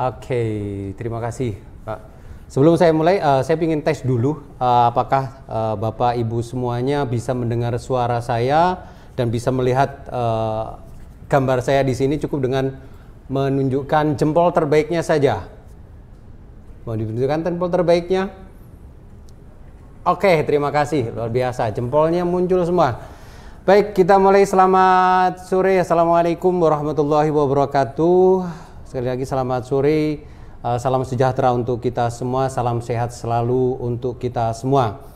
Oke, terima kasih Pak. Sebelum saya mulai, uh, saya ingin tes dulu uh, apakah uh, Bapak Ibu semuanya bisa mendengar suara saya dan bisa melihat uh, gambar saya di sini cukup dengan menunjukkan jempol terbaiknya saja. Mau ditunjukkan jempol terbaiknya? Oke, terima kasih. Luar biasa, jempolnya muncul semua. Baik, kita mulai. Selamat sore. Assalamualaikum warahmatullahi wabarakatuh. Sekali lagi selamat sore, eh, salam sejahtera untuk kita semua, salam sehat selalu untuk kita semua.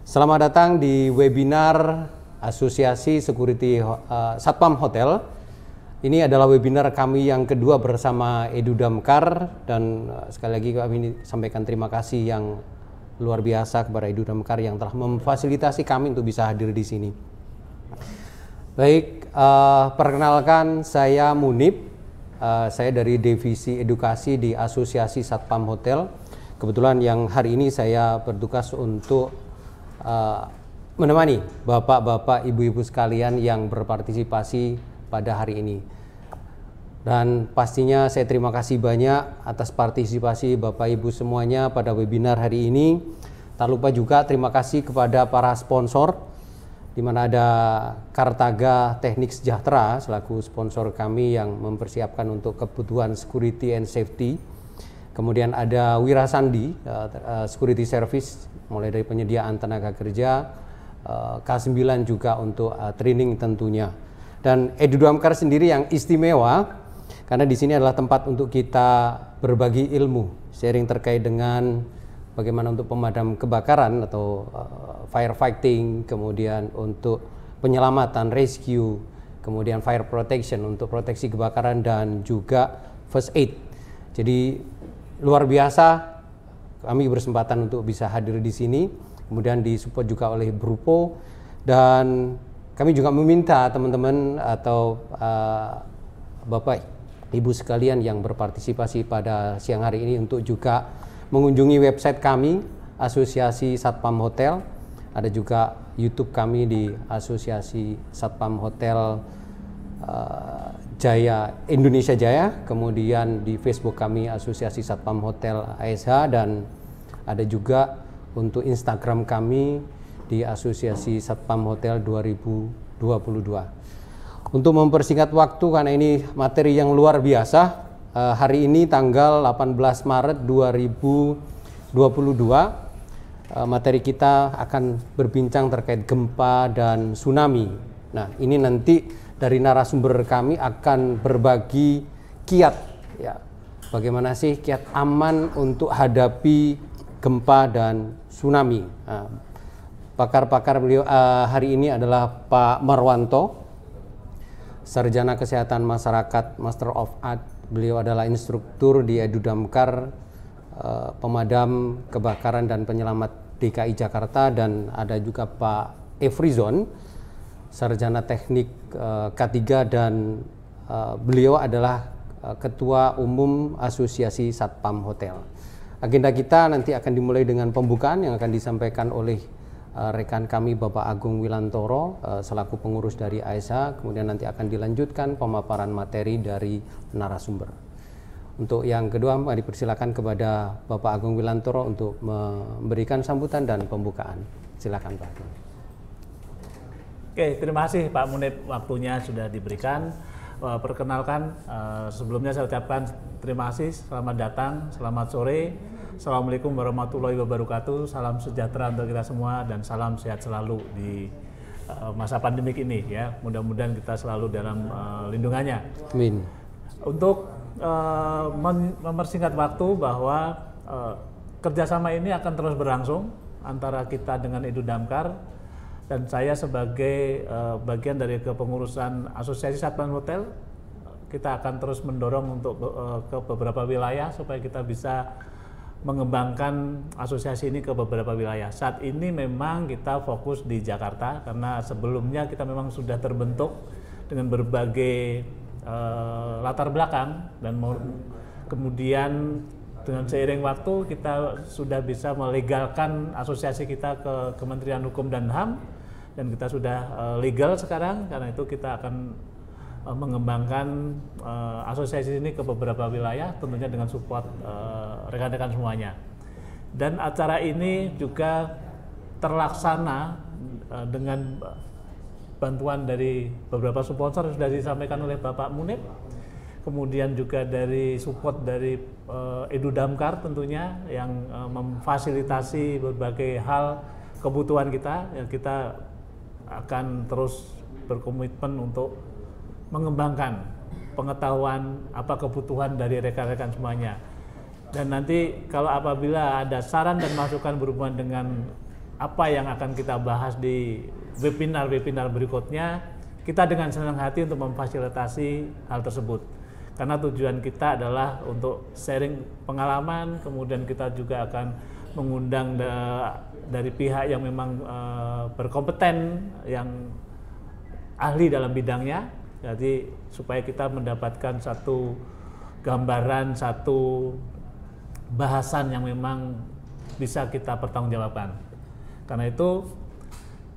Selamat datang di webinar Asosiasi Security eh, Satpam Hotel. Ini adalah webinar kami yang kedua bersama Edu Damkar dan eh, sekali lagi kami sampaikan terima kasih yang luar biasa kepada Edu Damkar yang telah memfasilitasi kami untuk bisa hadir di sini. Baik, uh, perkenalkan saya Munib Eh, saya dari divisi edukasi di Asosiasi Satpam Hotel. Kebetulan yang hari ini saya bertugas untuk uh, menemani bapak-bapak, ibu-ibu sekalian yang berpartisipasi pada hari ini. Dan pastinya saya terima kasih banyak atas partisipasi Bapak Ibu semuanya pada webinar hari ini. Tak lupa juga terima kasih kepada para sponsor di mana ada Kartaga Teknik Sejahtera selaku sponsor kami yang mempersiapkan untuk kebutuhan security and safety. Kemudian ada Wirasandi eh, eh, Security Service mulai dari penyediaan tenaga kerja, uh, eh, K9 juga untuk training tentunya. Dan Edu sendiri yang istimewa karena di sini adalah tempat untuk kita berbagi ilmu, sharing terkait dengan bagaimana untuk pemadam kebakaran atau firefighting, kemudian untuk penyelamatan rescue, kemudian fire protection untuk proteksi kebakaran dan juga first aid. Jadi luar biasa kami berkesempatan untuk bisa hadir di sini, kemudian disupport juga oleh Brupo dan kami juga meminta teman-teman atau uh, Bapak Ibu sekalian yang berpartisipasi pada siang hari ini untuk juga mengunjungi website kami Asosiasi Satpam Hotel ada juga YouTube kami di Asosiasi Satpam Hotel uh, Jaya Indonesia Jaya, kemudian di Facebook kami Asosiasi Satpam Hotel ASH dan ada juga untuk Instagram kami di Asosiasi Satpam Hotel 2022. Untuk mempersingkat waktu karena ini materi yang luar biasa, eh, hari ini tanggal 18 Maret 2022 Eh, materi kita akan berbincang terkait gempa dan tsunami. Nah, ini nanti dari narasumber kami akan berbagi kiat ya. Bagaimana sih kiat aman untuk hadapi gempa dan tsunami? Nah, pakar-pakar beliau uh, hari ini adalah Pak Marwanto, sarjana kesehatan masyarakat, Master of Art. Beliau adalah instruktur di Edu Damkar Eh, pemadam kebakaran dan penyelamat DKI Jakarta dan ada juga Pak Efrizon sarjana teknik eh, K3 dan eh, beliau adalah ketua umum Asosiasi Satpam Hotel. Agenda kita nanti akan dimulai dengan pembukaan yang akan disampaikan oleh rekan kami Bapak Agung Wilantoro selaku pengurus dari Aesa. kemudian nanti akan dilanjutkan pemaparan materi dari narasumber. Untuk yang kedua, mari persilakan kepada Bapak Agung Wilantoro untuk memberikan sambutan dan pembukaan. Silakan Pak Agung. Oke, terima kasih Pak Munib waktunya sudah diberikan. Eh, perkenalkan, eh, sebelumnya saya ucapkan terima kasih, selamat datang, selamat sore. Assalamualaikum warahmatullahi wabarakatuh, salam sejahtera untuk kita semua dan salam sehat selalu di eh, masa pandemik ini ya. Mudah-mudahan kita selalu dalam lindungannya. Amin. Untuk uh, mempersingkat waktu bahwa uh, kerjasama ini akan terus berlangsung antara kita dengan Edu Damkar dan saya sebagai uh, bagian dari kepengurusan Asosiasi Satpam Hotel kita akan terus mendorong untuk uh, ke beberapa wilayah supaya kita bisa mengembangkan asosiasi ini ke beberapa wilayah. Saat ini memang kita fokus di Jakarta karena sebelumnya kita memang sudah terbentuk dengan berbagai uh, latar belakang dan mau, kemudian dengan seiring waktu kita sudah bisa melegalkan asosiasi kita ke Kementerian Hukum dan HAM dan kita sudah uh, legal sekarang karena itu kita akan uh, mengembangkan uh, asosiasi ini ke beberapa wilayah tentunya dengan support rekan-rekan semuanya. Dan acara ini juga terlaksana dengan bantuan dari beberapa sponsor sudah disampaikan oleh Bapak Munib. Kemudian juga dari support dari uh, Edu Damkar tentunya yang uh, memfasilitasi berbagai hal kebutuhan kita. yang kita akan terus berkomitmen untuk mengembangkan pengetahuan apa kebutuhan dari rekan-rekan semuanya. Dan nanti kalau apabila ada saran dan masukan berhubungan dengan apa yang akan kita bahas di webinar-webinar berikutnya, kita dengan senang hati untuk memfasilitasi hal tersebut. Karena tujuan kita adalah untuk sharing pengalaman, kemudian kita juga akan mengundang da dari pihak yang memang e, berkompeten, yang ahli dalam bidangnya, jadi supaya kita mendapatkan satu gambaran, satu bahasan yang memang bisa kita pertanggungjawabkan. Karena itu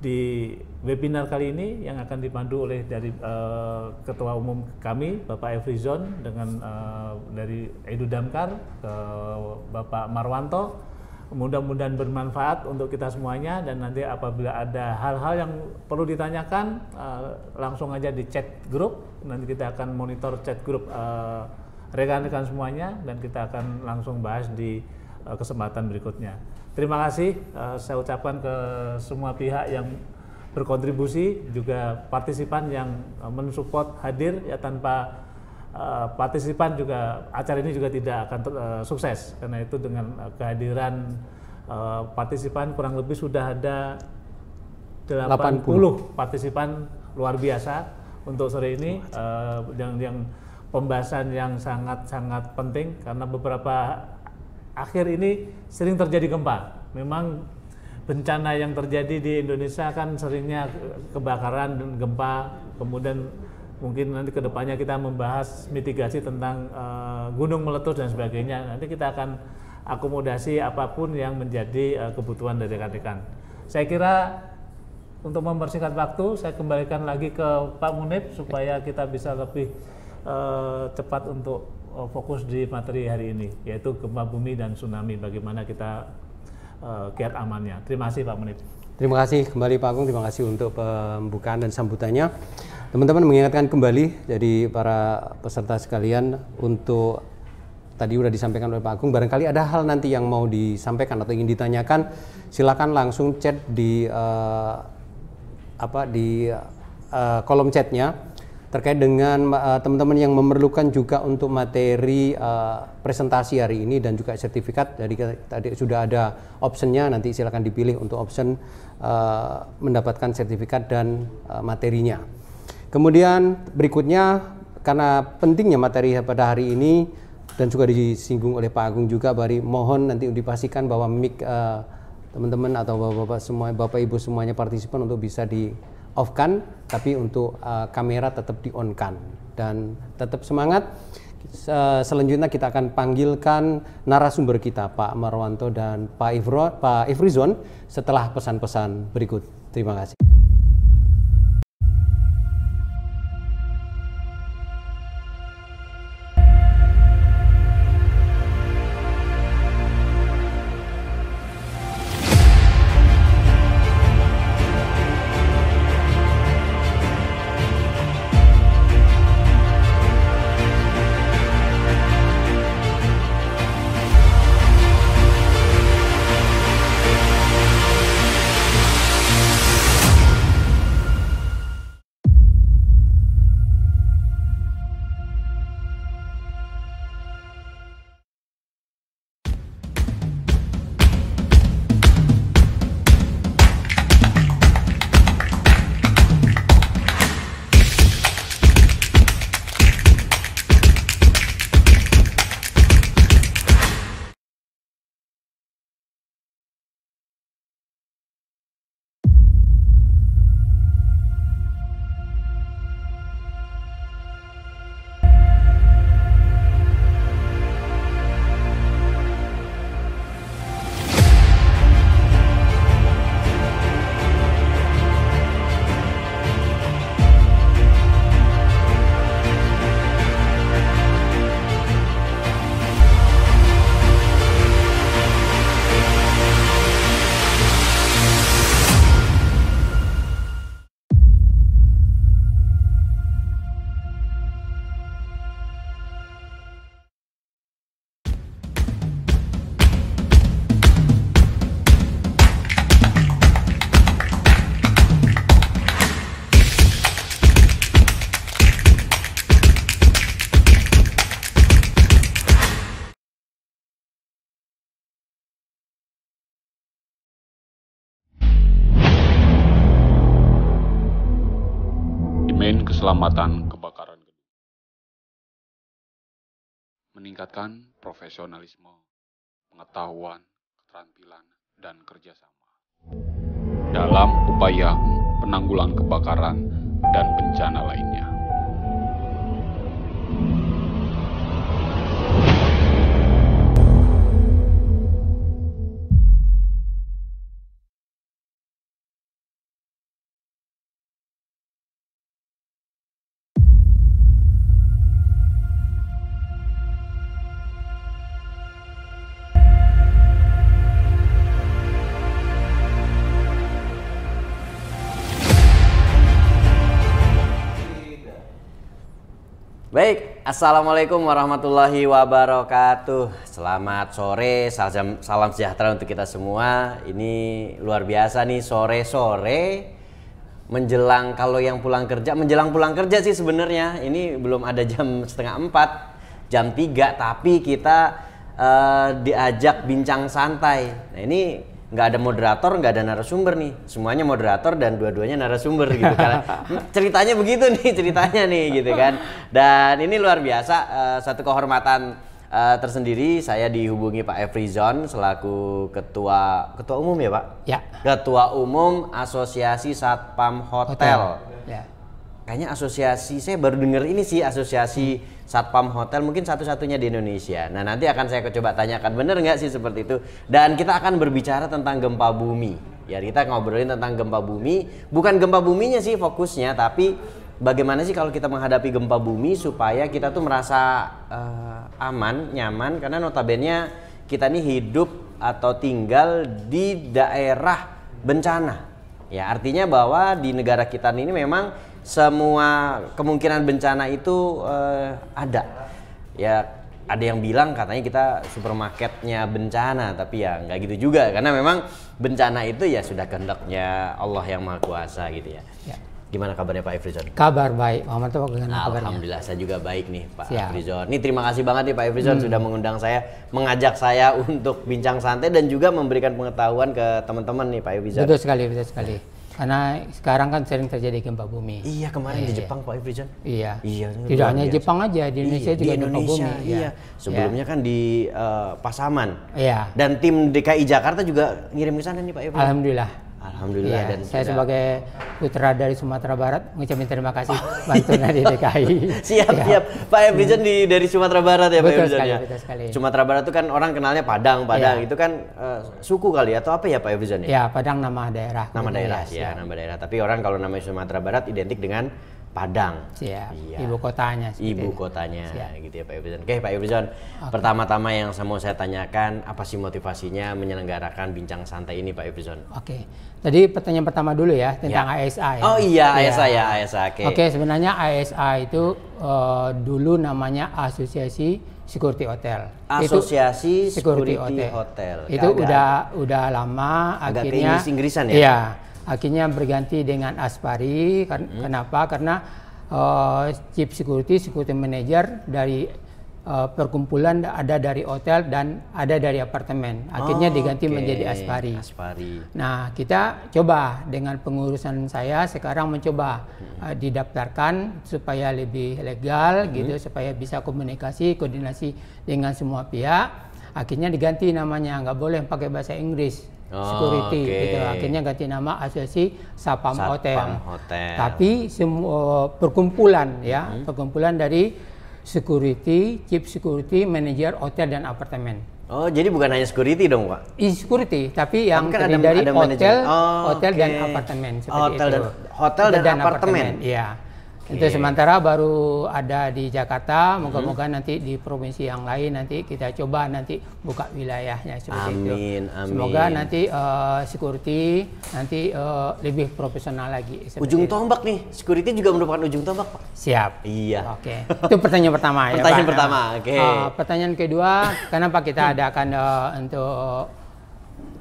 di webinar kali ini yang akan dipandu oleh dari uh, Ketua Umum kami Bapak Efrizon dengan uh, dari Edu Damkar ke Bapak Marwanto mudah-mudahan bermanfaat untuk kita semuanya dan nanti apabila ada hal-hal yang perlu ditanyakan uh, langsung aja di chat grup nanti kita akan monitor chat grup rekan-rekan semuanya dan kita akan langsung bahas di uh, kesempatan berikutnya. Terima kasih uh, saya ucapkan ke semua pihak yang berkontribusi juga partisipan yang eh, mensupport hadir ya tanpa uh, partisipan juga acara ini juga tidak akan uh, sukses karena itu dengan uh, kehadiran uh, partisipan kurang lebih sudah ada 80, 80 partisipan luar biasa untuk sore ini uh, yang yang pembahasan yang sangat-sangat penting karena beberapa akhir ini sering terjadi gempa. Memang bencana yang terjadi di Indonesia kan seringnya kebakaran dan gempa, kemudian mungkin nanti kedepannya kita membahas mitigasi tentang uh, gunung meletus dan sebagainya. Nanti kita akan akomodasi apapun yang menjadi uh, kebutuhan dari rekan-rekan. Saya kira untuk mempersingkat waktu, saya kembalikan lagi ke Pak Munib supaya kita bisa lebih uh, cepat untuk Eh, fokus di materi hari ini, yaitu gempa bumi dan tsunami, bagaimana kita uh, kiat amannya. Terima kasih Pak Menit. Terima kasih kembali Pak Agung, terima kasih untuk pembukaan dan sambutannya. Teman-teman mengingatkan kembali jadi para peserta sekalian untuk tadi sudah disampaikan oleh Pak Agung, barangkali ada hal nanti yang mau disampaikan atau ingin ditanyakan, silakan langsung chat di uh, apa di uh, kolom chatnya terkait dengan eh, teman-teman uh, yang memerlukan juga untuk materi uh, presentasi hari ini dan juga sertifikat dari tadi sudah ada optionnya nanti silakan dipilih untuk option uh, mendapatkan sertifikat dan uh, materinya. Kemudian berikutnya karena pentingnya materi pada hari ini dan juga disinggung oleh Pak Agung juga bari mohon nanti dipastikan bahwa mic uh, teman-teman atau bapak-bapak semua bapak ibu semuanya partisipan untuk bisa di off kan tapi untuk uh, kamera tetap di on kan dan tetap semangat selanjutnya kita akan panggilkan narasumber kita Pak Marwanto dan Pak Ifro, Pak Ifrizon setelah pesan-pesan berikut. Terima kasih. keselamatan kebakaran gedung. Meningkatkan profesionalisme, pengetahuan, keterampilan, dan kerjasama. Dalam upaya penanggulangan kebakaran dan bencana lainnya. Baik, Assalamualaikum warahmatullahi wabarakatuh Selamat sore, salam, salam sejahtera untuk kita semua Ini luar biasa nih sore-sore Menjelang kalau yang pulang kerja, menjelang pulang kerja sih sebenarnya Ini belum ada jam setengah empat, jam tiga Tapi kita uh, diajak bincang santai Nah ini nggak ada moderator, nggak ada narasumber nih. Semuanya moderator dan dua-duanya narasumber gitu kan. ceritanya begitu nih ceritanya nih gitu kan. Dan ini luar biasa uh, satu kehormatan uh, tersendiri saya dihubungi Pak Efrizon selaku ketua ketua umum ya, Pak? Ya. Ketua umum Asosiasi Satpam Hotel. Hotel kayaknya asosiasi saya baru dengar ini sih asosiasi satpam hotel mungkin satu-satunya di Indonesia. Nah nanti akan saya coba tanyakan benar nggak sih seperti itu. Dan kita akan berbicara tentang gempa bumi. Ya kita ngobrolin tentang gempa bumi, bukan gempa buminya sih fokusnya, tapi bagaimana sih kalau kita menghadapi gempa bumi supaya kita tuh merasa uh, aman, nyaman karena notabene kita ini hidup atau tinggal di daerah bencana. Ya artinya bahwa di negara kita ini memang semua kemungkinan bencana itu uh, ada. Ya ada yang bilang katanya kita supermarketnya bencana, tapi ya nggak gitu juga karena memang bencana itu ya sudah kehendaknya Allah yang Maha Kuasa gitu ya. ya. Gimana kabarnya Pak Efrizon? Kabar baik, Muhammad Pak gimana kabarnya? Alhamdulillah saya juga baik nih Pak Siap. Efrizon. Ini terima kasih banget nih Pak Efrizon hmm. sudah mengundang saya, mengajak saya untuk bincang santai dan juga memberikan pengetahuan ke teman-teman nih Pak Efrizon. Betul sekali, betul sekali. Karena sekarang kan sering terjadi gempa bumi. Iya kemarin iya, di Jepang iya. Pak Ifrizan. Iya. Iya. iya. iya Tidak hanya biasa. Jepang aja di iya, Indonesia ya. iya, juga di Indonesia, gempa bumi. Iya. iya. Sebelumnya kan di uh, Pasaman. Iya. Dan tim DKI Jakarta juga ngirim ke sana nih Pak Ifrizan. Alhamdulillah. Alhamdulillah ya, dan saya tidak. sebagai putra dari Sumatera Barat mengucapkan terima kasih oh. bantuan dari DKI. siap, ya. siap. Pak Ebrijan hmm. di dari Sumatera Barat ya betul Pak Ebrijan ya. sekali. Sumatera Barat itu kan orang kenalnya Padang, iya. Padang ya. itu kan uh, suku kali ya, atau apa ya Pak Ebrijan ya? Ya, Padang nama daerah. Nama iya, daerah ya, ya, nama daerah. Tapi orang kalau namanya Sumatera Barat identik dengan Padang. iya. Ibu kotanya. Ibu kotanya, iya. gitu ya Pak Irfan. Oke Pak Irfan, okay. pertama-tama yang saya mau saya tanyakan apa sih motivasinya menyelenggarakan bincang santai ini Pak Irfan? Oke, okay. tadi pertanyaan pertama dulu ya tentang ya. ASA. Ya. Oh iya, iya. ya. ASA ya ASA. Oke. Okay. okay, sebenarnya ASA itu uh, dulu namanya Asosiasi Security Hotel. Asosiasi itu, Security, Security Hotel. Hotel. Itu Agak. udah udah lama. Agak akhirnya. Inggris Inggrisan ya. Iya akhirnya berganti dengan Aspari. Kar hmm. Kenapa? Karena uh, chief security, security manager dari uh, perkumpulan ada dari hotel dan ada dari apartemen. Akhirnya oh, diganti okay. menjadi Aspari. Aspari. Nah, kita coba dengan pengurusan saya sekarang mencoba hmm. uh, didaftarkan supaya lebih legal hmm. gitu, supaya bisa komunikasi, koordinasi dengan semua pihak. Akhirnya diganti namanya, nggak boleh pakai bahasa Inggris oh, Security okay. gitu. Akhirnya ganti nama Asosiasi Sapam, Hotel. Hotel. Tapi semua eh, perkumpulan ya, hmm. perkumpulan dari security, chief security, manager hotel dan apartemen. Oh, jadi bukan hanya security dong, Pak? I security, tapi yang kan terdiri ada, dari hotel, oh, hotel okay. dan apartemen. Hotel itu. dan hotel, dan, dan apartemen. Iya. Untuk sementara baru ada di Jakarta, moga-moga hmm. nanti di provinsi yang lain nanti kita coba nanti buka wilayahnya seperti amin, itu. Amin. Semoga nanti uh, security nanti uh, lebih profesional lagi. Ujung itu. tombak nih, security juga merupakan ujung tombak, Pak. Siap. Iya. Oke. Okay. itu pertanyaan pertama ya. Pertanyaan Pak. pertama. Oke. Okay. Uh, eh, pertanyaan kedua, kenapa kita adakan uh, untuk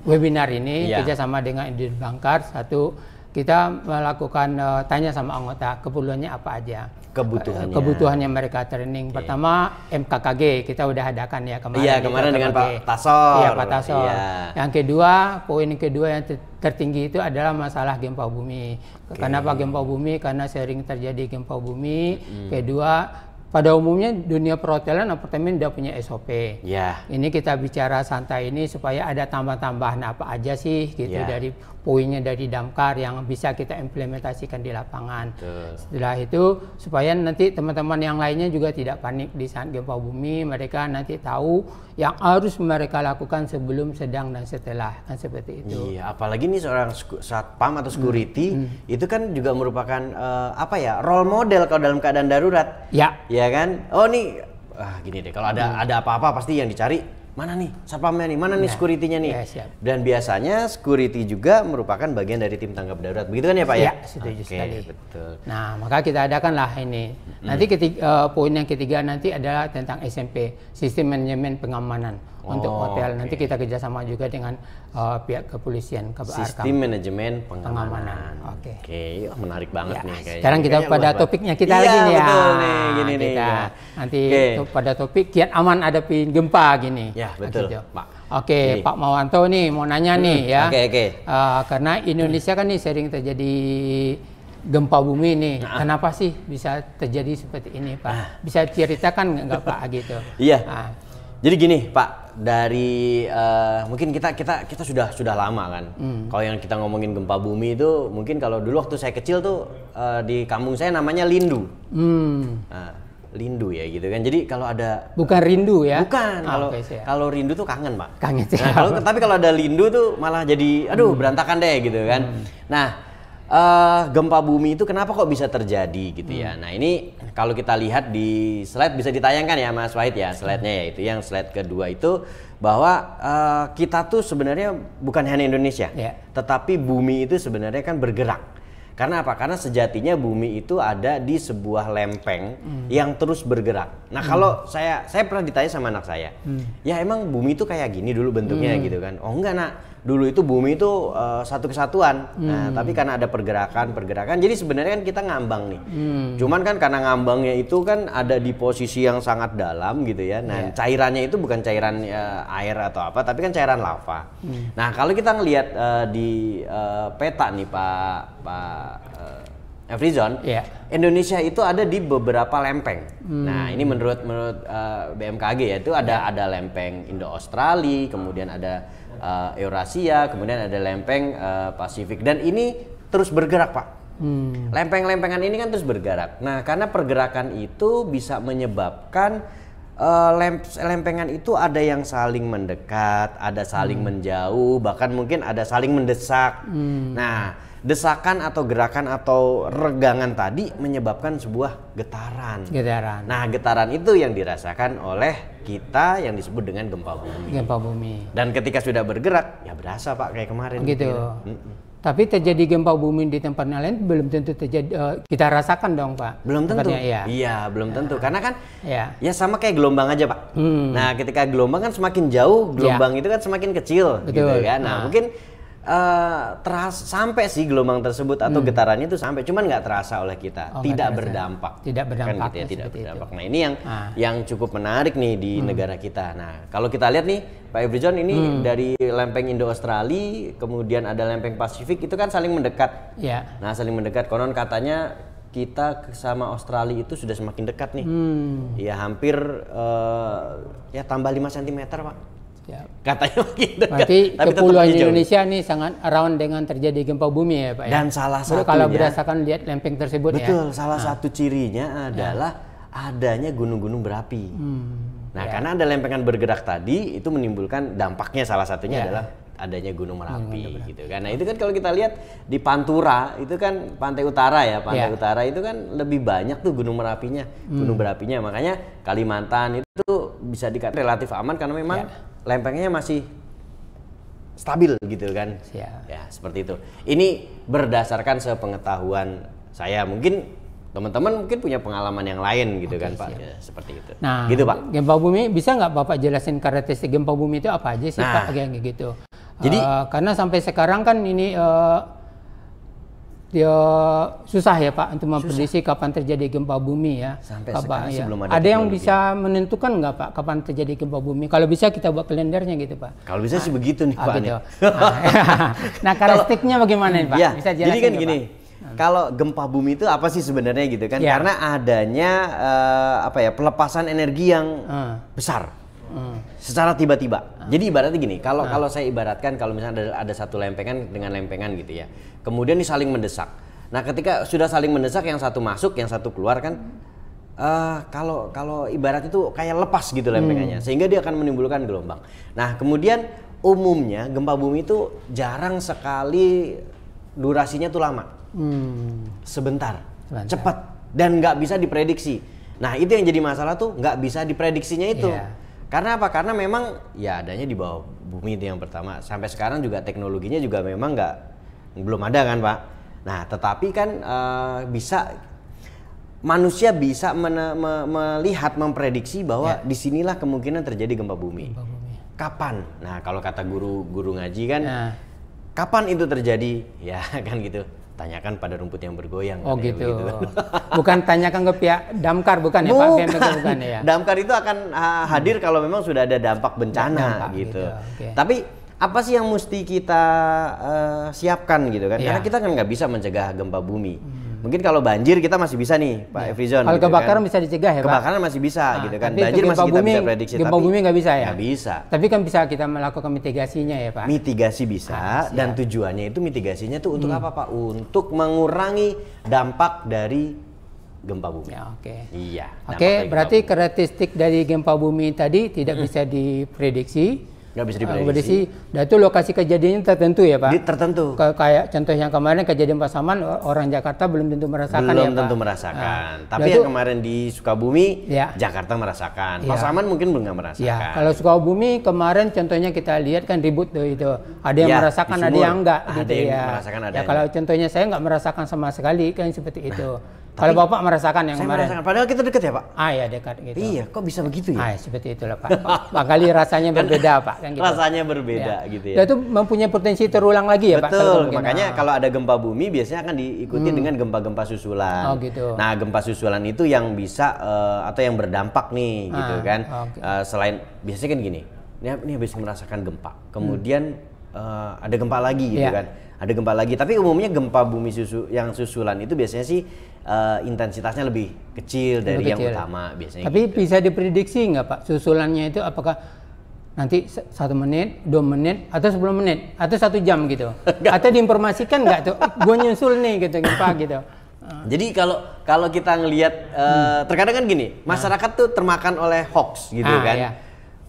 webinar ini yeah. kerjasama dengan Indonesian Bankar satu kita melakukan uh, tanya sama anggota keperluannya apa aja kebutuhannya eh, kebutuhannya mereka training okay. pertama MKKG kita udah adakan ya kemarin iya ya, kemarin dengan Pak Tasor iya Pak Tasor iya. yang kedua poin kedua yang tertinggi itu adalah masalah gempa bumi okay. kenapa gempa bumi karena sering terjadi gempa bumi hmm. kedua pada umumnya dunia perhotelan apartemen udah punya SOP. Yeah. Ini kita bicara santai ini supaya ada tambah-tambahan apa aja sih gitu yeah. dari poinnya dari damkar yang bisa kita implementasikan di lapangan. Betul. Setelah itu supaya nanti teman-teman yang lainnya juga tidak panik di saat gempa bumi, mereka nanti tahu yang harus mereka lakukan sebelum, sedang dan setelah kan seperti itu. Iya, apalagi nih seorang satpam atau hmm. security hmm. itu kan juga merupakan uh, apa ya role model kalau dalam keadaan darurat. Ya. Ya kan? Oh nih ah gini deh kalau ada hmm. ada apa-apa pasti yang dicari mana nih sapamnya nih, mana nih ya. security-nya nih. Ya, siap. Dan biasanya security juga merupakan bagian dari tim tanggap darurat. Begitu kan ya Pak ya? Ya, setuju okay, sekali. Betul. Nah, maka kita adakanlah ini. Nanti mm. ketiga, uh, eh, poin yang ketiga nanti adalah tentang SMP, sistem manajemen pengamanan oh, untuk hotel. Okay. Nanti kita kerjasama juga dengan uh, pihak kepolisian KBR. Sistem manajemen pengamanan. pengamanan. Oke. Okay. okay. menarik banget ya. nih kayaknya. Sekarang kita kayaknya pada luar, topiknya kita ya, lagi nih ya. nih, gini nih. Ya. Nanti okay. pada topik kiat aman hadapi gempa gini. Ya, betul, Pak. Oke, okay, iya. Pak Mawanto nih mau nanya hmm. nih ya. Oke, okay, oke. Okay. Uh, karena Indonesia kan nih sering terjadi gempa bumi ini nah. kenapa sih bisa terjadi seperti ini pak nah. bisa ceritakan nggak pak gitu iya nah. jadi gini pak dari uh, mungkin kita kita kita sudah sudah lama kan. Mm. Kalau yang kita ngomongin gempa bumi itu mungkin kalau dulu waktu saya kecil tuh uh, di kampung saya namanya Lindu. Mm. Nah, Lindu ya gitu kan. Jadi kalau ada bukan rindu ya. Bukan. Ah, kalau ah, okay, kalau rindu tuh kangen, Pak. Kangen sih. Nah, kalau tapi kalau ada Lindu tuh malah jadi aduh mm. berantakan deh gitu kan. Mm. Nah, uh, gempa bumi itu kenapa kok bisa terjadi gitu ya? hmm. ya. Nah, ini kalau kita lihat di slide bisa ditayangkan ya Mas Wahid ya slide-nya ya itu yang slide kedua itu bahwa uh, kita tuh sebenarnya bukan hanya Indonesia, ya. tetapi bumi itu sebenarnya kan bergerak. Karena apa? Karena sejatinya bumi itu ada di sebuah lempeng hmm. yang terus bergerak. Nah, kalau hmm. saya saya pernah ditanya sama anak saya, hmm. "Ya emang bumi itu kayak gini dulu bentuknya hmm. gitu kan?" "Oh, enggak, Nak dulu itu bumi itu uh, satu kesatuan. Nah, hmm. Nah, tapi karena ada pergerakan-pergerakan, jadi sebenarnya kan kita ngambang nih. Hmm. Cuman kan karena ngambangnya itu kan ada di posisi yang sangat dalam gitu ya. Nah, yeah. cairannya itu bukan cairan uh, air atau apa, tapi kan cairan lava. Hmm. Nah, kalau kita ngelihat uh, di uh, peta nih Pak Pak Everyzone, yeah. Indonesia itu ada di beberapa lempeng. Hmm. Nah, ini menurut menurut uh, BMKG ya itu ada yeah. ada lempeng Indo Australia, kemudian ada uh, Eurasia, kemudian ada lempeng uh, Pasifik dan ini terus bergerak, Pak. Hmm. Lempeng-lempengan ini kan terus bergerak. Nah, karena pergerakan itu bisa menyebabkan uh, lempengan itu ada yang saling mendekat, ada saling hmm. menjauh, bahkan mungkin ada saling mendesak. Hmm. Nah, desakan atau gerakan atau regangan tadi menyebabkan sebuah getaran. Getaran. Nah, getaran itu yang dirasakan oleh kita yang disebut dengan gempa bumi. Gempa bumi. Dan ketika sudah bergerak, ya berasa Pak kayak kemarin. Gitu. Iya. Tapi terjadi gempa bumi di tempat lain belum tentu terjadi uh, kita rasakan dong pak. Belum tentu. iya. iya belum ya. tentu karena kan ya. ya sama kayak gelombang aja pak. Hmm. Nah ketika gelombang kan semakin jauh gelombang ya. itu kan semakin kecil gitu Betul. gitu ya. Nah, nah mungkin Uh, eh, terasa sampai sih gelombang tersebut atau hmm. getarannya itu sampai cuman nggak terasa oleh kita oh, tidak berdampak tidak berdampak kan gitu ya, tidak berdampak nah ini yang ah. yang cukup menarik nih di hmm. negara kita nah kalau kita lihat nih Pak Ibrizon, ini hmm. dari lempeng Indo Australia kemudian ada lempeng Pasifik itu kan saling mendekat ya. nah saling mendekat konon katanya kita sama Australia itu sudah semakin dekat nih hmm. ya hampir uh, ya tambah 5 cm pak Ya. Katanya begitu. Berarti kan? kepulauan Indonesia ini sangat rawan dengan terjadi gempa bumi ya Pak. Ya? Dan ya? salah satu kalau berdasarkan lihat lempeng tersebut betul, ya. Betul, salah nah. satu cirinya ya. adalah ya. adanya gunung-gunung berapi. Hmm. Nah, ya. karena ada lempengan bergerak tadi itu menimbulkan dampaknya salah satunya ya. adalah adanya Gunung Merapi hmm, gitu kan. Nah, itu kan kalau kita lihat di Pantura itu kan pantai utara ya, pantai ya. utara itu kan lebih banyak tuh gunung merapinya, hmm. gunung berapinya. Makanya Kalimantan itu bisa dikatakan relatif aman karena memang ya lempengnya masih stabil gitu kan. ya. Ya, seperti itu. Ini berdasarkan sepengetahuan saya. Mungkin teman-teman mungkin punya pengalaman yang lain gitu Oke, kan Pak. Ya, seperti itu. Nah, gitu Pak. Gempa bumi bisa nggak Bapak jelasin karakteristik gempa bumi itu apa aja sih nah, Pak kayak gitu. Jadi uh, karena sampai sekarang kan ini uh, dia ya, susah ya Pak untuk memprediksi kapan terjadi gempa bumi ya. Sampai kapan, ya. sebelum ada. Ada yang bisa menentukan nggak Pak kapan terjadi gempa bumi? Kalau bisa kita buat kalendernya gitu Pak. Kalau bisa nah, sih begitu nih ah, Pak. Gitu. Nah, nah karakteristiknya bagaimana nih Pak? Ya, bisa jadi kan gini. Hmm. Kalau gempa bumi itu apa sih sebenarnya gitu kan? Ya. Karena adanya uh, apa ya pelepasan energi yang uh. besar secara tiba-tiba. Hmm. Jadi ibaratnya gini, kalau hmm. kalau saya ibaratkan kalau misalnya ada, ada satu lempengan dengan lempengan gitu ya, kemudian ini saling mendesak. Nah ketika sudah saling mendesak, yang satu masuk, yang satu keluar kan. Uh, kalau kalau ibarat itu kayak lepas gitu hmm. lempengannya, hmm. sehingga dia akan menimbulkan gelombang. Nah, kemudian umumnya gempa bumi itu jarang sekali durasinya tuh lama, hmm. sebentar, Lancar. cepat, dan nggak bisa diprediksi. Nah, itu yang jadi masalah tuh nggak bisa diprediksinya itu. Yeah. Karena apa? Karena memang ya adanya di bawah bumi itu yang pertama. Sampai sekarang juga teknologinya juga memang nggak belum ada kan pak. Nah tetapi kan uh, bisa manusia bisa mena, me, melihat memprediksi bahwa ya. disinilah kemungkinan terjadi gempa bumi. Gempa bumi. Kapan? Nah kalau kata guru guru ngaji kan, ya. kapan itu terjadi? Ya kan gitu tanyakan pada rumput yang bergoyang. Oh gitu. Ya, bukan tanyakan ke pihak damkar bukan ya Pak Bukan. bukan ya. Damkar itu akan uh, hadir hmm. kalau memang sudah ada dampak bencana dampak, gitu. gitu. Okay. Tapi apa sih yang mesti kita uh, siapkan gitu kan? Ya. Karena kita kan nggak bisa mencegah gempa bumi. Hmm Mungkin kalau banjir kita masih bisa nih, Pak yeah. Efrizon. Kalau gitu kan. kebakaran kan. bisa dicegah ya, Pak. Kebakaran masih bisa nah, gitu kan. Banjir masih kita bumi, bisa prediksi gempa bumi nggak bisa ya. Nggak bisa. Tapi kan bisa kita melakukan mitigasinya ya, Pak. Mitigasi bisa ah, dan tujuannya itu mitigasinya tuh untuk hmm. apa, Pak? Untuk mengurangi dampak dari gempa bumi. Ya, oke. Okay. Iya. Oke, okay, berarti karakteristik dari gempa bumi tadi tidak bisa diprediksi nggak bisa diprediksi. Dan nah, itu lokasi kejadiannya tertentu ya Pak. Di, tertentu. K kayak contoh yang kemarin kejadian Pasaman orang Jakarta belum tentu merasakan belum ya Belum tentu merasakan. Nah, Tapi nah, yang itu, kemarin di Sukabumi, ya. Jakarta merasakan. Ya. Pasaman mungkin belum nggak merasakan. Ya. Kalau Sukabumi kemarin contohnya kita lihat kan ribut tuh itu. Ada yang ya, merasakan, ada yang enggak ada gitu yang ya. Merasakan, ada ya kalau contohnya saya nggak merasakan sama sekali kan seperti nah. itu. Kalau Bapak merasakan yang saya kemarin. Merasakan. Padahal kita dekat ya Pak. Ah ya dekat gitu. Iya, kok bisa begitu ya? Ah seperti itulah Pak. Makanya rasanya berbeda Pak. Kan gitu. Rasanya berbeda ya. gitu ya. Dan itu mempunyai potensi terulang lagi ya Betul. Pak. Betul. Makanya nah. kalau ada gempa bumi biasanya akan diikuti hmm. dengan gempa-gempa susulan. Oh gitu. Nah gempa susulan itu yang bisa uh, atau yang berdampak nih gitu ah, gitu kan. Okay. Uh, eh, selain biasanya kan gini, ini, ini habis merasakan gempa, kemudian hmm. uh, ada gempa lagi gitu ya. kan ada gempa lagi. Tapi umumnya gempa bumi susu yang susulan itu biasanya sih uh, intensitasnya lebih kecil dari kecil. yang utama biasanya. Tapi gitu. bisa diprediksi nggak Pak susulannya itu apakah nanti satu menit, dua menit, atau sepuluh menit, atau satu jam gitu? atau diinformasikan nggak tuh? Eh, Gue nyusul nih gitu, gitu Pak gitu. Eh. Jadi kalau kalau kita ngelihat uh, hmm. terkadang kan gini, ah. masyarakat nah. tuh termakan oleh hoax gitu ah, kan. Iya.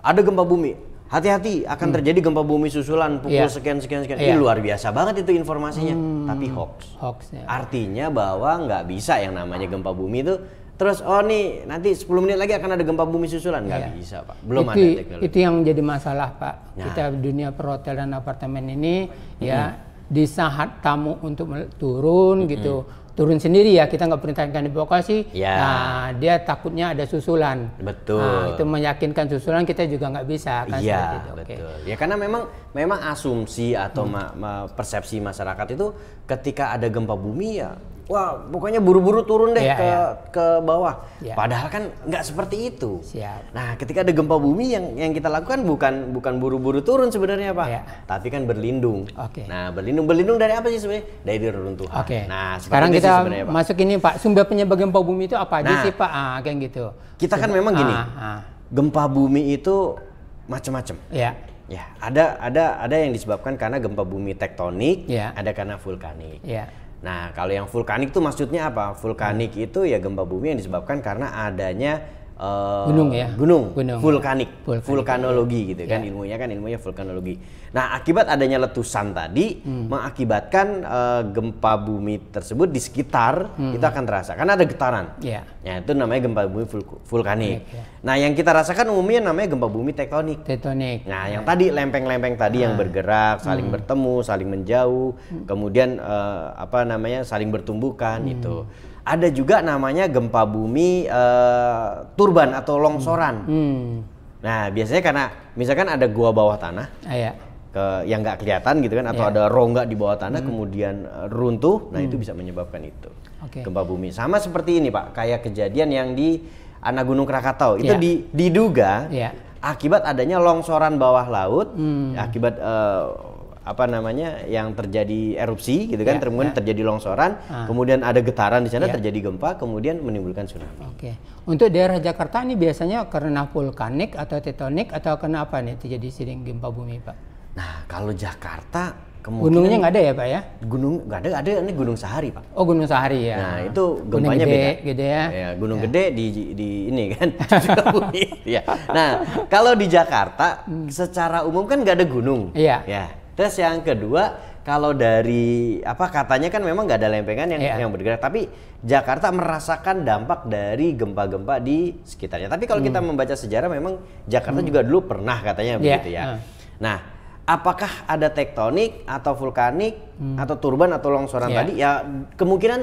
Ada gempa bumi, hati-hati akan hmm. terjadi gempa bumi susulan pukul yeah. sekian sekian sekian. Yeah. Ini iya. luar biasa banget itu informasinya, hmm. tapi hoax. Hoax. Ya. Artinya bahwa nggak bisa yang namanya gempa bumi itu terus oh nih nanti 10 menit lagi akan ada gempa bumi susulan nggak yeah. bisa pak belum itu, ada teknologi itu yang jadi masalah pak nah. kita dunia perhotelan apartemen ini ya, hmm. ya di saat tamu untuk turun -hmm. gitu turun sendiri ya kita nggak perintahkan evakuasi ya. nah dia takutnya ada susulan betul nah, itu meyakinkan susulan kita juga nggak bisa kan ya, itu. betul ya karena memang memang asumsi atau hmm. ma ma persepsi masyarakat itu ketika ada gempa bumi ya wah pokoknya buru-buru turun deh yeah, ke yeah. ke bawah. Yeah. Padahal kan nggak seperti itu. Siap. Nah, ketika ada gempa bumi yang yang kita lakukan bukan bukan buru-buru turun sebenarnya pak, yeah. tapi kan berlindung. Oke. Okay. Nah, berlindung berlindung dari apa sih sebenarnya? Dari reruntuhan. Oke. Okay. Nah, sekarang kita masuk ini pak sumber penyebab gempa bumi itu apa aja nah, sih pak? Ah, kayak gitu. Kita kan memang gini, ah, ah. gempa bumi itu macam-macam. Yeah. Ya, ada ada ada yang disebabkan karena gempa bumi tektonik, ya. ada karena vulkanik. Ya. Nah, kalau yang vulkanik itu maksudnya apa? Vulkanik hmm. itu ya gempa bumi yang disebabkan karena adanya uh, gunung ya gunung, gunung. vulkanik vulkanologi, vulkanologi gitu kan ya. ilmunya kan ilmunya vulkanologi nah akibat adanya letusan tadi hmm. mengakibatkan uh, gempa bumi tersebut di sekitar hmm. itu akan terasa karena ada getaran ya. ya itu namanya gempa bumi vul vulkanik ya, ya. nah yang kita rasakan umumnya namanya gempa bumi tektonik tektonik nah yang ya. tadi lempeng-lempeng tadi nah. yang ah. bergerak saling hmm. bertemu saling menjauh hmm. kemudian uh, apa namanya saling bertumbukan hmm. itu ada juga namanya gempa bumi uh, turban atau longsoran. Hmm. hmm. Nah, biasanya karena misalkan ada gua bawah tanah. Ah, iya. Ke, yang nggak kelihatan gitu kan atau iya. ada rongga di bawah tanah hmm. kemudian eh, runtuh, nah hmm. itu bisa menyebabkan itu. Okay. Gempa bumi. Sama seperti ini, Pak, kayak kejadian yang di anak Gunung Krakatau. Itu yeah. di, diduga yeah. akibat adanya longsoran bawah laut hmm. akibat uh, apa namanya yang terjadi erupsi gitu kan, yeah, kemudian ya. terjadi longsoran, ah. kemudian ada getaran di sana ya. terjadi gempa, kemudian menimbulkan tsunami. Oke. Untuk daerah Jakarta ini biasanya karena vulkanik atau tektonik atau karena apa nih terjadi sering gempa bumi, Pak? Nah, kalau Jakarta gunungnya nggak ada ya, Pak ya? Gunung nggak ada, ada ini Gunung Sahari, Pak. Oh, Gunung Sahari ya. Nah, itu gempanya gunung gede, beda. Gede ya. ya gunung ya. gede di di ini kan. ya. Nah, kalau di Jakarta hmm. secara umum kan nggak ada gunung. Iya. Ya Terus yang kedua, kalau dari apa katanya kan memang nggak ada lempengan yang yeah. yang bergerak, tapi Jakarta merasakan dampak dari gempa-gempa di sekitarnya. Tapi kalau hmm. kita membaca sejarah, memang Jakarta hmm. juga dulu pernah katanya yeah. begitu ya. Uh. Nah, apakah ada tektonik atau vulkanik hmm. atau turban atau longsoran yeah. tadi? Ya kemungkinan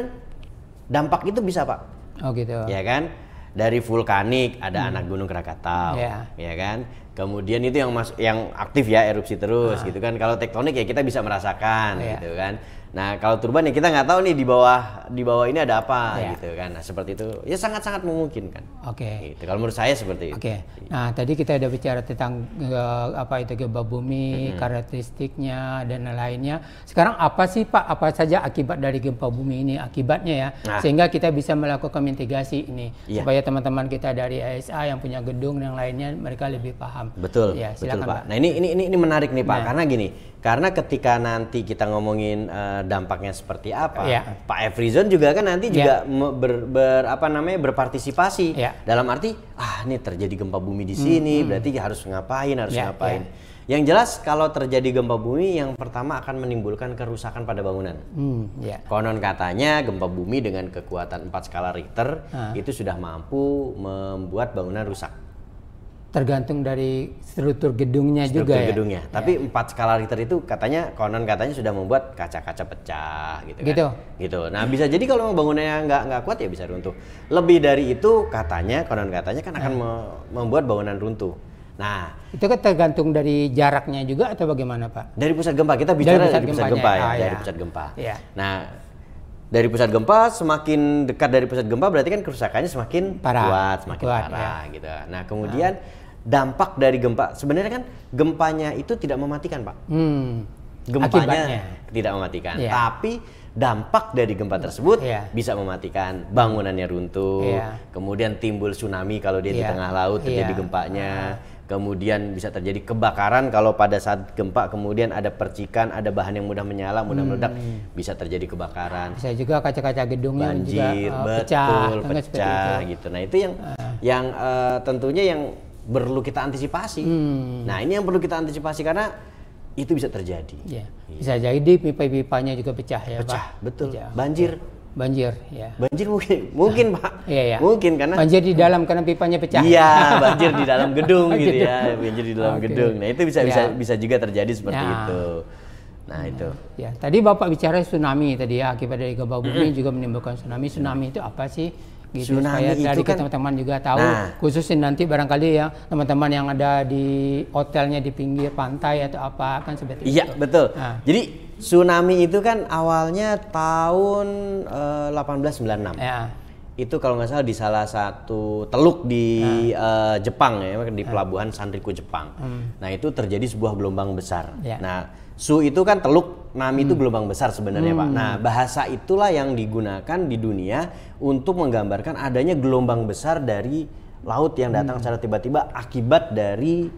dampak itu bisa pak. Oh gitu. Ya kan? Dari vulkanik ada hmm. anak gunung Krakatau, yeah. ya iya kan? Kemudian itu yang mas yang aktif ya erupsi terus ah. gitu kan. Kalau tektonik ya kita bisa merasakan yeah. gitu kan. Nah, kalau turban ya kita nggak tahu nih di bawah di bawah ini ada apa ya. gitu kan. Nah, seperti itu ya sangat-sangat memungkinkan. Oke. Okay. Gitu. Kalau menurut saya seperti itu. Oke. Nah, tadi kita ada bicara tentang uh, apa itu gempa bumi, -hmm. karakteristiknya dan lainnya. Sekarang apa sih Pak? Apa saja akibat dari gempa bumi ini akibatnya ya? Nah. Sehingga kita bisa melakukan mitigasi ini ya. supaya teman-teman kita dari ASA yang punya gedung dan lainnya mereka lebih paham. Betul. Ya, silakan betul, Pak. Pak. Nah, ini ini ini menarik nih Pak nah. karena gini karena ketika nanti kita ngomongin uh, dampaknya seperti apa, yeah. Pak Efrizon juga kan nanti ya. juga ber, ber apa namanya berpartisipasi yeah. dalam arti ah ini terjadi gempa bumi di sini, mm -hmm. berarti harus ngapain, harus yeah, ngapain. Yeah. Yang jelas kalau terjadi gempa bumi yang pertama akan menimbulkan kerusakan pada bangunan. Hmm, yeah. Konon katanya gempa bumi dengan kekuatan 4 skala Richter uh. itu sudah mampu membuat bangunan rusak tergantung dari struktur gedungnya struktur juga ya. gedungnya. ya. gedungnya. Tapi empat ya. skala Richter itu katanya konon katanya sudah membuat kaca-kaca pecah gitu, kan. gitu kan. Gitu. Nah, bisa jadi kalau bangunannya nggak nggak kuat ya bisa runtuh. Lebih dari itu katanya konon katanya kan akan nah. membuat bangunan runtuh. Nah, itu kan tergantung dari jaraknya juga atau bagaimana, Pak? Dari pusat gempa kita bicara dari pusat, dari pusat gempa ya, ah, dari ya. pusat gempa. Ya. Nah, dari pusat gempa semakin dekat dari pusat gempa berarti kan kerusakannya semakin parah. kuat, semakin kuat, parah ya. gitu. Nah, kemudian nah dampak dari gempa sebenarnya kan gempanya itu tidak mematikan pak hmm. gempanya Akibatnya. tidak mematikan yeah. tapi dampak dari gempa tersebut yeah. bisa mematikan bangunannya runtuh yeah. kemudian timbul tsunami kalau dia yeah. di iya. tengah laut terjadi yeah. gempanya ah. kemudian bisa terjadi kebakaran kalau pada saat gempa kemudian ada percikan ada bahan yang mudah menyala mudah hmm. meledak bisa terjadi kebakaran bisa juga kaca-kaca gedungnya banjir juga, uh, eh, pecah, pecah, kan, pecah gitu nah itu yang uh. yang uh, tentunya yang perlu kita antisipasi. Hmm. Nah, ini yang perlu kita antisipasi karena itu bisa terjadi. Ya. Bisa jadi pipa-pipanya juga pecah ya, pecah, Pak. Betul. Pecah. Banjir. Iya. Banjir, ya. Banjir mungkin, mungkin nah, Pak. Iya, iya. Mungkin karena banjir di dalam karena pipanya pecah. Iya, banjir di dalam gedung gitu ya, banjir di dalam okay. gedung. Nah itu bisa ya. bisa iya. bisa juga terjadi seperti ya. itu. Nah itu. Ya, tadi Bapak bicara tsunami tadi ya akibat dari gempa bumi juga menimbulkan tsunami. Tsunami itu apa sih? gitu tsunami supaya itu dari kan- teman-teman juga tahu nah, khususnya nanti barangkali ya teman-teman yang ada di hotelnya di pinggir pantai atau apa kan seperti iya, itu. betul. Nah. Jadi tsunami itu kan awalnya tahun eh, uh, 1896. Ya. Itu kalau nggak salah di salah satu teluk di ya. uh, Jepang ya, di nah. pelabuhan Sanriku Jepang. Hmm. Nah, itu terjadi sebuah gelombang besar. Ya. Nah, Su itu kan teluk, Nami hmm. itu gelombang besar sebenarnya hmm. Pak. Nah bahasa itulah yang digunakan di dunia untuk menggambarkan adanya gelombang besar dari laut yang datang hmm. secara tiba-tiba akibat dari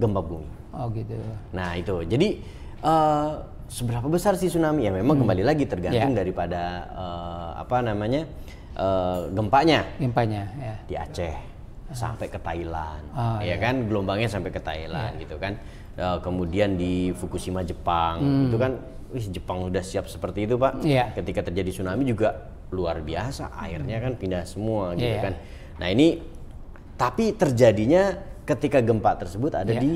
gempa bumi. Oh gitu. Nah itu jadi uh, seberapa besar sih tsunami ya memang hmm. kembali lagi tergantung yeah. daripada uh, apa namanya uh, gempanya. Gempanya ya. Di Aceh sampai ke Thailand, oh, iya ya iya. kan gelombangnya sampai ke Thailand iya. gitu kan. Eh, kemudian di Fukushima Jepang hmm. itu kan wih Jepang udah siap seperti itu pak yeah. ketika terjadi tsunami juga luar biasa airnya kan pindah semua gitu yeah. kan nah ini tapi terjadinya ketika gempa tersebut ada yeah. di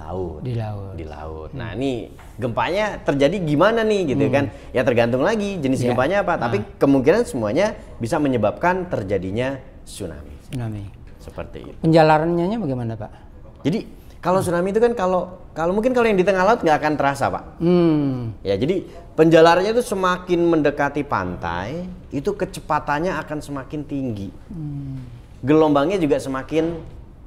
laut di laut di laut nah hmm. ini gempanya terjadi gimana nih gitu hmm. kan ya tergantung lagi jenis yeah. gempanya apa tapi nah. kemungkinan semuanya bisa menyebabkan terjadinya tsunami tsunami seperti itu penjalarannya bagaimana pak jadi kalau tsunami itu kan kalau kalau mungkin kalau yang di tengah laut nggak akan terasa pak. Hmm. Ya jadi penjalarnya itu semakin mendekati pantai, itu kecepatannya akan semakin tinggi. Hmm. Gelombangnya juga semakin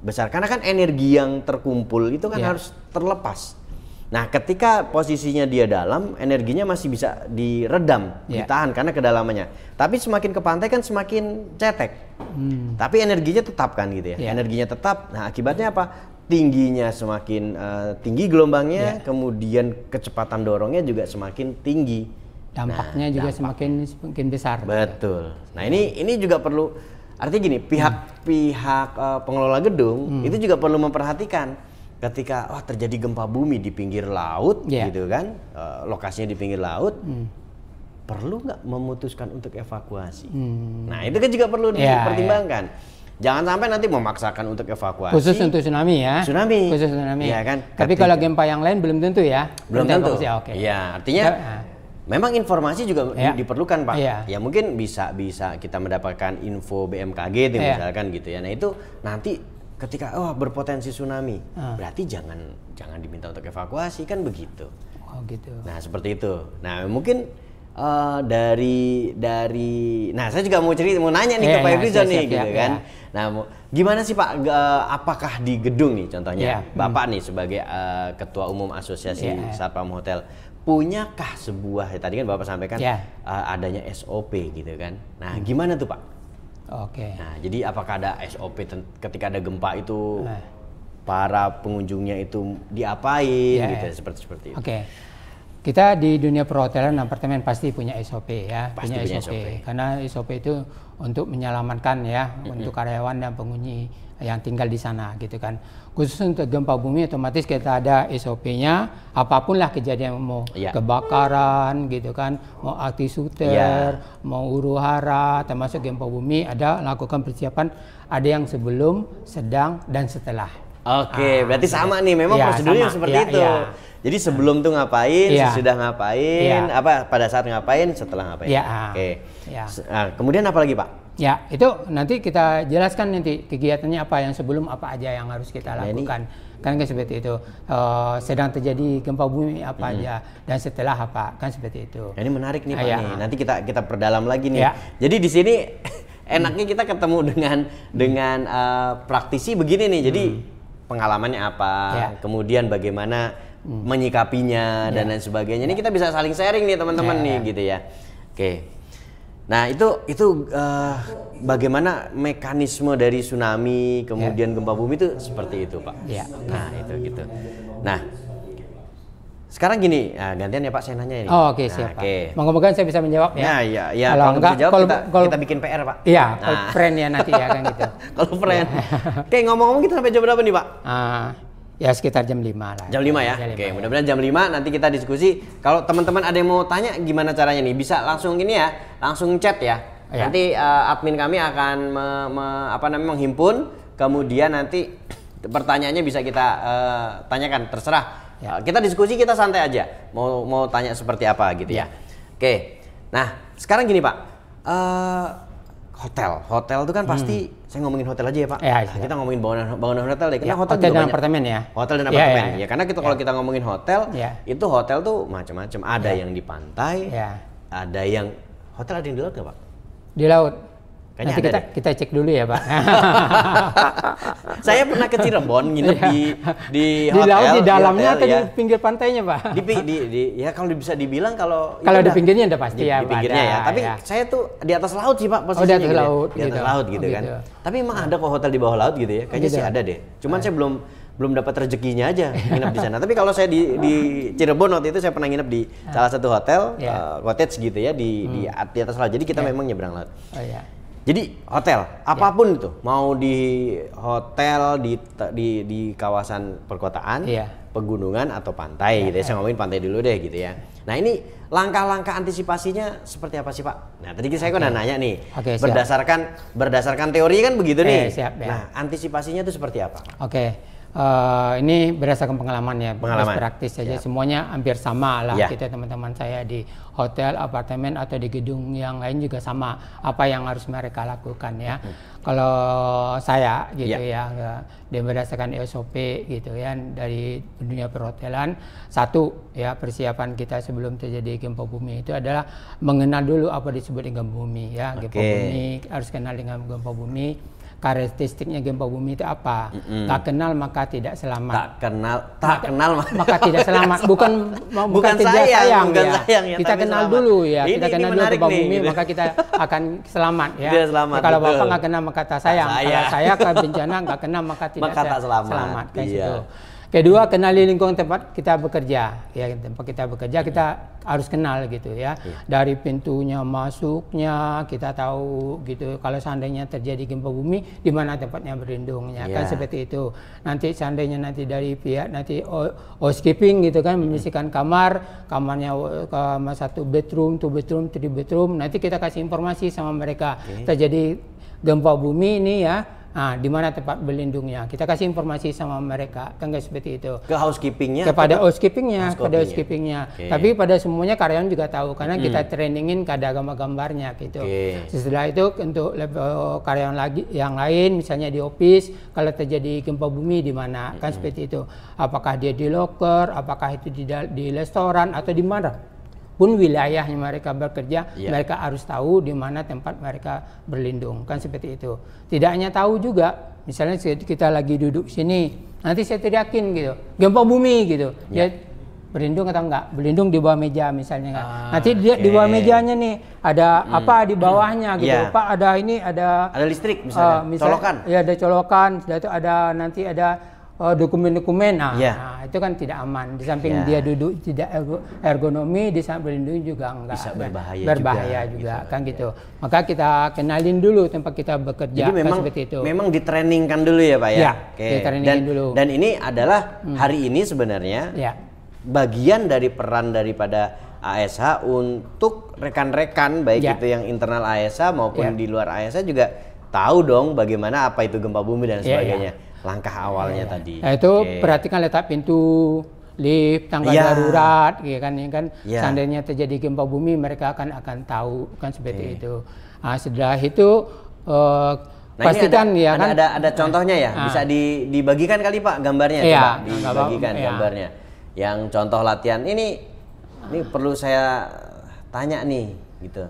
besar karena kan energi yang terkumpul itu kan yeah. harus terlepas. Nah ketika posisinya dia dalam, energinya masih bisa diredam, yeah. ditahan karena kedalamannya. Tapi semakin ke pantai kan semakin cetek. Hmm. Tapi energinya tetap kan gitu ya. Yeah. Energinya tetap. Nah, akibatnya apa? tingginya semakin uh, tinggi gelombangnya, yeah. kemudian kecepatan dorongnya juga semakin tinggi. Dampaknya nah, juga dampak. semakin semakin besar. Betul. Nah ini ini juga perlu artinya gini pihak-pihak hmm. pihak, uh, pengelola gedung hmm. itu juga perlu memperhatikan ketika wah terjadi gempa bumi di pinggir laut yeah. gitu kan uh, lokasinya di pinggir laut. Hmm perlu nggak memutuskan untuk evakuasi? Hmm. Nah itu kan juga perlu ya, ya. dipertimbangkan. yeah Jangan sampai nanti memaksakan untuk evakuasi. Khusus untuk tsunami ya. Tsunami. Khusus tsunami. Iya kan. Tapi Ketika. kalau gempa yang lain belum tentu ya. Belum tentu. Iya, okay. artinya nah, Memang informasi juga ya. diperlukan pak. Ya. ya mungkin bisa bisa kita mendapatkan info BMKG ya. misalkan gitu ya. Nah itu nanti ketika oh berpotensi tsunami hmm. berarti jangan jangan diminta untuk evakuasi kan begitu. Oh gitu. Nah seperti itu. Nah mungkin uh, dari dari nah saya juga mau cerita mau nanya nih yeah, ke iya, Pak yeah, nih siap, gitu siap, kan. Iya. Nah, gimana sih Pak uh, apakah di gedung nih contohnya yeah. Hmm. Bapak hmm. nih sebagai uh, ketua umum asosiasi yeah. Iya. Satpam Hotel punyakah sebuah ya, tadi kan Bapak sampaikan yeah. uh, adanya SOP gitu kan. Nah, gimana tuh Pak? Oke. Okay. Nah, jadi apakah ada SOP ketika ada gempa itu nah. para pengunjungnya itu diapain yeah. gitu ya, seperti seperti itu. Oke. Okay. Kita di dunia perhotelan dan apartemen pasti punya SOP ya, pasti punya, punya SOP. SOP. Karena SOP itu untuk menyelamatkan ya mm-hmm. untuk karyawan dan penghuni yang tinggal di sana gitu kan. Khusus untuk gempa bumi otomatis kita ada SOP-nya, apapun lah kejadian mau yeah. kebakaran gitu kan, mau aktif shooter, yeah. mau uru hara termasuk gempa bumi ada lakukan persiapan ada yang sebelum, sedang dan setelah. Oke, okay, ah, berarti sama nih memang ya, prosedurnya seperti ya, itu. Ya. Jadi sebelum tuh ngapain, ya. sesudah ngapain, ya. apa pada saat ngapain, setelah ngapain. Ya. Oke. Ya. Nah, kemudian apa lagi Pak? Ya, itu nanti kita jelaskan nanti kegiatannya apa yang sebelum apa aja yang harus kita nah, lakukan. Ini. Kan kan seperti itu. Uh, sedang terjadi gempa bumi apa hmm. aja dan setelah apa, kan seperti itu. Nah, ini menarik nih Pak ya. nih. Nanti kita kita perdalam lagi nih. Ya. Jadi di sini enaknya kita ketemu dengan dengan uh, praktisi begini nih. Jadi hmm. pengalamannya apa, ya. kemudian bagaimana hmm. menyikapinya dan ya. lain sebagainya. Ini ya. kita bisa saling sharing nih teman-teman yeah. nih ya. gitu ya. Oke. Okay. Nah, itu itu uh, bagaimana mekanisme dari tsunami kemudian yeah. gempa bumi itu seperti itu, Pak. Iya. Yeah. Nah, itu gitu. Nah, sekarang gini, nah, gantian ya Pak saya nanya ini. Oh, oke okay, nah, okay. Pak. Moga-moga saya bisa menjawab ya. Nah, ya, ya. Kalau, kalau enggak, jawab, kalau, kita, kalau, kita bikin PR Pak. Iya, nah. friend ya nanti ya kan gitu. kalau friend. oke, ngomong-ngomong kita sampai jam berapa nih Pak? Uh, Ya sekitar jam 5 lah. Jam 5 ya? Jam 5, Oke, ya. mudah-mudahan jam 5 nanti kita diskusi. Kalau teman-teman ada yang mau tanya gimana caranya nih? Bisa langsung ini ya, langsung chat ya. ya. Nanti uh, admin kami akan me, me, apa namanya menghimpun, kemudian nanti pertanyaannya bisa kita uh, tanyakan terserah. Ya. Uh, kita diskusi kita santai aja. Mau mau tanya seperti apa gitu ya. ya. Oke. Nah, sekarang gini, Pak. Uh, hotel, hotel itu kan hmm. pasti saya ngomongin hotel aja ya pak. Ya, nah, kita ngomongin bangunan bangunan hotel deh. Ya, karena ya, hotel, hotel dan apartemen ya. Hotel dan apartemen. Ya, ya, ya. ya karena kita ya. kalau kita ngomongin hotel, ya. itu hotel tuh macam-macam. Ada ya. yang di pantai, ya. ada yang hotel ada yang di laut nggak pak? Di laut Kayaknya Nanti kita, kita cek dulu ya Pak. saya pernah ke Cirebon nginep iya. di di hotel. Di laut di dalamnya di hotel, atau ya. di iya. pinggir pantainya Pak? Di, di, di ya kalau bisa dibilang kalau kalau di pinggirnya ada pasti di, ya. Di pinggirnya ada, ya. Tapi ya. saya tuh di atas laut sih Pak posisinya. Oh, di atas gitu ya. laut. Di atas gitu. laut gitu, oh, kan. Gitu. Tapi emang ada kok hotel di bawah laut gitu ya. Oh, Kayaknya gitu. sih ya? ada deh. Cuman eh. saya belum belum dapat rezekinya aja nginep di sana. Tapi kalau saya di, di Cirebon waktu itu saya pernah nginep di ah. salah satu hotel yeah. Iya. uh, cottage gitu ya di, hmm. di di atas laut. Jadi kita yeah. memang nyebrang laut. Oh, yeah. Jadi hotel, ya. apapun yeah. itu, mau di hotel di di di kawasan perkotaan, yeah. pegunungan atau pantai yeah. gitu ya. ya. Saya ngomongin pantai dulu deh gitu ya. Nah, ini langkah-langkah antisipasinya seperti apa sih, Pak? Nah, tadi saya kan okay. nanya nih. Okay, Berdasarkan berdasarkan teori kan begitu eh, nih. Siap, ya. Nah, antisipasinya itu seperti apa? Oke. Okay. Uh, ini berdasarkan pengalaman ya, pengalaman. praktis saja. Ya. yeah. Semuanya hampir sama lah ya. kita gitu ya, teman-teman saya di hotel, apartemen atau di gedung yang lain juga sama apa yang harus mereka lakukan ya. Hmm. Kalau saya gitu ya, ya dia ya, berdasarkan SOP gitu ya dari dunia perhotelan satu ya persiapan kita sebelum terjadi gempa bumi itu adalah mengenal dulu apa disebut gempa bumi ya, okay. gempa bumi harus kenal dengan gempa bumi karakteristiknya gempa bumi itu apa. Mm-hmm. Tak kenal maka tidak selamat. Tak kenal, tak, tak kenal maka, maka tidak selamat. Bukan bukan, bukan tidak sayang, bukan ya. Sayang, ya. Kita kenal selamat. dulu ya. Ini, kita kenal dulu gempa nih, bumi gitu. maka kita akan selamat ya. selamat, kalau betul. bapak nggak kenal maka tak sayang. Tak Kalau saya ke bencana nggak kenal maka tidak maka selamat. selamat. iya. Gitu. Kedua, kenali lingkungan tempat kita bekerja. Ya, tempat kita bekerja kita harus kenal gitu ya. Iya. Dari pintunya masuknya kita tahu gitu. Kalau seandainya terjadi gempa bumi, di mana tempatnya berlindungnya yeah. kan iya. seperti itu. Nanti seandainya nanti dari pihak nanti housekeeping gitu kan menyisikan kamar, kamarnya kamar satu bedroom, two bedroom, three bedroom. Nanti kita kasih informasi sama mereka okay. terjadi gempa bumi ini ya Nah, di mana tempat berlindungnya? Kita kasih informasi sama mereka, kan guys seperti itu. Ke housekeepingnya? Kepada housekeepingnya, kepada housekeepingnya. Okay. Tapi pada semuanya karyawan juga tahu karena hmm. kita trainingin kada gambar-gambarnya gitu. Okay. Setelah itu untuk oh, karyawan lagi yang lain, misalnya di office, kalau terjadi gempa bumi di mana, kan hmm. seperti itu. Apakah dia di locker, apakah itu di, di restoran atau di mana? pun wilayahnya mereka bekerja, yeah. mereka harus tahu di mana tempat mereka berlindung, kan seperti itu. Tidak hanya tahu juga, misalnya kita lagi duduk sini, nanti saya teriakin gitu, gempa bumi gitu, yeah. ya berlindung atau enggak, berlindung di bawah meja misalnya kan. Ah, nanti dia okay. di bawah mejanya nih ada hmm. apa di bawahnya hmm. gitu, yeah. pak ada ini ada ada listrik misalnya, uh, ah, misalnya colokan, ya ada colokan, ada nanti ada Oh, dokumen-dokumen. Nah, yeah. Iya. nah, itu kan tidak aman. Di samping yeah. dia duduk tidak ergonomi, di samping duduk juga enggak bisa berbahaya, berbahaya juga, gitu. juga gitu, kan ya. gitu. Maka kita kenalin dulu tempat kita bekerja Jadi memang, kan seperti itu. Memang ditrainingkan dulu ya, Pak ya. Iya, Oke. okay. dan, dulu. Dan ini adalah hmm. hari ini sebenarnya ya. bagian dari peran daripada ASH untuk rekan-rekan baik yeah. itu yang internal ASH maupun yeah. di luar ASH juga tahu dong bagaimana apa itu gempa bumi dan iya, sebagainya. Yeah, yeah langkah awalnya ya. tadi. Nah, itu okay. perhatikan letak pintu lift, tangga ya. darurat, ya kan, ya kan. Ya. Seandainya terjadi gempa bumi, mereka akan akan tahu kan seperti okay. itu. Nah, setelah itu uh, nah, pastikan ada, ya ada, kan. Ada ada contohnya ya, ah. bisa di, dibagikan kali Pak gambarnya, ya. dibagikan ya. gambarnya. Yang contoh latihan ini, ini perlu saya tanya nih, gitu.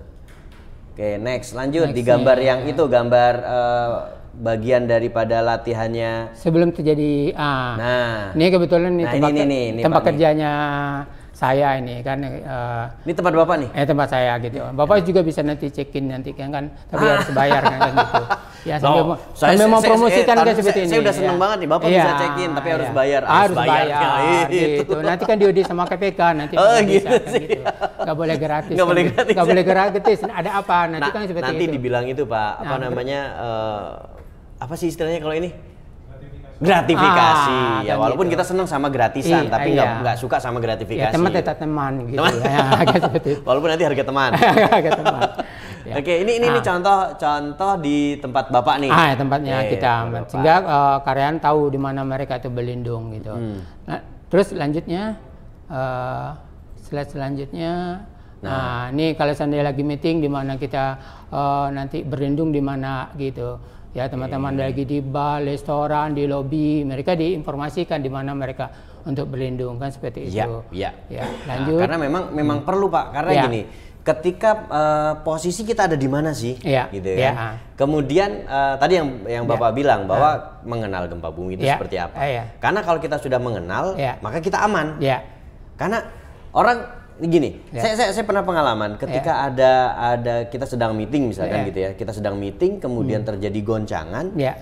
Oke, next lanjut next di gambar iya. yang ya. itu gambar uh, bagian daripada latihannya sebelum terjadi ah, nah ini kebetulan ini nah, tempat, ini, ini, ini, tempat kerjanya nih. saya ini kan uh, ini tempat bapak nih eh tempat saya gitu iya. bapak ya. juga bisa nanti cekin nanti kan kan tapi ah. harus bayar kan, kan gitu ya sambil, no, saya, sambil saya, mau promosikan saya, kan seperti ini saya udah ya. seneng ya. banget nih bapak ya, bisa cekin tapi ya. harus iya. bayar harus, harus bayar, bayar gitu. gitu nanti kan diudi sama KPK nanti oh, gitu, bisa, kan, gitu. Gak boleh gratis Gak kan. boleh gratis nggak boleh gratis ada apa nanti nah, kan seperti ini itu nanti dibilang itu pak apa nah, namanya apa sih istilahnya kalau ini? gratifikasi ah, ya walaupun gitu. kita senang sama gratisan iya, tapi iya. nggak iya. suka sama gratifikasi ya, teman tetap teman gitu ya. teman. ya walaupun nanti harga teman harga teman ya. oke ini ini, nah. ini ah. contoh contoh di tempat bapak nih ah ya, tempatnya e, kita bapak. sehingga uh, eh, karyawan tahu di mana mereka itu berlindung gitu hmm. nah, terus selanjutnya uh, slide selanjutnya nah. nah ini kalau seandainya lagi meeting di mana kita uh, nanti berlindung di mana gitu ya teman-teman lagi di bar, restoran, di lobi, mereka diinformasikan di mana mereka untuk berlindung kan seperti ya, itu. Iya, ya. ya ah, lanjut. Nah, karena memang memang hmm. perlu Pak, karena ya. gini, ketika uh, posisi kita ada di mana sih, ya. gitu ya. ya. Kemudian uh, tadi yang yang ya. Bapak ya. bilang bahwa ya. mengenal gempa bumi itu ya. seperti apa. Ah, ya. Karena kalau kita sudah mengenal, ya. maka kita aman. Ya. Karena orang gini, ya. saya, saya saya pernah pengalaman ketika ya. ada ada kita sedang meeting misalkan ya. gitu ya, kita sedang meeting kemudian hmm. terjadi goncangan, ya.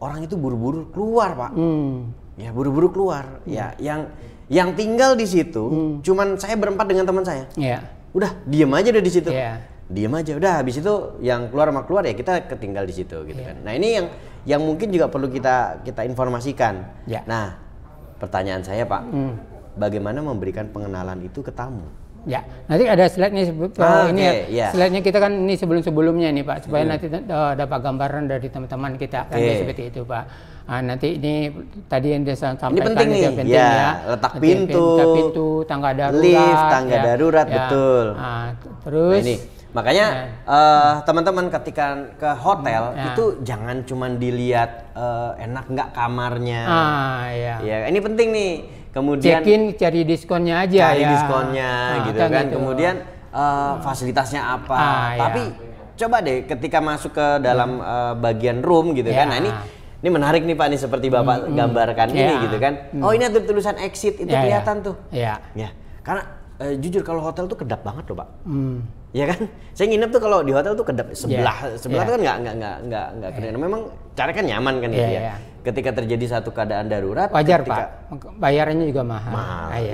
orang itu buru-buru keluar pak, hmm. ya buru-buru keluar, hmm. ya yang yang tinggal di situ hmm. cuman saya berempat dengan teman saya, Ya udah diem aja udah di situ, ya. diem aja udah habis itu yang keluar sama keluar ya kita ketinggal di situ gitu yeah. kan, nah ini yang yang mungkin juga perlu kita kita informasikan, yeah. nah pertanyaan saya pak. Hmm bagaimana memberikan pengenalan itu ke tamu. Ya, nanti ada slide-nya ah, okay, eh, ini ya. Yeah. Slide-nya kita kan ini sebelum-sebelumnya nih Pak, supaya hmm. nanti uh, dapat gambaran dari teman-teman kita kan seperti itu Pak. Nah, nanti ini tadi yang dia sampaikan ini penting nih, penting ya, ya. letak nanti, pintu, pintu, pintu, tangga darurat, lift, tangga ya, darurat ya. betul. Ah, nah, terus nah, ini makanya ya. eh, teman-teman uh, ketika ke hotel hmm, ya. itu jangan cuma dilihat uh, enak nggak kamarnya. Ah, ya. ya, ini penting nih kemudian cekin cari diskonnya aja cari ya. diskonnya nah, gitu kan, kan, Gitu. kemudian uh, fasilitasnya apa ah, ya. tapi ya. coba deh ketika masuk ke dalam hmm. uh, bagian room gitu kan. ya. kan nah ini ini menarik nih Pak nih seperti Bapak hmm, hmm. gambarkan hmm. ini gitu kan hmm. oh ini ada tulisan exit itu ya, ya. kelihatan ya. tuh ya ya karena uh, jujur kalau hotel tuh kedap banget loh Pak hmm Ya kan? Saya nginep tuh kalau di hotel tuh kedap sebelah yeah. sebelah yeah. tuh kan nggak nggak nggak nggak nggak yeah. Memang cara kan nyaman kan yeah, gitu iya, ya. Yeah. Ketika terjadi satu keadaan darurat wajar ketika, Pak. Bayarannya juga mahal. Mahal. Ah, iya.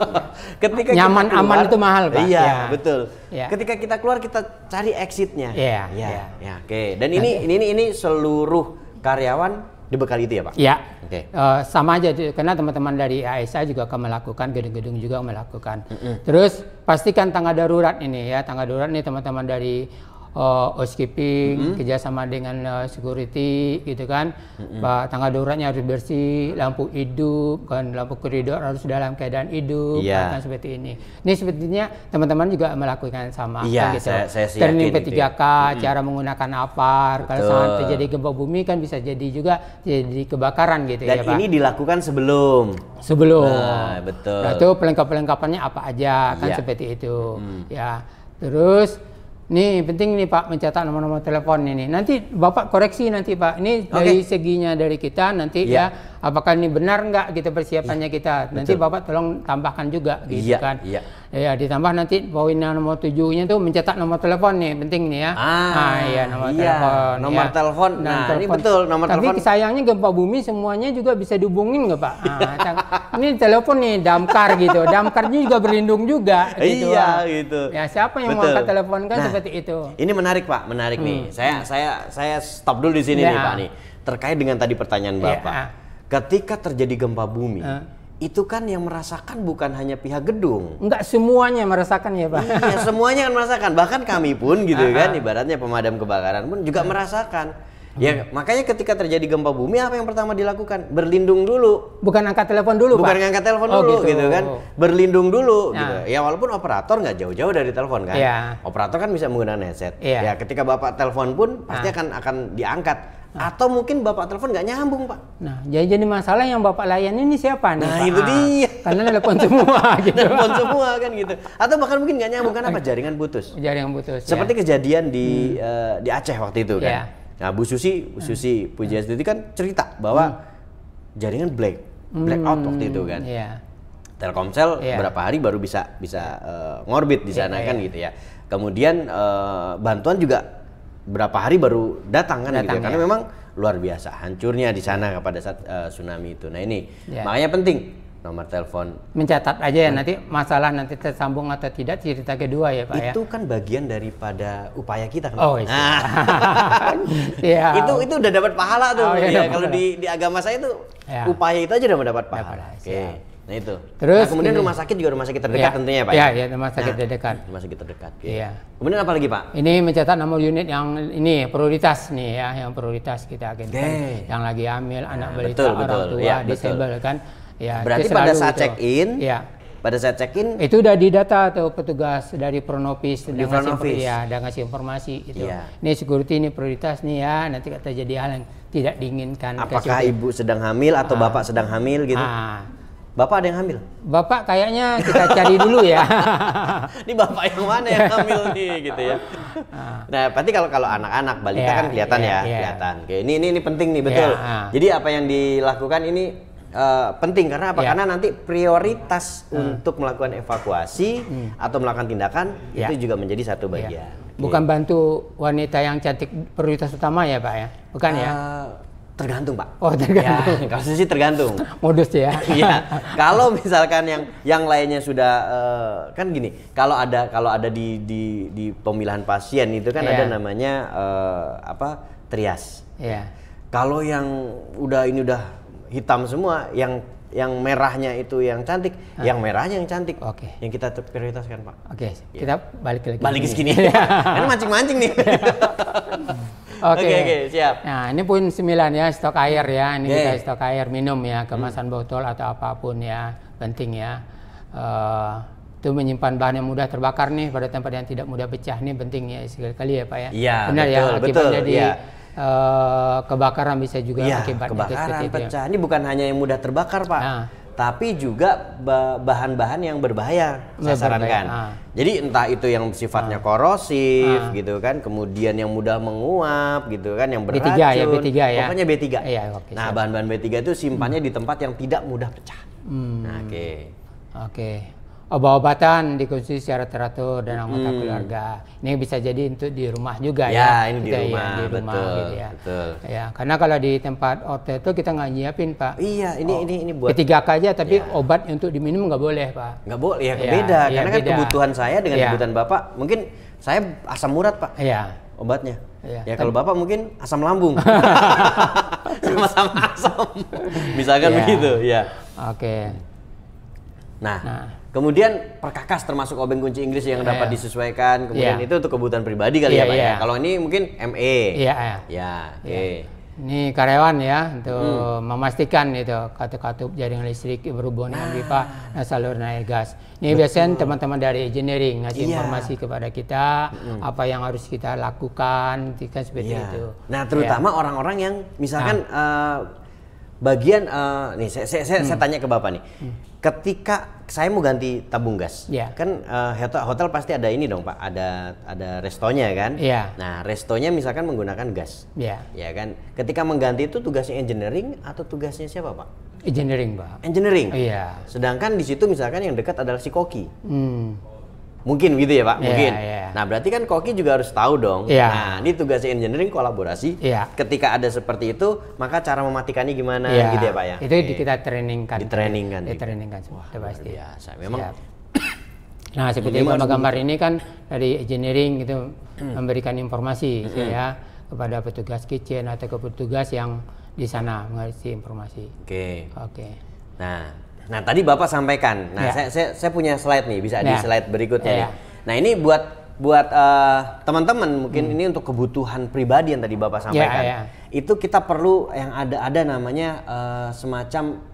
ketika nyaman keluar, aman itu mahal Pak. Iya, yeah. betul. Yeah. Ketika kita keluar kita cari exitnya. Iya. Yeah. Iya. Yeah. Yeah. Oke. Okay. Dan ini ini ini seluruh karyawan dibekali itu ya Pak? Iya. Okay. Uh, eh, sama aja karena teman-teman dari ASA juga akan melakukan gedung-gedung juga melakukan. Mm -hmm. Terus pastikan tangga darurat ini ya, tangga darurat ini teman-teman dari uh, eh, housekeeping, mm -hmm. kerjasama dengan uh, security gitu kan. Mm -hmm. tangga daruratnya harus bersih, lampu hidup, kan lampu koridor harus dalam keadaan hidup, yeah. Kan, kan, seperti ini. Ini sepertinya teman-teman juga melakukan sama. yeah, kan, gitu. saya, saya sih Training P3K, ya. mm -hmm. cara menggunakan apar, Betul. kalau sangat terjadi gempa bumi kan bisa jadi juga jadi kebakaran gitu Dan ya Pak. ini dilakukan sebelum? Sebelum. Nah, betul. Lalu nah, pelengkap-pelengkapannya apa aja, kan iya. seperti itu. Mm. Ya, terus Nih penting nih Pak mencatat nomor-nomor telepon ini. Nanti Bapak koreksi nanti Pak. Ini dari okay. seginya dari kita nanti yeah. ya, ya apakah ini benar enggak gitu iya, kita persiapannya kita Betul. nanti bapak tolong tambahkan juga gitu iya, kan iya. ya ditambah nanti poin nomor tujuhnya tuh mencetak nomor telepon nih penting nih ya ah, ah iya nomor iya. telepon nomor ya. telepon nah, nah telepon. ini betul nomor tapi telepon tapi sayangnya gempa bumi semuanya juga bisa dihubungin nggak pak ah, ini telepon nih damkar gitu damkarnya juga berlindung juga gitu iya ah. gitu ya siapa yang betul. mau angkat telepon kan nah, seperti itu ini menarik pak menarik hmm. nih saya hmm. saya saya stop dulu di sini ya. nih pak nih terkait dengan tadi pertanyaan ya. bapak ya ketika terjadi gempa bumi, uh. itu kan yang merasakan bukan hanya pihak gedung. Enggak semuanya merasakan ya Pak. Iya, semuanya kan merasakan. Bahkan kami pun gitu uh ah, -huh. kan, ah. ibaratnya pemadam kebakaran pun juga uh. merasakan Ya, makanya ketika terjadi gempa bumi apa yang pertama dilakukan? Berlindung dulu. Bukan angkat telepon dulu, Bukan Pak. Bukan angkat telepon oh, dulu gitu. gitu kan. Berlindung dulu nah. gitu. Ya walaupun operator nggak jauh-jauh dari telepon kan. Ya. Operator kan bisa menggunakan headset. Ya. Ya, ketika Bapak telepon pun nah. pasti nah. akan akan diangkat. Nah. Atau mungkin Bapak telepon nggak nyambung, Pak. Nah, jadi jadi masalah yang Bapak layani ini siapa nih, Nah, Pak? itu ah, dia. Karena telepon semua gitu. telepon semua kan gitu. Atau bahkan mungkin nggak nyambung karena apa? Jaringan putus. Jaringan putus. Seperti ya. kejadian di hmm. uh, di Aceh waktu itu kan. Ya. Nah, Bu Susi, Bu hmm. Susi hmm. Pujiastuti kan cerita bahwa hmm. jaringan black blackout hmm. waktu itu kan. Hmm, yeah. Telkomsel yeah. berapa hari baru bisa bisa uh, ngorbit di iya, sana yeah, kan yeah. gitu ya. Kemudian uh, bantuan juga berapa hari baru datang kan datang, gitu ya. Karena yeah. memang luar biasa hancurnya di sana pada saat uh, tsunami itu. Nah, ini yeah. makanya penting nomor telepon. Mencatat aja ya hmm. nanti masalah nanti tersambung atau tidak cerita kedua ya Pak ya? Itu ya? kan bagian daripada upaya kita kan. Oh iya. Nah. yeah. itu itu udah dapat pahala tuh oh, ya. Kalau di di agama saya itu ya. upaya itu aja udah mendapat pahala. Oke. Okay. Nah itu. Terus nah, kemudian ini, rumah sakit juga rumah sakit terdekat ya, tentunya ya, Pak. Ya? Iya, ya, rumah sakit nah, terdekat. Rumah sakit terdekat. Iya. Ya. Kemudian apa lagi Pak? Ini mencatat nomor unit yang ini prioritas nih ya, yang prioritas kita agendakan. Yang lagi hamil, nah, anak balita, orang tua, ya, disable betul. kan Ya, Berarti pada saat gitu. check in, ya. pada saat check in itu udah didata atau petugas dari Pronopis udah ngasih office. ya, dan ngasih informasi itu. Ya. Ini security ini prioritas nih ya, nanti kata jadi hal yang tidak diinginkan. Apakah ibu sedang hamil atau ah. bapak sedang hamil gitu? Ah. Bapak ada yang hamil? Bapak kayaknya kita cari dulu ya. Ini bapak yang mana yang hamil nih gitu ya. Ah. Nah, berarti kalau kalau anak-anak balita yeah, kan kelihatan yeah, ya, yeah. Ya. kelihatan. Oke, ini ini ini penting nih ya, betul. Yeah, uh. Jadi apa yang dilakukan ini uh, penting karena apa? Yeah. Karena nanti prioritas hmm. untuk melakukan evakuasi hmm. atau melakukan tindakan yeah. itu juga menjadi satu ya. bagian. Yeah. Bukan bantu wanita yang cantik prioritas utama ya Pak ya? Bukan uh, ya? Eh, tergantung Pak. Oh tergantung. Ya, kalau sih tergantung. Modus ya. Iya. kalau misalkan yang yang lainnya sudah uh, kan gini, kalau ada kalau ada di di, di pemilihan pasien itu kan yeah. ada ya. namanya uh, apa trias. Iya. Yeah. Kalau yang udah ini udah hitam semua yang yang merahnya itu yang cantik, ah. yang merahnya yang cantik. Oke. Okay. Yang kita prioritaskan, Pak. Oke, okay. Iya. yeah. kita balik lagi. Balik ke sini. Kan mancing-mancing nih. Oke, okay. okay, okay, siap. Nah, ini poin 9 ya, stok air ya. Ini okay. kita stok air minum ya, kemasan hmm. botol atau apapun ya, penting ya. Uh, itu menyimpan bahan yang mudah terbakar nih pada tempat yang tidak mudah pecah nih penting ya sekali-kali ya Pak ya. Iya, benar ya, betul, ya. Akibatnya betul, di ya uh, kebakaran bisa juga iya, ya, akibat kebakaran pecah. Ini bukan hanya yang mudah terbakar, Pak. Nah. Tapi juga bahan-bahan yang berbahaya, saya sarankan. Nah. Jadi entah itu yang sifatnya nah. korosif, nah. gitu kan, kemudian yang mudah menguap, gitu kan, yang ya, ya. beracun. B3 ya, B3 ya. Pokoknya B3. Iya, okay, nah, bahan-bahan B3 itu simpannya hmm. di tempat yang tidak mudah pecah. Hmm. Nah, Oke. Okay. Oke obat-obatan dikonsumsi secara teratur dan anggota hmm. keluarga. Ini bisa jadi untuk di rumah juga ya. Ya, ini gitu di ya, rumah, ya, di rumah betul, gitu ya. Betul. Ya, karena kalau di tempat hotel itu kita nggak nyiapin, Pak. Iya, ini oh, ini ini buat ketiga k aja tapi ya. obat untuk diminum nggak boleh, Pak. Nggak boleh, ya, ya beda. Ya, karena kan kebutuhan saya dengan ya. kebutuhan Bapak, mungkin saya asam urat, Pak. Iya. Obatnya. Iya, ya, ya kalau bapak mungkin asam lambung, sama-sama asam, misalkan ya. begitu, ya. Oke. Okay. Nah, nah, Kemudian perkakas termasuk obeng kunci Inggris yang iya, dapat yeah. disesuaikan. Iya. Kemudian yeah. itu untuk kebutuhan pribadi kali yeah, ya Pak yeah. ya. Iya. Kalau ini mungkin ME. Iya. Yeah, yeah. Ya, Okay. Yeah. Ini karyawan ya untuk hmm. memastikan itu katup-katup jaringan listrik berhubungan dengan ah. pipa nah. saluran air gas. Ini Betul. biasanya teman-teman dari engineering ngasih yeah. informasi kepada kita hmm. apa yang harus kita lakukan, kan seperti yeah. itu. Nah, terutama orang-orang yang misalkan nah. uh, bagian uh, nih saya saya, saya, hmm. saya tanya ke Bapak nih. Hmm ketika saya mau ganti tabung gas, yeah. kan uh, hotel, hotel pasti ada ini dong pak, ada ada restonya kan. Yeah. Nah restonya misalkan menggunakan gas, yeah. ya kan. Ketika mengganti itu tugasnya engineering atau tugasnya siapa pak? Engineering pak. Engineering. Iya. Sedangkan di situ misalkan yang dekat adalah si koki. Hmm Mungkin gitu ya Pak, iya, mungkin. Yeah, yeah. Nah berarti kan koki juga harus tahu dong. Yeah. Nah ini tugasnya engineering kolaborasi. Yeah. Ketika ada seperti itu, maka cara mematikannya gimana yeah. gitu ya Pak ya? Itu okay. kita trainingkan. Gitu. trainingkan di semua. Wah, pasti. Biasa. Memang. Siap. Nah seperti gambar-gambar ini kan dari engineering itu hmm. memberikan informasi hmm. gitu ya kepada petugas kitchen atau ke petugas yang di sana mengasih informasi. Oke. Okay. Oke. Okay. Nah Nah tadi Bapak sampaikan. Nah yeah. saya, saya saya punya slide nih bisa yeah. di ya. slide berikutnya. Yeah. Nih. Ya. Nah ini buat buat teman eh, teman-teman mungkin hmm. ini untuk kebutuhan pribadi yang tadi Bapak ya, sampaikan. Yeah, yeah. Itu kita perlu yang ada ada namanya uh, semacam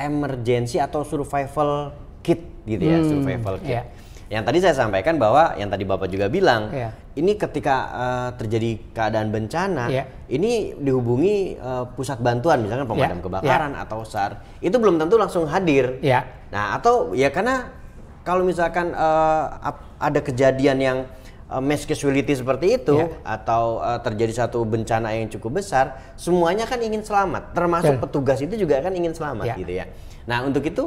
emergency atau survival kit gitu ya hmm. survival kit. Yeah. Yang tadi saya sampaikan bahwa yang tadi Bapak juga bilang, ya. ini ketika uh, terjadi keadaan bencana, ya. ini dihubungi uh, pusat bantuan misalkan iya. pemadam ya. kebakaran ya. atau SAR, itu belum tentu langsung hadir. ya. Nah, atau ya karena kalau misalkan uh, ada kejadian yang uh, mass casualty seperti itu ya. atau uh, terjadi satu bencana yang cukup besar, semuanya kan ingin selamat, termasuk ya. petugas itu juga kan ingin selamat ya. gitu ya. Nah, untuk itu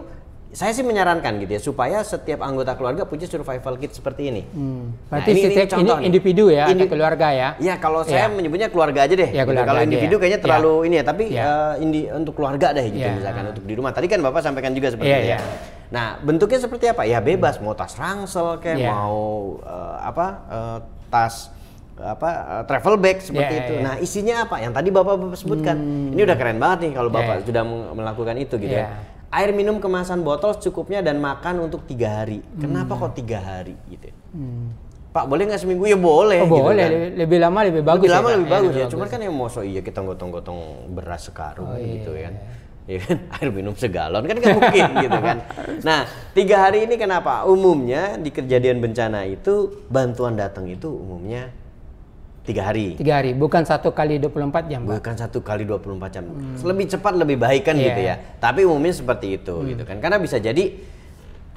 saya sih menyarankan gitu ya supaya setiap anggota keluarga punya survival kit seperti ini. Hmm. Nah, Berarti nah, ini, ini contoh ini individu ya, Indi keluarga ya. Iya, kalau iya. saya ya. menyebutnya keluarga aja deh. Iya, gitu. Ya, keluarga gitu. Kalau individu ya. kayaknya iya. terlalu ya. ini ya, tapi ya. Uh, indi, untuk keluarga deh gitu ya. misalkan untuk di rumah. Tadi kan Bapak sampaikan juga seperti ya, itu. Ya. Nah, bentuknya seperti apa? Ya bebas, mau tas ransel kayak ya. mau uh, apa uh, tas apa uh, travel bag seperti yeah, itu. Yeah. Nah, isinya apa? Yang tadi Bapak, Bapak sebutkan. Hmm. Ini udah keren banget nih kalau Bapak yeah. sudah melakukan itu gitu yeah. ya air minum kemasan botol secukupnya dan makan untuk tiga hari. Hmm. Kenapa hmm. kok tiga hari gitu? Hmm. Pak boleh nggak seminggu ya boleh. Oh, gitu boleh, kan. lebih, lama lebih ya, ya, bagus. Lebih lama ya, lebih kan? bagus ya. ya. Cuman kan yang mau so iya kita gotong-gotong beras sekarung oh, iya, gitu iya. kan. Ya kan air minum segalon kan nggak mungkin gitu kan. Nah tiga hari ini kenapa? Umumnya di kejadian bencana itu bantuan datang itu umumnya Tiga hari. Tiga hari, bukan satu kali 24 jam. Bukan satu kali 24 jam. Hmm. Lebih cepat lebih baik kan yeah. gitu ya. Tapi umumnya seperti itu hmm. gitu kan. Karena bisa jadi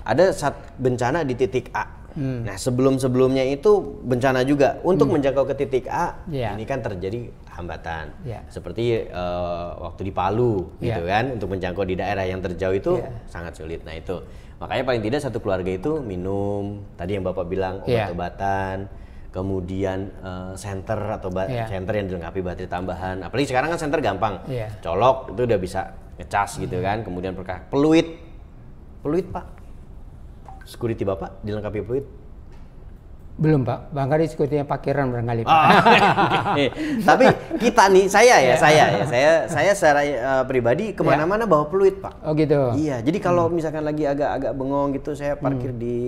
ada saat bencana di titik A. Hmm. Nah sebelum-sebelumnya itu bencana juga. Untuk hmm. menjangkau ke titik A, yeah. ini kan terjadi hambatan. Yeah. Seperti uh, waktu di Palu yeah. gitu iya. kan. Untuk menjangkau di daerah yang terjauh itu yeah. sangat sulit. Nah itu. Makanya paling tidak satu keluarga itu minum, tadi yang Bapak bilang iya. obat-obatan. Yeah kemudian uh, eh, center atau yeah. center yang dilengkapi baterai tambahan. Apalagi sekarang kan center gampang, yeah. colok itu udah bisa ngecas gitu kan. Kemudian perka peluit, peluit pak, security bapak dilengkapi peluit belum Pak, Bang Kadi ikutnya pakiran barangkali Pak. Oh, ah, okay. Tapi kita nih, saya ya, iya. saya ya, saya saya secara uh, pribadi iya. kemana-mana yeah. bawa peluit Pak. Oh gitu. Iya, jadi kalau hmm. misalkan lagi agak-agak bengong gitu, saya hmm. parkir hmm. di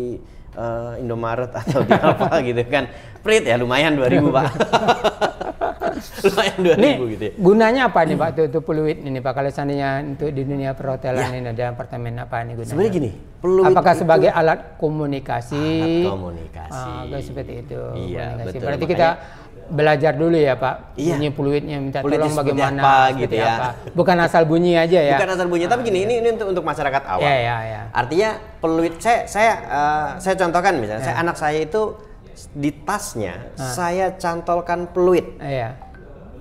uh, Indomaret atau di apa gitu kan. Prit ya lumayan 2000 Pak. Selain 2000 nih, gitu ya. Gunanya apa nih Pak itu peluit ini Pak kalau seandainya untuk di dunia perhotelan ya. ini ada apartemen apa nih gunanya? Sebenarnya gini, peluit Apakah sebagai alat komunikasi? Alat komunikasi. Ah, seperti itu. Iya, komunikasi. betul. Berarti kita belajar dulu ya Pak iya. bunyi peluitnya minta tolong bagaimana gitu ya apa. bukan asal bunyi aja ya bukan asal bunyi tapi gini ah, ini ini untuk untuk masyarakat awam Iya, iya, iya. artinya peluit saya saya uh, saya contohkan misalnya iya. saya anak saya itu di tasnya ah. saya cantolkan peluit Iya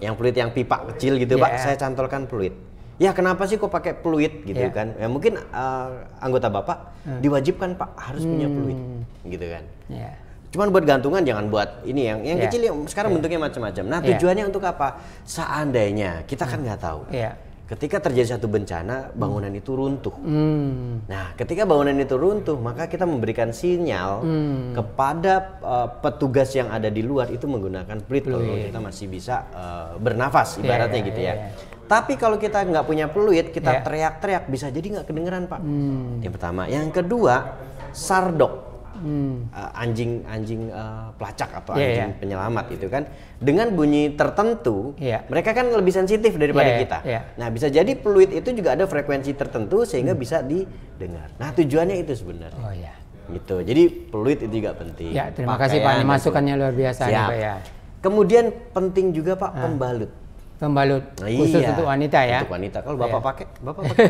yang peluit yang pipa kecil gitu yeah. pak iya. saya cantolkan peluit ya kenapa sih kok pakai peluit gitu yeah. kan ya mungkin uh, anggota bapak hmm. diwajibkan pak harus hmm. punya peluit gitu kan yeah. cuman buat gantungan jangan buat ini yang yang yeah. kecil yang sekarang yeah. bentuknya macam-macam nah iya. tujuannya yeah. untuk apa seandainya kita kan hmm. nggak tahu yeah ketika terjadi satu bencana bangunan itu runtuh. Hmm. Nah, ketika bangunan itu runtuh, maka kita memberikan sinyal hmm. kepada uh, petugas yang ada di luar itu menggunakan pelit kalau kita masih bisa uh, bernafas iya, ibaratnya yeah, gitu ya. Yeah, yeah. Tapi kalau kita nggak punya peluit, kita iya. teriak-teriak yeah. bisa jadi nggak kedengeran pak. Hmm. Yang pertama, yang kedua sardok hmm. Eh, anjing anjing uh, pelacak atau yeah, anjing yeah. penyelamat itu kan dengan bunyi tertentu yeah. mereka kan lebih sensitif daripada yeah, kita yeah. nah bisa jadi peluit itu juga ada frekuensi tertentu sehingga hmm. bisa didengar nah tujuannya itu sebenarnya oh, yeah. gitu jadi peluit itu juga penting ya terima Pakaian kasih pak masukannya luar biasa ya kemudian penting juga pak ah. pembalut Pembalut nah, khusus iya, untuk wanita ya. Untuk wanita. Kalau iya. bapak iya. pakai, bapak pakai.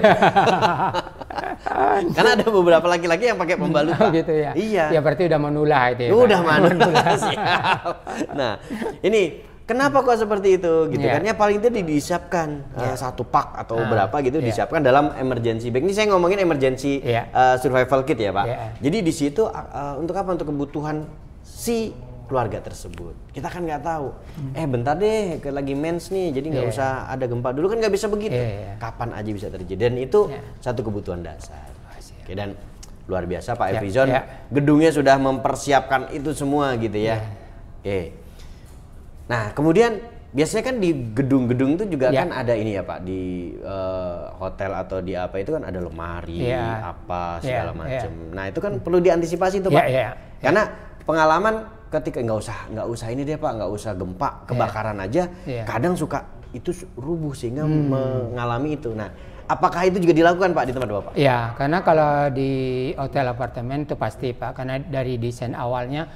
Karena ada beberapa laki-laki yang pakai pembalut. Oh, pak. gitu ya. Iya. Ya berarti udah menulah itu. Ya, udah menulah. nah, ini kenapa kok seperti itu gitu yeah. kan? Ya paling tidak disiapkan yeah. Ya, uh, satu pak atau uh, berapa gitu yeah. disiapkan dalam emergency bag. Ini saya ngomongin emergency yeah. Iya. uh, survival kit ya, Pak. Yeah. Jadi di situ uh, untuk apa? Untuk kebutuhan si keluarga tersebut. Kita kan nggak tahu. Hmm. Eh bentar deh, lagi mens nih, jadi nggak yeah. usah ada gempa. Dulu kan nggak bisa begitu. Yeah, yeah. Kapan aja bisa terjadi. Dan itu yeah. satu kebutuhan dasar. Oh, Oke, dan luar biasa Pak yeah, Evison, Yeah. Gedungnya sudah mempersiapkan itu semua gitu ya. Yeah. Oke. Nah kemudian biasanya kan di gedung-gedung itu juga yeah. kan ada ini ya Pak di uh, hotel atau di apa itu kan ada lemari yeah. apa iya, segala yeah, macam. Yeah. Nah itu kan perlu diantisipasi tuh iya, Pak. Yeah, yeah. Karena pengalaman ketika nggak usah nggak usah ini deh pak nggak usah gempa iya. kebakaran yeah. aja yeah. kadang suka itu rubuh sehingga hmm. mengalami itu nah apakah itu juga dilakukan pak di tempat bapak ya karena kalau di hotel apartemen itu pasti pak karena dari desain awalnya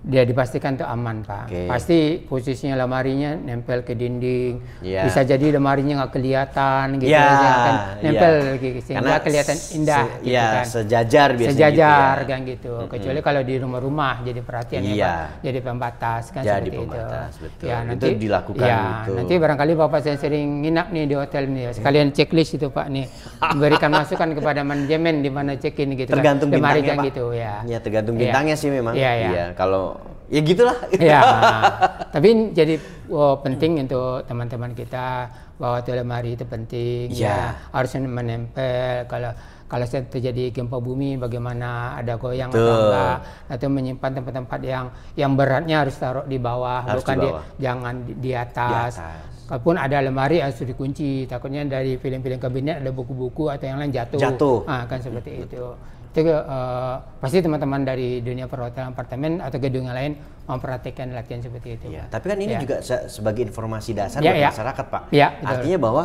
dia dipastikan itu aman pak. Okay. Pasti posisinya lemarinya nempel ke dinding. Yeah. Bisa jadi lemarinya nggak kelihatan gitu yeah. kan, kan ya. nempel yeah. gitu sehingga kelihatan indah se gitu yeah, kan. Sejajar biasanya. Gitu sejajar gitu, ya. kan gitu. Mm -hmm. Kecuali kalau di rumah-rumah jadi perhatian yeah. ya iya. pak. Jadi pembatas kan jadi seperti pembatas, itu. Betul. Ya nanti itu dilakukan ya, gitu. Nanti barangkali bapak saya sering nginap nih di hotel nih. Mm. sekalian mm. checklist itu pak nih memberikan masukan kepada manajemen di mana check-in gitu. Kan. Tergantung kan. bintangnya kan, pak. gitu ya. Ya tergantung iya. bintangnya ya. sih memang. Iya ya. ya. Kalau ya gitulah. Ya. tapi jadi wow, penting untuk teman-teman kita bahwa telemari itu penting. Ya. ya. Harus menempel kalau kalau terjadi gempa bumi bagaimana ada goyang Tuh. atau enggak atau menyimpan tempat-tempat yang yang beratnya harus taruh di bawah harus bukan di, bawah. di jangan di, di atas. Di atas. Kalaupun ada lemari harus dikunci takutnya dari film-film kabinet ada buku-buku atau yang lain jatuh. Jatuh. Ah, kan seperti itu itu uh, pasti teman-teman dari dunia perhotelan apartemen atau gedung yang lain memperhatikan latihan seperti itu. Ya, tapi kan ini ya. juga se sebagai informasi dasar ya, buat ya. masyarakat, Pak. Ya, Artinya bahwa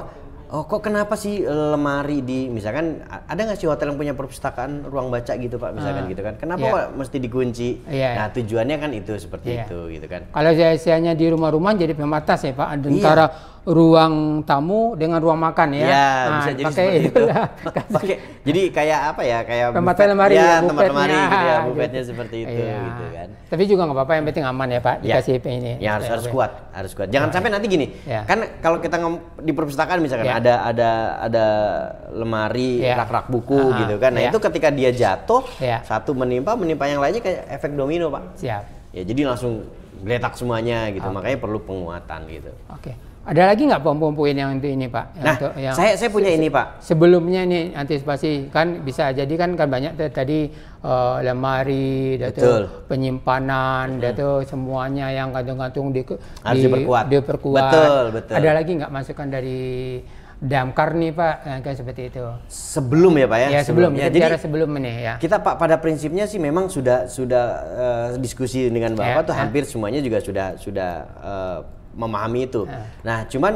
oh kok kenapa sih lemari di misalkan ada nggak sih hotel yang punya perpustakaan ruang baca gitu Pak misalkan uh, gitu kan. Kenapa ya. kok mesti dikunci? Ya, nah, tujuannya kan itu seperti ya. itu gitu kan. Kalau saya di rumah-rumah jadi pematas ya Pak antara iya ruang tamu dengan ruang makan ya. Iya, nah, bisa jadi pakai itu. pakai jadi kayak apa ya? Kayak tempat lemari iya, ya, tempat lemari gitu ya, bufetnya ah, gitu. seperti itu iya. gitu kan. Tapi juga nggak apa-apa yang penting aman ya, Pak, iya. dikasih ya. ini. Ya harus iya, harus kuat, harus kuat. Jangan sampai nanti gini. Ya. Kan kalau kita di perpustakaan misalkan ya. ada ada ada lemari, rak-rak ya. buku uh gitu kan. Nah, ya. itu ketika dia jatuh, ya. satu menimpa, menimpa yang lainnya kayak efek domino, Pak. Siap. Ya, jadi langsung letak semuanya gitu. Okay. Makanya perlu penguatan gitu. Oke. Okay. Ada lagi nggak poin-poin yang itu ini Pak? Yang nah, untuk, yang saya saya punya se ini Pak. Sebelumnya ini antisipasi kan bisa jadi kan kan banyak tadi uh, lemari, datu, penyimpanan, hmm. datu semuanya yang gantung-gantung di, di diperkuat. Betul betul. Ada lagi nggak masukan dari damkar nih Pak kayak seperti itu. Sebelum ya Pak ya? Ya sebelum. Ya, jadi sebelum ini ya. Kita Pak pada prinsipnya sih memang sudah sudah uh, diskusi dengan ya, Bapak ya, tuh ya. hampir semuanya juga sudah sudah uh, memahami itu. Ya. Nah, cuman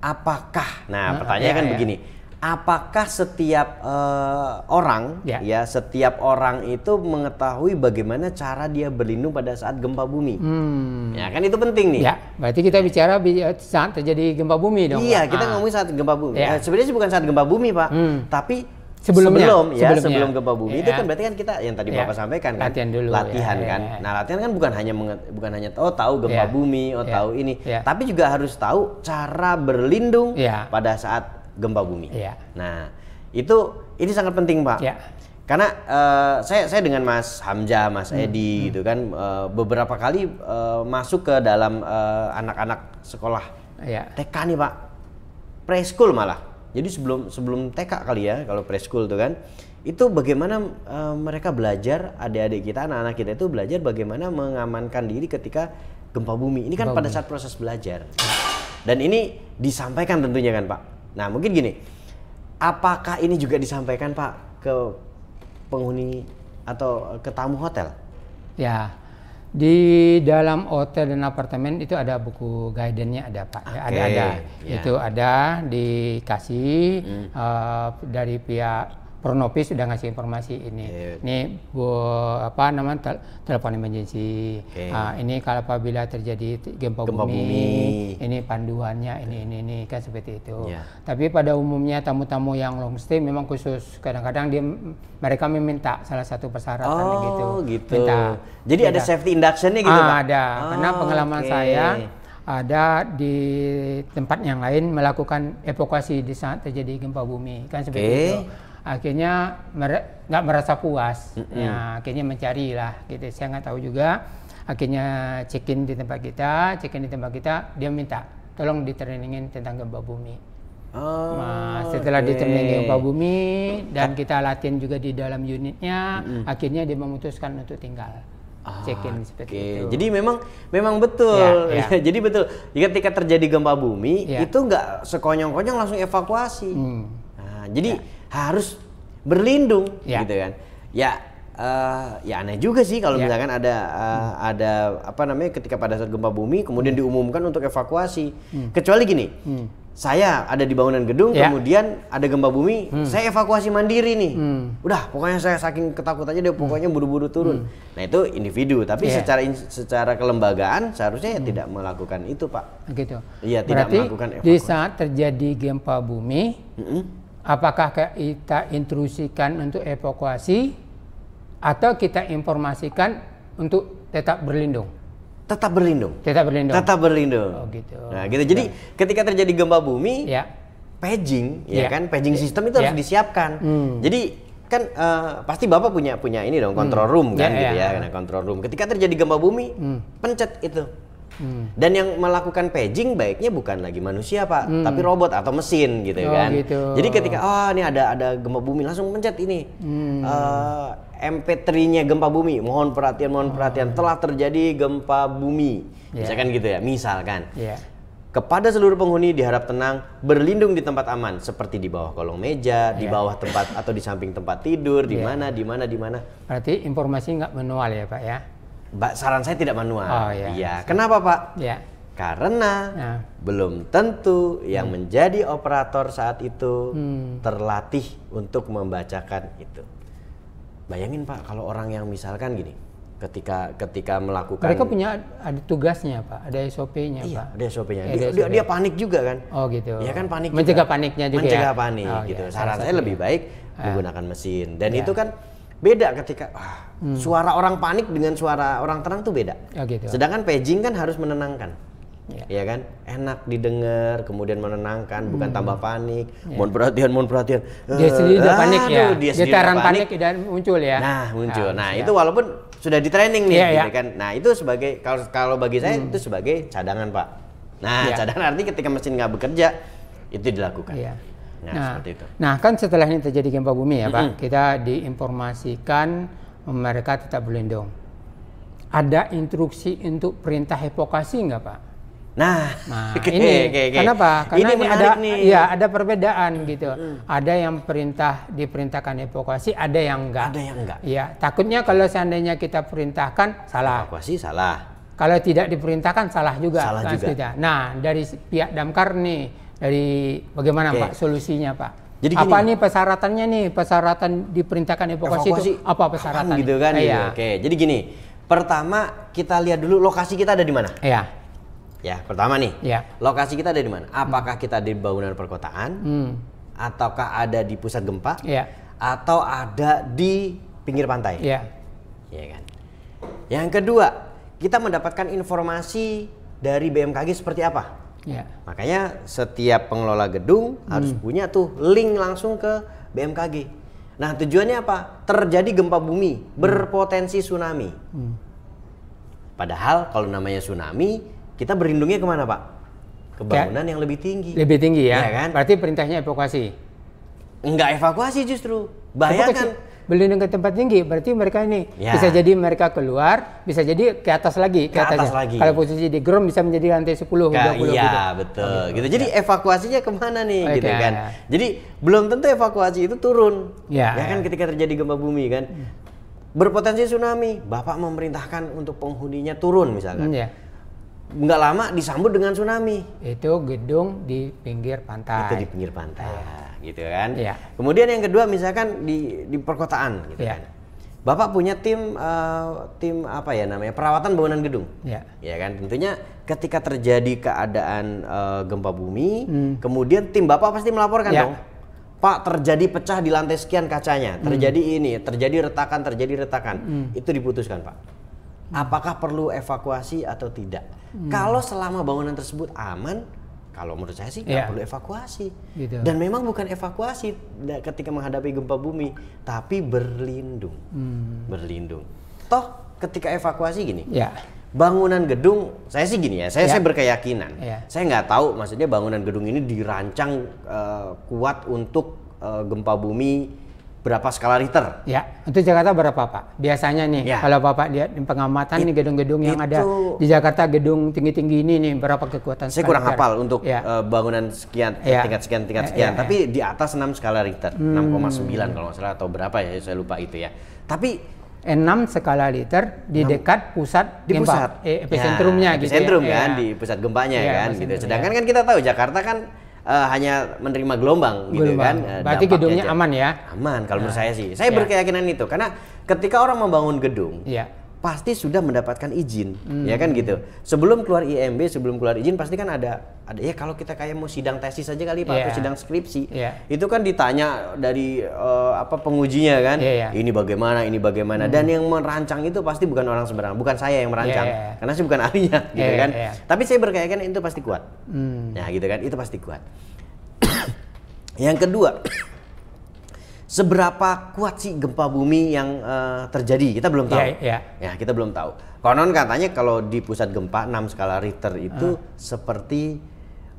apakah? Nah, nah pertanyaannya ya, kan ya. begini. Apakah setiap uh, orang ya. ya setiap orang itu mengetahui bagaimana cara dia berlindung pada saat gempa bumi? Hmm. Ya kan itu penting nih. Ya, berarti kita bicara eh, saat terjadi gempa bumi dong. Iya, kita ah. ngomongin saat gempa bumi. Ya. Nah, sebenarnya sih bukan saat gempa bumi, Pak. Hmm. Tapi Sebelumnya, sebelum ya sebelumnya. sebelum gempa bumi yeah. itu ya. kan berarti kan kita ya, yang tadi yeah. bapak sampaikan kan latihan dulu latihan yeah. kan ya, nah latihan kan bukan hanya bukan hanya oh tahu gempa yeah. bumi oh yeah. tahu ini yeah. tapi juga harus tahu cara berlindung yeah. pada saat gempa bumi yeah. nah itu ini sangat penting pak yeah. karena uh, saya saya dengan mas Hamzah mas hmm. Edi hmm. gitu kan uh, beberapa kali uh, masuk ke dalam anak-anak uh, sekolah ya. TK nih pak preschool malah jadi sebelum sebelum TK kali ya kalau preschool tuh kan itu bagaimana e, mereka belajar adik-adik kita anak-anak kita itu belajar bagaimana mengamankan diri ketika gempa bumi ini kan gempa pada saat proses belajar dan ini disampaikan tentunya kan pak nah mungkin gini apakah ini juga disampaikan pak ke penghuni atau ke tamu hotel ya di dalam hotel dan apartemen itu ada buku guidance-nya ada Pak. Okay. Ya, ada ada. Yeah. Itu ada dikasih hmm. uh, dari pihak Pronopi sudah ngasih informasi ini. Yeah. Ini bu, apa namanya tel telepon emergency. Okay. Uh, ini kalau apabila terjadi gempa, gempa bumi, bumi, ini panduannya ini ini ini kan seperti itu. Yeah. Tapi pada umumnya tamu-tamu yang long stay memang khusus kadang-kadang dia mereka meminta salah satu persyaratan oh, gitu. gitu. Minta. Jadi minta. ada safety nih gitu, ah, Ada. Oh, Karena pengalaman okay. saya ada di tempat yang lain melakukan evakuasi di saat terjadi gempa bumi kan seperti okay. itu akhirnya nggak mer merasa puas mm -hmm. ya akhirnya mencari lah gitu saya nggak tahu juga akhirnya check in di tempat kita check in di tempat kita dia minta tolong trainingin tentang gempa bumi oh, nah, setelah okay. diterengin gempa bumi dan kita latihan juga di dalam unitnya mm -hmm. akhirnya dia memutuskan untuk tinggal check in ah, seperti okay. itu. Jadi memang memang betul. Yeah, yeah. Jadi betul. Ketika terjadi gempa bumi yeah. itu nggak sekonyong-konyong langsung evakuasi. mm. Nah, jadi yeah harus berlindung ya. gitu kan. Ya uh, ya aneh juga sih kalau ya. misalkan ada uh, hmm. ada apa namanya ketika pada saat gempa bumi kemudian hmm. diumumkan untuk evakuasi. Hmm. Kecuali gini, hmm. saya ada di bangunan gedung ya. kemudian ada gempa bumi, hmm. saya evakuasi mandiri nih. Hmm. Udah pokoknya saya saking ketakutannya dia pokoknya hmm. buru-buru turun. Hmm. Nah itu individu, tapi ya. secara secara kelembagaan seharusnya ya hmm. tidak melakukan itu pak. Gitu. Iya tidak melakukan evakuasi. Di saat terjadi gempa bumi. hmm -hmm Apakah kita intrusikan untuk evakuasi atau kita informasikan untuk tetap berlindung? Tetap berlindung. Tetap berlindung. Tetap berlindung. Oh gitu. Nah, gitu. Jadi ya. ketika terjadi gempa bumi, ya. paging, ya, ya kan, paging sistem itu ya. harus disiapkan. Hmm. Jadi kan uh, pasti bapak punya punya ini dong kontrol hmm. room kan ya, gitu ya, ya nah, kontrol room ketika terjadi gempa bumi hmm. pencet itu Hmm. Dan yang melakukan paging baiknya bukan lagi manusia pak, hmm. tapi robot atau mesin gitu ya oh, kan. Gitu. Jadi ketika oh ini ada ada gempa bumi langsung pencet ini hmm. uh, eh, MP3-nya gempa bumi. Mohon perhatian, mohon oh. perhatian telah terjadi gempa bumi. Yeah. Misalkan ya. gitu ya, misalkan. Yeah. Kepada seluruh penghuni diharap tenang, berlindung di tempat aman seperti di bawah kolong meja, yeah. di ya. bawah tempat atau di samping tempat tidur, di yeah. mana, di mana, di mana. Berarti informasi nggak manual ya pak ya? saran saya tidak manual. Oh iya. Ya. Kenapa Pak? Ya. Karena ya. belum tentu yang hmm. menjadi operator saat itu hmm. terlatih untuk membacakan itu. Bayangin Pak kalau orang yang misalkan gini, ketika ketika melakukan mereka punya ada tugasnya pak ada SOP-nya iya, pak ada SOP-nya iya, dia, SOP. dia dia panik juga kan oh gitu ya kan panik mencegah juga. paniknya juga mencegah ya? panik oh, gitu Ya. saran saya lebih baik ah. menggunakan mesin dan ya. itu kan beda ketika ah, hmm. suara orang panik dengan suara orang tenang tuh beda. Ya, gitu. Sedangkan paging kan harus menenangkan. Ya. ya kan enak didengar kemudian menenangkan hmm. bukan tambah panik ya. mohon perhatian mohon perhatian dia uh, sendiri udah eh, panik ya dia, dia panik. panik dan muncul ya nah muncul ah, nah, nah ya. itu walaupun sudah di training nih ya, ya. kan nah itu sebagai kalau kalau bagi saya hmm. itu sebagai cadangan pak nah ya. cadangan artinya ketika mesin nggak bekerja itu dilakukan ya. Nah, nah, itu. Nah, kan setelah ini terjadi gempa bumi ya, Pak, kita diinformasikan mereka tetap berlindung. Ada instruksi untuk perintah evakuasi nggak, Pak? Nah, nah okay, ini okay, okay. kenapa? Karena ini, ini ada nih. ya ada perbedaan gitu. Hmm. Ada yang perintah diperintahkan evakuasi, ada yang enggak. Ada yang enggak. Ya, takutnya kalau seandainya kita perintahkan salah. Evakuasi salah. Kalau tidak diperintahkan salah juga. Salah kan, juga. Nah, dari pihak damkar nih dari bagaimana okay. Pak solusinya Pak? Jadi gini, apa nih persyaratannya nih persyaratan diperintahkan evakuasi, evakuasi itu apa persyaratan gitu kan? Iya. Gitu. Oke, jadi gini. Pertama kita lihat dulu lokasi kita ada di mana. Iya. Ya, pertama nih. Iya. Lokasi kita ada di mana? Apakah kita di bangunan perkotaan? Hmm. Ataukah ada di pusat gempa? Iya. Atau ada di pinggir pantai? Iya. Iya kan. Yang kedua, kita mendapatkan informasi dari BMKG seperti apa? Ya. ya. Makanya setiap pengelola gedung hmm. harus punya tuh link langsung ke BMKG. Nah tujuannya apa? Terjadi gempa bumi hmm. berpotensi tsunami. Hmm. Padahal kalau namanya tsunami kita berlindungnya kemana pak? Ke bangunan ya. yang lebih tinggi. Lebih tinggi ya. ya kan? Berarti perintahnya evakuasi. Enggak evakuasi justru. Bayangkan berlindung ke tempat tinggi berarti mereka ini ya. bisa jadi mereka keluar, bisa jadi ke atas lagi ke, ke atas atas lagi. Kalau posisi di ground bisa menjadi lantai 10 ke, 20 iya, gitu. betul. Oh, gitu. Jadi ya. evakuasinya kemana nih okay. gitu kan. Jadi belum tentu evakuasi itu turun. Ya, ya kan ketika terjadi gempa bumi kan. Hmm. berpotensi tsunami. Bapak memerintahkan untuk penghuninya turun misalnya. Hmm, ya. Nggak lama disambut dengan tsunami. Itu gedung di pinggir pantai. Itu di pinggir pantai. ya gitu kan. Ya. Kemudian yang kedua misalkan di di perkotaan gitu ya. kan. Bapak punya tim uh, tim apa ya namanya perawatan bangunan gedung, ya, ya kan tentunya ketika terjadi keadaan uh, gempa bumi, hmm. kemudian tim bapak pasti melaporkan ya. dong, Pak terjadi pecah di lantai sekian kacanya, hmm. terjadi hmm. ini, terjadi retakan, terjadi retakan, hmm. itu diputuskan Pak. Hmm. Apakah perlu evakuasi atau tidak? Hmm. Kalau selama bangunan tersebut aman, kalau menurut saya sih nggak yeah. perlu evakuasi gitu. dan memang bukan evakuasi ketika menghadapi gempa bumi tapi berlindung hmm. berlindung toh ketika evakuasi gini yeah. bangunan gedung saya sih gini ya saya yeah. saya berkeyakinan yeah. saya nggak tahu maksudnya bangunan gedung ini dirancang uh, kuat untuk uh, gempa bumi berapa skala liter? Ya, untuk Jakarta berapa Pak? Biasanya nih, ya. kalau Bapak lihat di pengamatan It, nih gedung-gedung yang ada di Jakarta, gedung tinggi-tinggi ini nih, berapa kekuatan Saya kurang liter? hafal untuk ya. Eh, bangunan sekian, ya. tingkat sekian, tingkat ya, ya sekian. Ya, ya, Tapi di atas 6 skala liter hmm. 6,9 kalau nggak salah atau berapa ya, saya lupa itu ya. Tapi enam skala liter di dekat pusat di pusat eh, ya, epicentrumnya gitu ya, gitu epicentrum ya. kan ya. di pusat gempanya ya, kan gitu. Sedangkan ya. kan kita tahu Jakarta kan uh, hanya menerima gelombang, gitu gelombang. gitu kan. Eh, Berarti gedungnya aja. aman ya? Aman kalau nah. menurut saya sih. Saya ya. berkeyakinan itu karena ketika orang membangun gedung, ya pasti sudah mendapatkan izin, hmm. ya kan gitu. Sebelum keluar IMB, sebelum keluar izin pasti kan ada ada ya kalau kita kayak mau sidang tesis saja kali Pak yeah. atau iya. sidang skripsi. Yeah. Itu kan ditanya dari uh, apa pengujinya kan, yeah, yeah. ini bagaimana, ini bagaimana. Hmm. Dan yang merancang itu pasti bukan orang sembarangan, bukan saya yang merancang. Yeah, yeah. Iya. Karena saya bukan ahlinya iya, gitu yeah, kan. Yeah, yeah. Tapi saya berkeyakinan itu pasti kuat. Hmm. Nah, gitu kan. Itu pasti kuat. yang kedua seberapa kuat sih gempa bumi yang uh, terjadi? Kita belum ya, tahu. Yeah, yeah. Ya, kita belum tahu. Konon katanya kalau di pusat gempa 6 skala Richter itu uh. seperti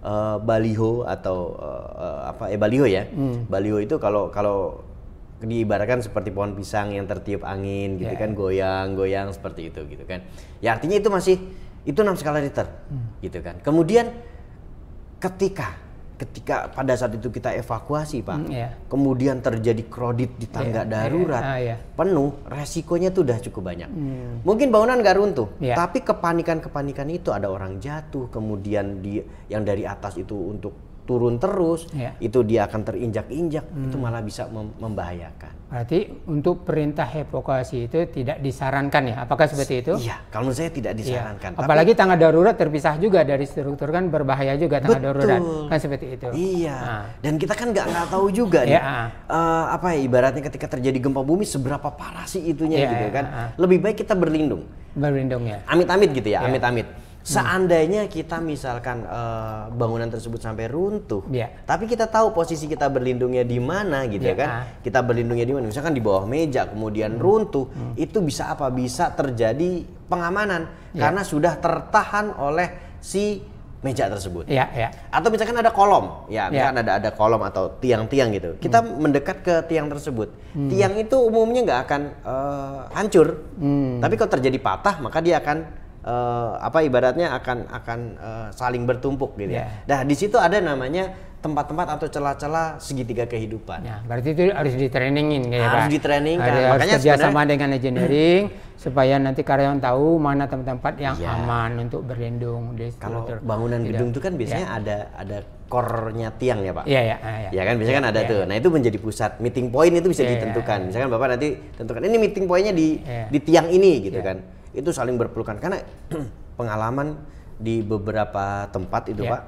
uh, baliho atau uh, apa eh baliho ya. mm. Baliho itu kalau kalau diibaratkan seperti pohon pisang yang tertiup angin gitu yeah. kan goyang-goyang seperti itu gitu kan. Ya artinya itu masih itu 6 skala Richter mm. gitu kan. Kemudian ketika ketika pada saat itu kita evakuasi pak, mm, yeah. kemudian terjadi kredit di tangga yeah, iya, darurat yeah, yeah. penuh, resikonya tuh udah cukup banyak. Mm. Mungkin bangunan nggak runtuh, yeah. tapi kepanikan-kepanikan itu ada orang jatuh, kemudian di yang dari atas itu untuk turun terus, ya. itu dia akan terinjak-injak, hmm. itu malah bisa mem membahayakan. Berarti untuk perintah evakuasi itu tidak disarankan ya? Apakah seperti itu? Iya, kalau menurut saya tidak iya. disarankan. Ya. Apalagi Tapi, tangga darurat terpisah juga dari struktur kan berbahaya juga tangga betul. darurat, kan seperti itu. Iya, nah. dan kita kan nggak tahu juga nih, ya. uh, apa ya ibaratnya ketika terjadi gempa bumi seberapa parah sih itunya ya, gitu ya, kan? Ya. Lebih baik kita berlindung. Berlindung ya. Amit-amit gitu ya, iya. amit-amit. Ya. Amit amit ya Seandainya kita misalkan uh, bangunan tersebut sampai runtuh, yeah. tapi kita tahu posisi kita berlindungnya di mana gitu yeah. ya iya. kan? Kita berlindungnya di mana? Misalkan di bawah meja kemudian hmm. runtuh, hmm. itu bisa apa? Bisa terjadi pengamanan yeah. karena sudah tertahan oleh si meja tersebut. Yeah, yeah. Atau misalkan ada kolom, ya, iya. misalkan ada ada kolom atau tiang-tiang gitu. Kita hmm. mendekat ke tiang tersebut. Hmm. Tiang itu umumnya nggak akan uh, hancur, hmm. tapi kalau terjadi patah maka dia akan uh, apa ibaratnya akan akan uh, saling bertumpuk gitu yeah. ya. Nah, di situ ada namanya tempat-tempat atau celah-celah segitiga kehidupan. Ya, berarti itu harus ditrainingin ya, Harus ditrainingkan. Harus Makanya kerja sama dengan engineering hmm. supaya nanti karyawan tahu mana tempat-tempat yang ya. aman untuk berlindung di Kalau bangunan Tidak. gedung itu kan ya. biasanya ya. ada ada kornya tiang ya pak? Iya iya. Ah, iya ya kan biasanya ya, kan iya, ada ya. tuh. Nah itu menjadi pusat meeting point itu bisa ya, ditentukan. ya. Misalkan bapak nanti tentukan ini meeting pointnya di ya. di tiang ini gitu ya. kan itu saling berpelukan karena pengalaman di beberapa tempat itu yeah. pak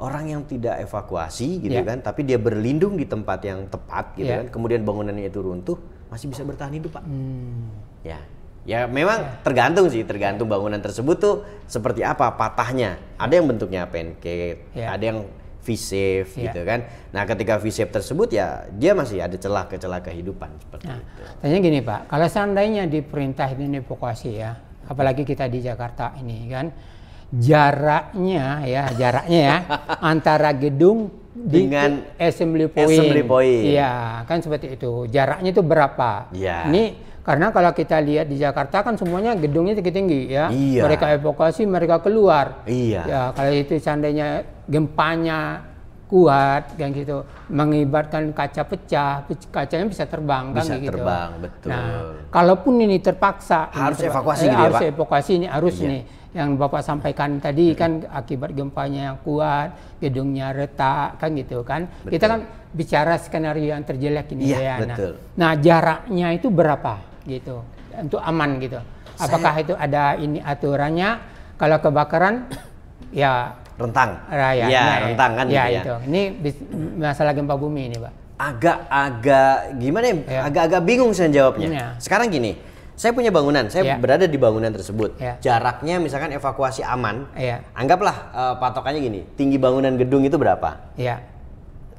orang yang tidak evakuasi gitu yeah. kan tapi dia berlindung di tempat yang tepat gitu yeah. kan kemudian bangunannya itu runtuh masih bisa bertahan hidup pak hmm. ya ya memang yeah. tergantung sih tergantung bangunan tersebut tuh seperti apa patahnya ada yang bentuknya pancake yeah. ada yang V-shape yeah. gitu kan. Nah, ketika V-shape tersebut ya dia masih ada celah ke celah kehidupan seperti nah, itu. Tanya gini Pak, kalau seandainya diperintah ini evakuasi ya, apalagi kita di Jakarta ini kan jaraknya ya, jaraknya ya antara gedung dengan di assembly point. Assembly point. Iya, kan seperti itu. Jaraknya itu berapa? Iya. Ini karena kalau kita lihat di Jakarta kan semuanya gedungnya tinggi-tinggi ya. Iya. Mereka evakuasi, mereka keluar. Iya. Ya, kalau itu seandainya gempanya kuat kan gitu mengibatkan kaca pecah kacanya bisa terbang kan bisa gitu. terbang betul nah kalaupun ini terpaksa harus ini evakuasi terpaksa, eh, gitu ya, harus Pak? evakuasi ini harus iya. nih yang bapak sampaikan tadi iya. kan akibat gempanya yang kuat gedungnya retak kan gitu kan betul. kita kan bicara skenario yang terjelek ini iya, ya nah, betul. nah jaraknya itu berapa gitu untuk aman gitu. Apakah Saya... itu ada ini aturannya? Kalau kebakaran ya rentang. Raya, iya, ya, nah, rentang kan ya, gitu ya. Itu. Ini masalah gempa bumi ini, Pak. Agak-agak gimana ya? ya. Agak-agak bingung saya jawabnya. Ya. Sekarang gini, saya punya bangunan, saya yeah. berada di bangunan tersebut. Yeah. Jaraknya misalkan evakuasi aman, yeah. anggaplah uh, patokannya gini, tinggi bangunan gedung itu berapa? Yeah.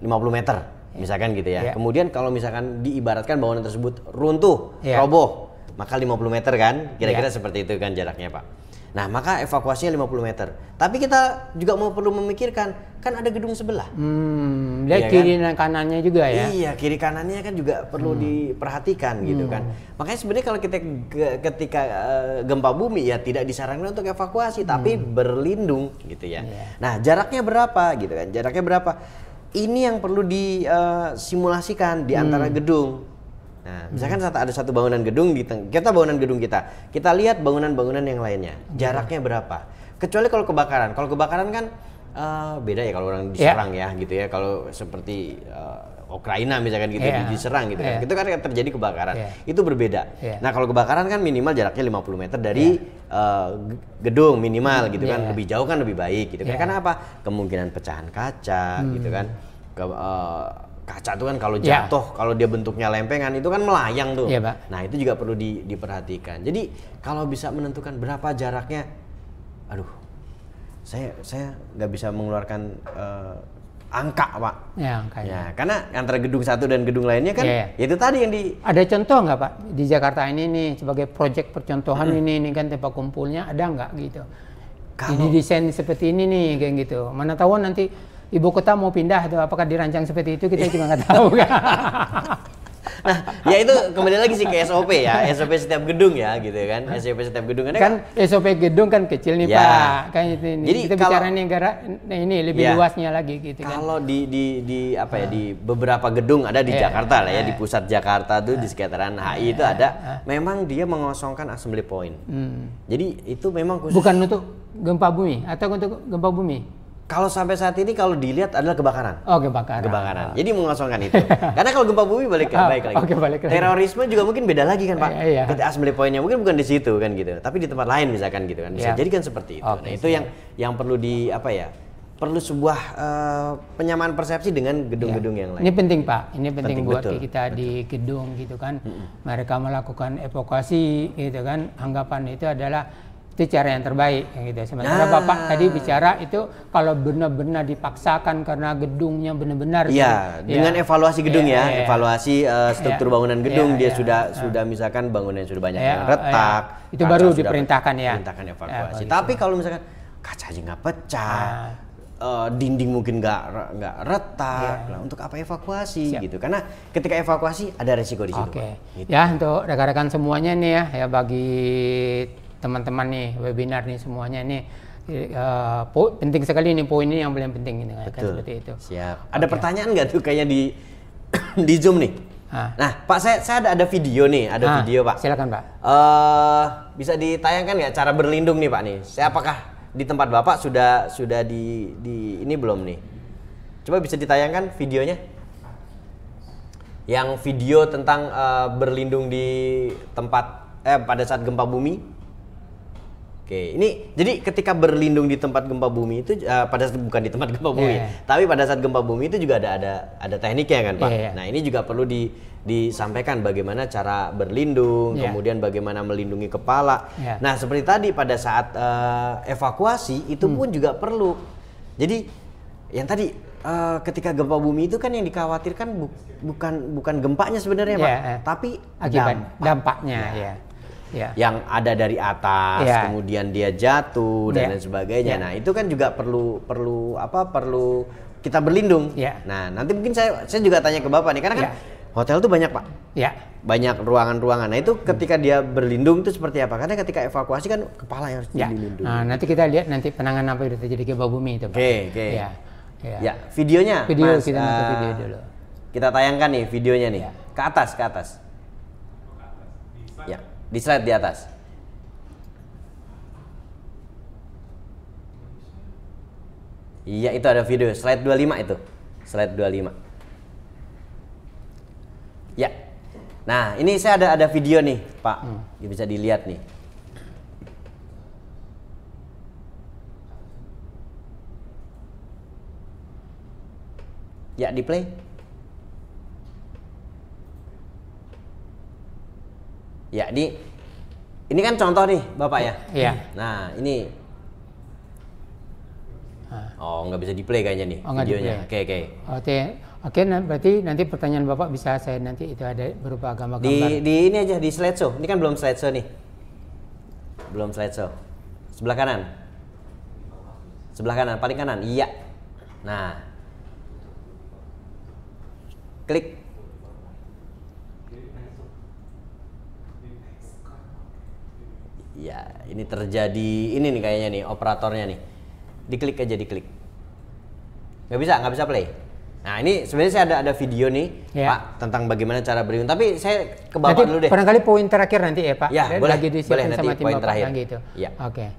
50 meter. Ya. misalkan gitu ya. Yeah. Kemudian kalau misalkan diibaratkan bangunan tersebut runtuh, yeah. roboh, maka 50 meter kan, kira-kira yeah. seperti itu kan jaraknya Pak. Nah, maka evakuasinya 50 meter. Tapi kita juga mau perlu memikirkan, kan ada gedung sebelah. Hmm, ya kiri kan? dan kanannya juga ya. Iya, kiri kanannya kan juga perlu hmm. diperhatikan gitu hmm. kan. Makanya sebenarnya kalau kita ketika uh, gempa bumi ya tidak disarankan untuk evakuasi, hmm. tapi berlindung gitu ya. Yeah. Nah, jaraknya berapa gitu kan? Jaraknya berapa? ini yang perlu disimulasikan eh, di antara hmm. gedung. Nah, hmm. misalkan hmm. ada satu bangunan gedung di kita bangunan gedung kita, kita lihat bangunan-bangunan yang lainnya, iya. jaraknya berapa. Kecuali kalau kebakaran, kalau kebakaran kan uh, beda ya kalau orang iya. diserang yeah. ya gitu ya. Kalau seperti eh, Ukraina misalkan gitu yeah. diserang iya. gitu yeah. kan. Iya. Itu kan terjadi kebakaran. Yeah. Itu berbeda. Yeah. Nah, kalau kebakaran kan minimal jaraknya 50 meter dari yeah. Iya. uh, gedung minimal hmm, gitu yeah. kan. Lebih jauh kan lebih baik gitu yeah. kan. Karena apa? Kemungkinan pecahan kaca hmm. gitu kan. Ke, uh, kaca tuh kan kalau jatuh, yeah. kalau dia bentuknya lempengan itu kan melayang tuh. Yeah, Pak. Nah, itu juga perlu di, diperhatikan. Jadi, kalau bisa menentukan berapa jaraknya aduh. Saya saya nggak bisa mengeluarkan uh, angka pak ya, angka, ya. ya karena antara gedung satu dan gedung lainnya kan ya, ya. ya itu tadi yang di ada contoh nggak pak di Jakarta ini nih sebagai proyek percontohan ini ini kan tempat kumpulnya ada nggak gitu kalau... desain seperti ini nih kayak gitu mana tahu nanti ibu kota mau pindah atau apakah dirancang seperti itu kita cuma nggak tahu kan nah ya itu kembali lagi sih ke SOP ya SOP setiap gedung ya gitu kan SOP setiap gedung kan, kan SOP gedung kan kecil nih ya. pak kan itu ini Jadi kita kalau, bicara negara nah ini lebih ya. luasnya lagi gitu kan kalau di di di apa ya di beberapa gedung ada di eh, Jakarta lah ya eh. di ya. pusat Jakarta tuh eh. di ya. sekitaran HI itu ada memang dia mengosongkan assembly point hmm. jadi itu memang khusus bukan untuk gempa bumi atau untuk gempa bumi kalau sampai saat ini kalau dilihat adalah kebakaran. Oh, kebakaran. Kebakaran. Jadi mengosongkan itu. Karena kalau gempa bumi balik oh, ah, baik lagi. Oke, okay, balik lagi. Terorisme juga mungkin beda lagi kan, Pak. Iya. iya. Kita asmele poinnya mungkin bukan di situ kan gitu, tapi di tempat lain misalkan gitu kan. Bisa yeah. jadi kan seperti itu. Okay, nah, itu yeah. yang yang perlu di apa ya? perlu sebuah uh, penyamaan persepsi dengan gedung-gedung yeah. yang lain. Ini penting Pak, ini penting, penting buat betul, kita betul. di gedung gitu kan. Mm -hmm. Mereka melakukan evakuasi gitu kan. Anggapan itu adalah itu cara yang terbaik yang gitu. Sementara nah. Bapak tadi bicara itu kalau benar-benar dipaksakan karena gedungnya benar-benar Iya, -benar gitu. dengan ya. evaluasi gedung iya, ya, ya. ya. evaluasi uh, struktur ya. bangunan iya, gedung ya, dia ya. sudah ya. sudah misalkan bangunan sudah banyak ya, yang retak. Ya. Itu baru diperintahkan ya. diperintahkan evaluasi. Ya, Tapi kalau misalkan kaca aja nggak pecah, nah uh, dinding mungkin nggak nggak retak yeah. lah untuk apa evakuasi Siap. gitu karena ketika evakuasi ada resiko di situ okay. gitu. ya untuk rekan-rekan semuanya nih ya ya bagi teman-teman nih webinar nih semuanya ini uh, eh, penting sekali ini poin ini yang paling penting ini kan seperti itu. Siap. Ada okay. pertanyaan nggak tuh kayaknya di di Zoom nih? Ha. Ah. Nah, Pak saya saya ada ada video nih, ada ha. Ah, video Pak. Silakan Pak. Uh, bisa ditayangkan nggak cara berlindung nih Pak nih? Saya apakah di tempat Bapak sudah sudah di di ini belum nih? Coba bisa ditayangkan videonya? Yang video tentang uh, berlindung di tempat eh pada saat gempa bumi Oke, ini jadi ketika berlindung di tempat gempa bumi itu uh, pada saat bukan di tempat gempa bumi, yeah. tapi pada saat gempa bumi itu juga ada ada ada tekniknya kan pak. Yeah, yeah. Nah ini juga perlu di, disampaikan bagaimana cara berlindung, yeah. kemudian bagaimana melindungi kepala. Yeah. Nah seperti tadi pada saat uh, evakuasi itu hmm. pun juga perlu. Jadi yang tadi uh, ketika gempa bumi itu kan yang dikhawatirkan bu bukan bukan gempanya sebenarnya yeah, pak, yeah. Iya, tapi Akibat dampak. dampaknya. Yeah. Yeah yeah. yang ada dari atas yeah. kemudian dia jatuh dan yeah. lain sebagainya. Yeah. Nah, itu kan juga perlu perlu apa? perlu kita berlindung. Yeah. Nah, nanti mungkin saya saya juga tanya ke Bapak nih karena kan ya. hotel tuh banyak, Pak. Yeah. Banyak ruangan-ruangan. Nah, itu ketika dia berlindung itu seperti apa? Karena ketika evakuasi kan kepala yang harus yeah. dilindungi. Nah, nanti kita lihat nanti penanganan apa yang terjadi gempa bumi itu, Pak. Oke, okay, oke. Okay. Ya. Ya. ya, videonya. Video Mas, kita uh, video eh, dulu. Kita tayangkan nih videonya nih. Ya. Ke atas, ke atas. Di slide di atas. Iya, itu ada video slide 25 itu. Slide 25. Ya. Nah, ini saya ada ada video nih, Pak. Hmm. Bisa dilihat nih. Ya, di play. Ya di ini kan contoh nih bapak ya. Iya. Nah ini. Oh nggak bisa di play kayaknya nih oh, videonya. Oke oke. Oke oke. Nah, berarti nanti pertanyaan bapak bisa saya nanti itu ada berupa gambar. Di, di ini aja di slideshow. Ini kan belum slideshow nih. Belum slideshow. Sebelah kanan. Sebelah kanan paling kanan. Iya. Nah. Klik ya ini terjadi ini nih kayaknya nih operatornya nih diklik aja diklik nggak bisa nggak bisa play nah ini sebenarnya saya ada ada video nih ya. pak tentang bagaimana cara beriun tapi saya ke dulu deh barangkali poin terakhir nanti ya pak ya, boleh, lagi boleh, nanti poin terakhir. gitu ya. oke okay.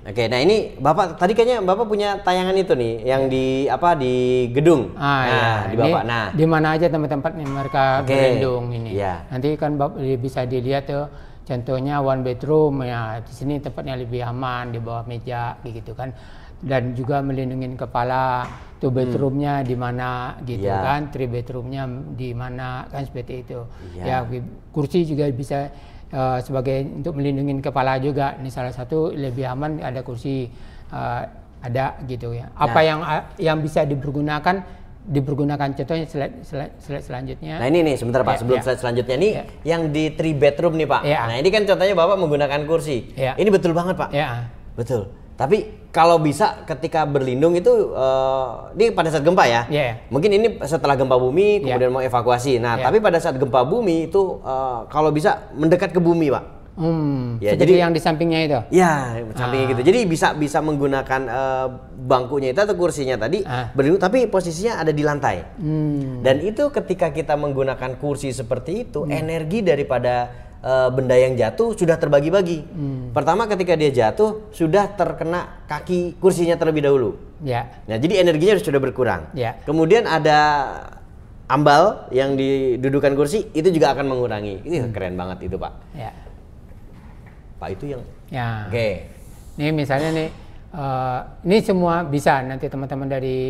Oke, nah ini Bapak tadi kayaknya Bapak punya tayangan itu nih yang di apa di gedung. Ah, nah, iya. di Bapak. Ini, nah, di mana aja tempat-tempat yang mereka okay. berlindung ini. Yeah. Nanti kan Bapak bisa dilihat tuh contohnya one bedroom ya di sini tempatnya lebih aman di bawah meja gitu kan dan juga melindungi kepala two hmm. bedroomnya hmm. di mana gitu yeah. kan three bedroomnya di mana kan seperti itu yeah. ya kursi juga bisa uh, sebagai untuk melindungi kepala juga. Ini salah satu lebih aman ada kursi uh, ada gitu ya. ya. Apa nah. yang eh, yang bisa dipergunakan dipergunakan contohnya slide, slide, slide selanjutnya. Nah ini nih sebentar Pak, yeah, sebelum yeah. slide selanjutnya nih yeah. yang di three bedroom nih Pak. Yeah. Nah ini kan contohnya Bapak menggunakan kursi. Yeah. Ini betul banget Pak. Yeah. Betul. Tapi kalau bisa ketika berlindung itu uh, ini pada saat gempa ya. Yeah. Mungkin ini setelah gempa bumi iya. kemudian yeah. mau evakuasi. Nah, yeah. tapi pada saat gempa bumi itu uh, kalau bisa mendekat ke bumi, Pak. Hmm, ya, jadi yang di sampingnya itu. Ya, sampingnya gitu. ah. gitu. Jadi bisa bisa menggunakan uh, bangkunya itu atau kursinya tadi ah. berlindung, tapi posisinya ada di lantai. Hmm. Dan itu ketika kita menggunakan kursi seperti itu, hmm. energi daripada Eh, benda yang jatuh sudah terbagi-bagi. Hmm. Pertama ketika dia jatuh sudah terkena kaki kursinya terlebih dahulu. Ya. Nah, jadi energinya sudah berkurang. Ya. Kemudian ada ambal yang didudukan kursi itu juga akan mengurangi. Ini hmm. keren banget itu, Pak. Ya. Pak itu yang Ya. Oke. Okay. Nih misalnya nih uh, ini semua bisa nanti teman-teman dari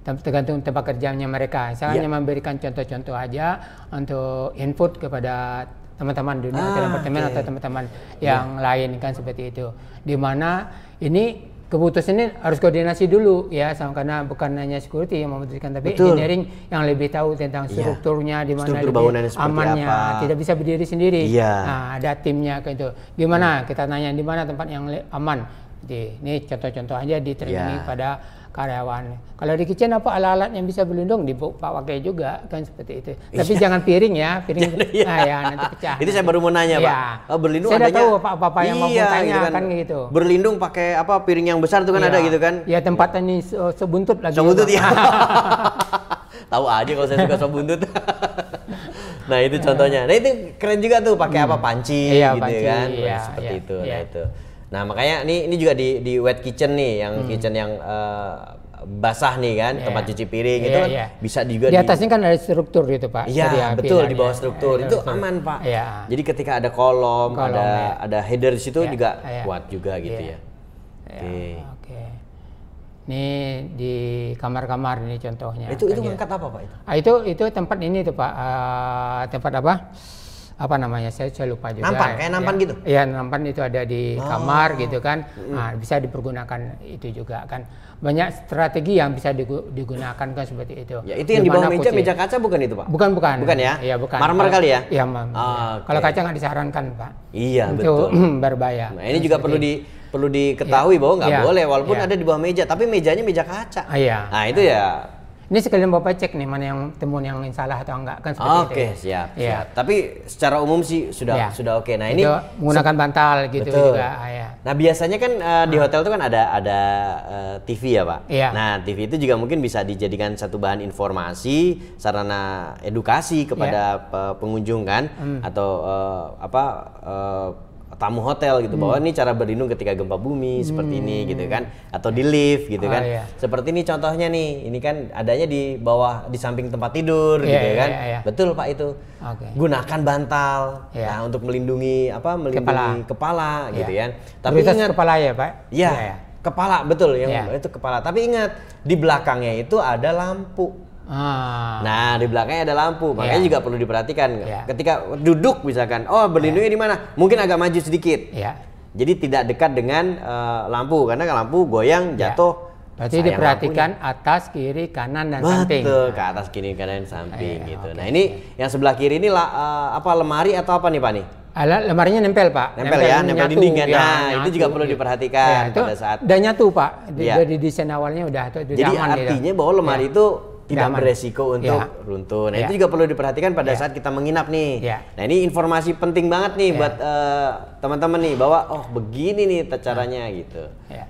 tergantung tempat kerjanya mereka. Saya ya. hanya memberikan contoh-contoh aja untuk input kepada teman-teman di dunia ah, apartemen okay. atau teman-teman yang yeah. lain kan seperti itu. di mana ini keputusan ini harus koordinasi dulu ya sama karena bukan hanya security yang memutuskan tapi Betul. engineering yang lebih tahu tentang iya. strukturnya yeah. di mana Struktur lebih amannya apa. tidak bisa berdiri sendiri yeah. nah, ada timnya kayak itu gimana yeah. kita nanya di mana tempat yang aman di ini contoh-contoh aja di training yeah. pada karyawan. Kalau di kitchen apa alat-alat yang bisa berlindung di Pak Wakil juga kan seperti itu. Iya. Tapi jangan piring ya, piring nah, ya nanti pecah. Itu saya baru mau nanya, iya. Pak. Oh, berlindung saya adanya. Saya tahu Pak apa, apa yang iya, mau tanya gitu kan, kan gitu. Berlindung pakai apa piring yang besar tuh kan iya. ada gitu kan? Ya tempatnya ini sebuntut lagi. Sebuntut ya. tahu aja kalau saya suka sebuntut nah itu contohnya. Nah itu keren juga tuh pakai hmm. apa panci iya, gitu panci, kan. Iya, seperti iya, itu. Nah, iya. Nah itu. Nah makanya ini ini juga di di wet kitchen nih yang hmm. kitchen yang uh, basah nih kan yeah. tempat cuci piring yeah, itu kan yeah. bisa juga di atasnya di... kan ada struktur gitu pak. Iya betul ya. di bawah struktur yeah, itu struktur. aman pak. Yeah. Jadi ketika ada kolom, kolom ada iya. yeah. ada header di situ yeah. juga yeah. kuat juga gitu yeah. ya. Iya, oke. Yeah. Ini di kamar-kamar ini contohnya. Itu itu kan ya. apa pak itu? Ah, itu itu tempat ini tuh pak uh, tempat apa? apa namanya saya saya lupa juga nampan kayak nampan ya, gitu Iya nampan itu ada di oh. kamar gitu kan nah, bisa dipergunakan itu juga kan banyak strategi yang bisa digunakan kan seperti itu ya itu yang di bawah meja meja kaca bukan itu pak bukan bukan bukan ya iya bukan marmer kali ya iya ma okay. Iya. Ah, kalau kaca nggak disarankan pak iya untuk betul berbahaya nah, ini nah, juga perlu di perlu diketahui ya, bahwa nggak ya, boleh walaupun ya. ada di bawah meja tapi mejanya meja kaca ah, iya nah itu ya ini sekalian Bapak cek nih mana yang temuan yang salah atau enggak kan seperti okay, itu. Oke, siap, ya. Tapi secara umum sih sudah ya. sudah oke. Okay. Nah, itu ini menggunakan bantal gitu betul. juga. Ah, ya. Nah, biasanya kan uh, di ah. hotel itu kan ada ada uh, eh, TV ya, Pak. Ya. Nah, TV itu juga mungkin bisa dijadikan satu bahan informasi, sarana edukasi kepada ya. pengunjung kan hmm. atau uh, apa uh, tamu hotel gitu hmm. bahwa ini cara berlindung ketika gempa bumi hmm. seperti ini hmm. gitu kan atau di lift gitu oh, kan yeah. seperti ini contohnya nih ini kan adanya di bawah di samping tempat tidur yeah, gitu yeah, iya, kan yeah, yeah. betul pak itu okay. gunakan bantal yeah. nah untuk melindungi apa melindungi kepala, kepala yeah. gitu kan tapi Berita ingat kepala ya pak ya yeah, yeah. kepala betul yang yeah. itu kepala tapi ingat di belakangnya itu ada lampu Ah. Nah, di belakangnya ada lampu, makanya yeah. juga perlu diperhatikan. Yeah. Ketika duduk misalkan, oh berlindungnya yeah. di mana? Mungkin agak maju sedikit. Yeah. Jadi tidak dekat dengan uh, lampu karena lampu goyang, ya. jatuh. Yeah. Berarti diperhatikan lampunya. atas, kiri, kanan dan Betul, samping. Betul, ke nah. atas, kiri, kanan, samping eh, gitu. Okay. Nah, ini yang sebelah kiri ini uh, apa lemari atau apa nih, Pak nih? Ah, lemari lemarinya nempel, Pak. Nempel, ya, nempel ya, nempel nyatu, dinding kan. Ya, nah, nyatu, itu juga perlu gitu. diperhatikan ya, itu pada saat. Dan nyatu, Pak. Di, ya. di desain awalnya udah itu Jadi artinya bahwa lemari ya. itu tidak aman. beresiko untuk ya. runtuh. Nah ya. itu juga perlu diperhatikan pada ya. saat kita menginap nih. Ya. Nah ini informasi penting banget nih ya. buat teman eh, teman-teman nih bahwa oh begini nih caranya ya. gitu. Ya.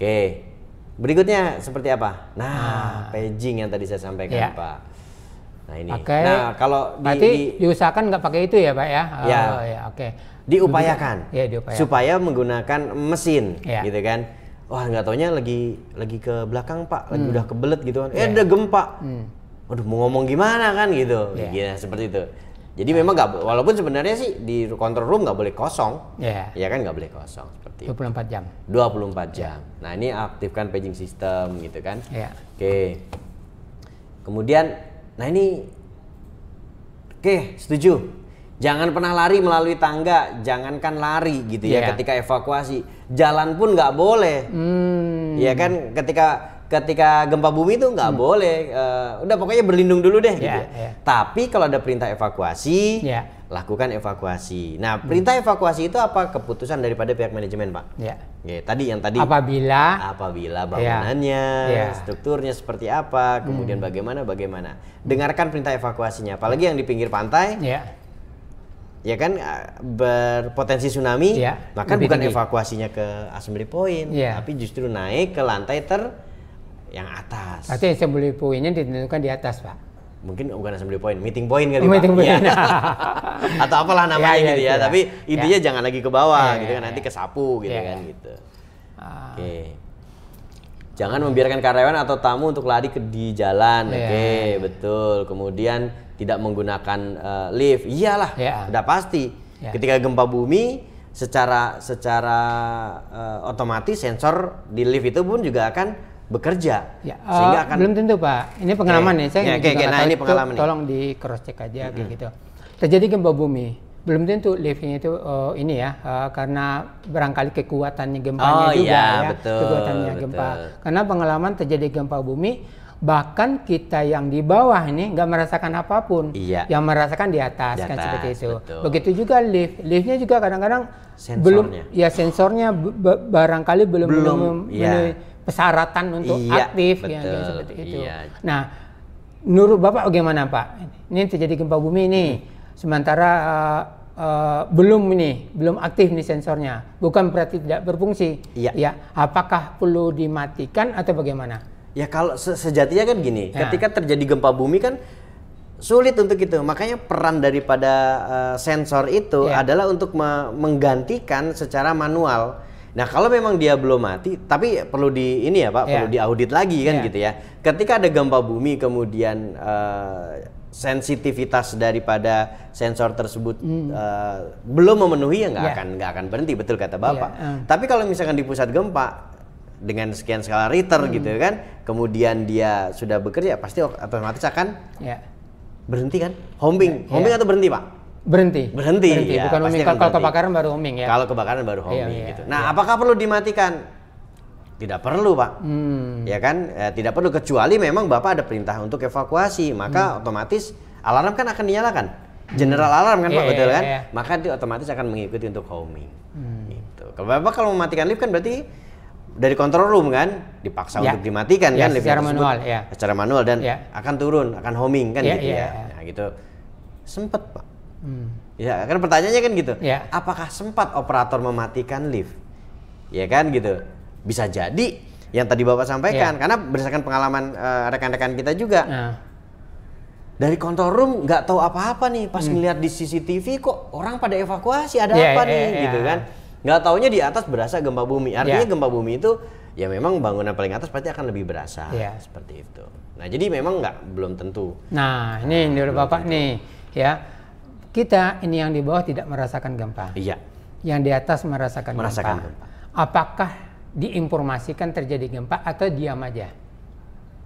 Oke, berikutnya seperti apa? Nah, nah paging yang tadi saya sampaikan ya. Pak. Nah ini. Okay. Nah kalau di, di, diusahakan nggak pakai itu ya Pak ya? Ya. Oh, ya Oke. Okay. Diupayakan. Ya diupayakan. Supaya menggunakan mesin, ya. gitu kan? wah nggak taunya lagi lagi ke belakang pak lagi hmm. udah kebelet gitu kan eh yeah. ada gempa hmm. aduh mau ngomong gimana kan gitu yeah. ya iya, seperti itu jadi memang nggak walaupun sebenarnya sih di control room nggak boleh kosong yeah. ya iya kan nggak boleh kosong seperti 24 jam 24 iya. jam nah ini aktifkan paging system gitu kan yeah. oke okay. kemudian nah ini oke okay, setuju Jangan pernah lari melalui tangga, jangankan lari gitu yeah. ya iya. ketika evakuasi. Jalan pun nggak boleh. Hmm. Ya kan ketika ketika gempa bumi itu nggak hmm. boleh. Uh, udah pokoknya berlindung dulu deh yeah, gitu. Yeah. Ya. Iya. Tapi kalau ada perintah evakuasi, yeah. lakukan evakuasi. Nah, hmm. perintah hmm. evakuasi itu apa keputusan daripada pihak manajemen, Pak? Ya. tadi yang tadi apabila apabila iya. bangunannya, yeah. strukturnya seperti apa, kemudian hmm. bagaimana bagaimana. Dengarkan perintah evakuasinya, apalagi yang di pinggir pantai. Yeah ya kan eh, berpotensi tsunami, ya, maka bukan tinggi. evakuasinya ke assembly point, ya. tapi justru naik ke lantai ter yang atas. Berarti assembly pointnya ditentukan di atas, Pak. Mungkin bukan assembly point, meeting point kali, oh, Pak. point. Ya. Atau apalah namanya ya, ya, gitu ya, ya. tapi iya. intinya ya. jangan lagi ke bawah ya, gitu kan, ya, nanti iya. ke sapu gitu ya, kan ya. gitu. Ah. Oke. Okay. Jangan membiarkan karyawan atau tamu untuk lari ke di jalan. Iya. Oke, okay, betul. Kemudian tidak menggunakan uh, lift. Iyalah, ya. udah pasti. Ya. Ketika gempa bumi secara secara uh, otomatis sensor di lift itu pun juga akan bekerja. Ya, uh, sehingga eh, akan belum tentu, Pak. Ini pengalaman okay. ya, saya. Ya, okay, okay. Nah, ini pengalaman. Itu, tolong di cross check aja mm -hmm. gitu. Terjadi gempa bumi belum tentu liftnya itu uh, ini ya uh, karena barangkali kekuatannya gempanya oh, juga iya, ya betul, kekuatannya betul. gempa karena pengalaman terjadi gempa bumi bahkan kita yang di bawah ini nggak merasakan apapun iya. yang merasakan di atas, di kan, atas kan seperti itu betul. begitu juga lift liftnya juga kadang-kadang belum ya sensornya barangkali belum belum memenuhi iya. persyaratan untuk iya, aktif ya, betul. ya seperti itu iya. nah nur bapak bagaimana pak ini terjadi gempa bumi ini hmm. sementara uh, uh, belum ini belum aktif nih sensornya bukan berarti tidak berfungsi iya. ya apakah perlu dimatikan atau bagaimana Ya kalau se sejatinya kan gini, ya. ketika terjadi gempa bumi kan sulit untuk itu. Makanya peran daripada uh, sensor itu ya. adalah untuk me menggantikan secara manual. Nah kalau memang dia belum mati, tapi perlu di ini ya Pak, ya. perlu diaudit lagi kan ya. gitu ya. Ketika ada gempa bumi kemudian uh, sensitivitas daripada sensor tersebut hmm. uh, belum memenuhi ya nggak yeah. akan nggak akan berhenti betul kata bapak. Yeah. Ya, uh. Tapi kalau misalkan di pusat gempa dengan sekian skala liter gitu hmm. gitu kan kemudian dia sudah bekerja pasti otomatis akan ya. berhenti kan homing ya, homing ya. atau berhenti pak berhenti berhenti, berhenti. Ya, bukan homing kalau kebakaran baru homing ya kalau kebakaran baru iya, homing ya, gitu nah ya. apakah perlu dimatikan tidak perlu pak hmm. ya kan ya, tidak perlu kecuali memang bapak ada perintah untuk evakuasi maka hmm. otomatis alarm kan akan dinyalakan general hmm. alarm kan yeah, pak iya, betul yeah, kan yeah. maka dia otomatis akan mengikuti untuk homing hmm. gitu bapak kalau mematikan lift kan berarti dari control room kan dipaksa ya. untuk dimatikan kan ya, kan secara tersebut, manual ya. secara manual dan ya. akan turun akan homing kan ya, gitu ya, ya. ya. Nah, gitu sempet pak hmm. ya kan pertanyaannya kan gitu ya. apakah sempat operator mematikan lift ya kan gitu bisa jadi yang tadi bapak sampaikan ya. karena berdasarkan pengalaman eh, rekan-rekan uh, kita juga nah. dari kontrol room nggak tahu apa-apa nih pas hmm. ngelihat di CCTV kok orang pada evakuasi ada yeah, apa yeah, nih yeah, gitu yeah. kan nggak taunya di atas berasa gempa bumi artinya yeah. gempa bumi itu ya memang bangunan paling atas pasti akan lebih berasa yeah. seperti itu nah jadi memang nggak belum tentu nah ini nah, menurut bapak tentu. nih ya kita ini yang di bawah tidak merasakan gempa iya yang di atas merasakan, merasakan gempa. gempa apakah diinformasikan terjadi gempa atau diam aja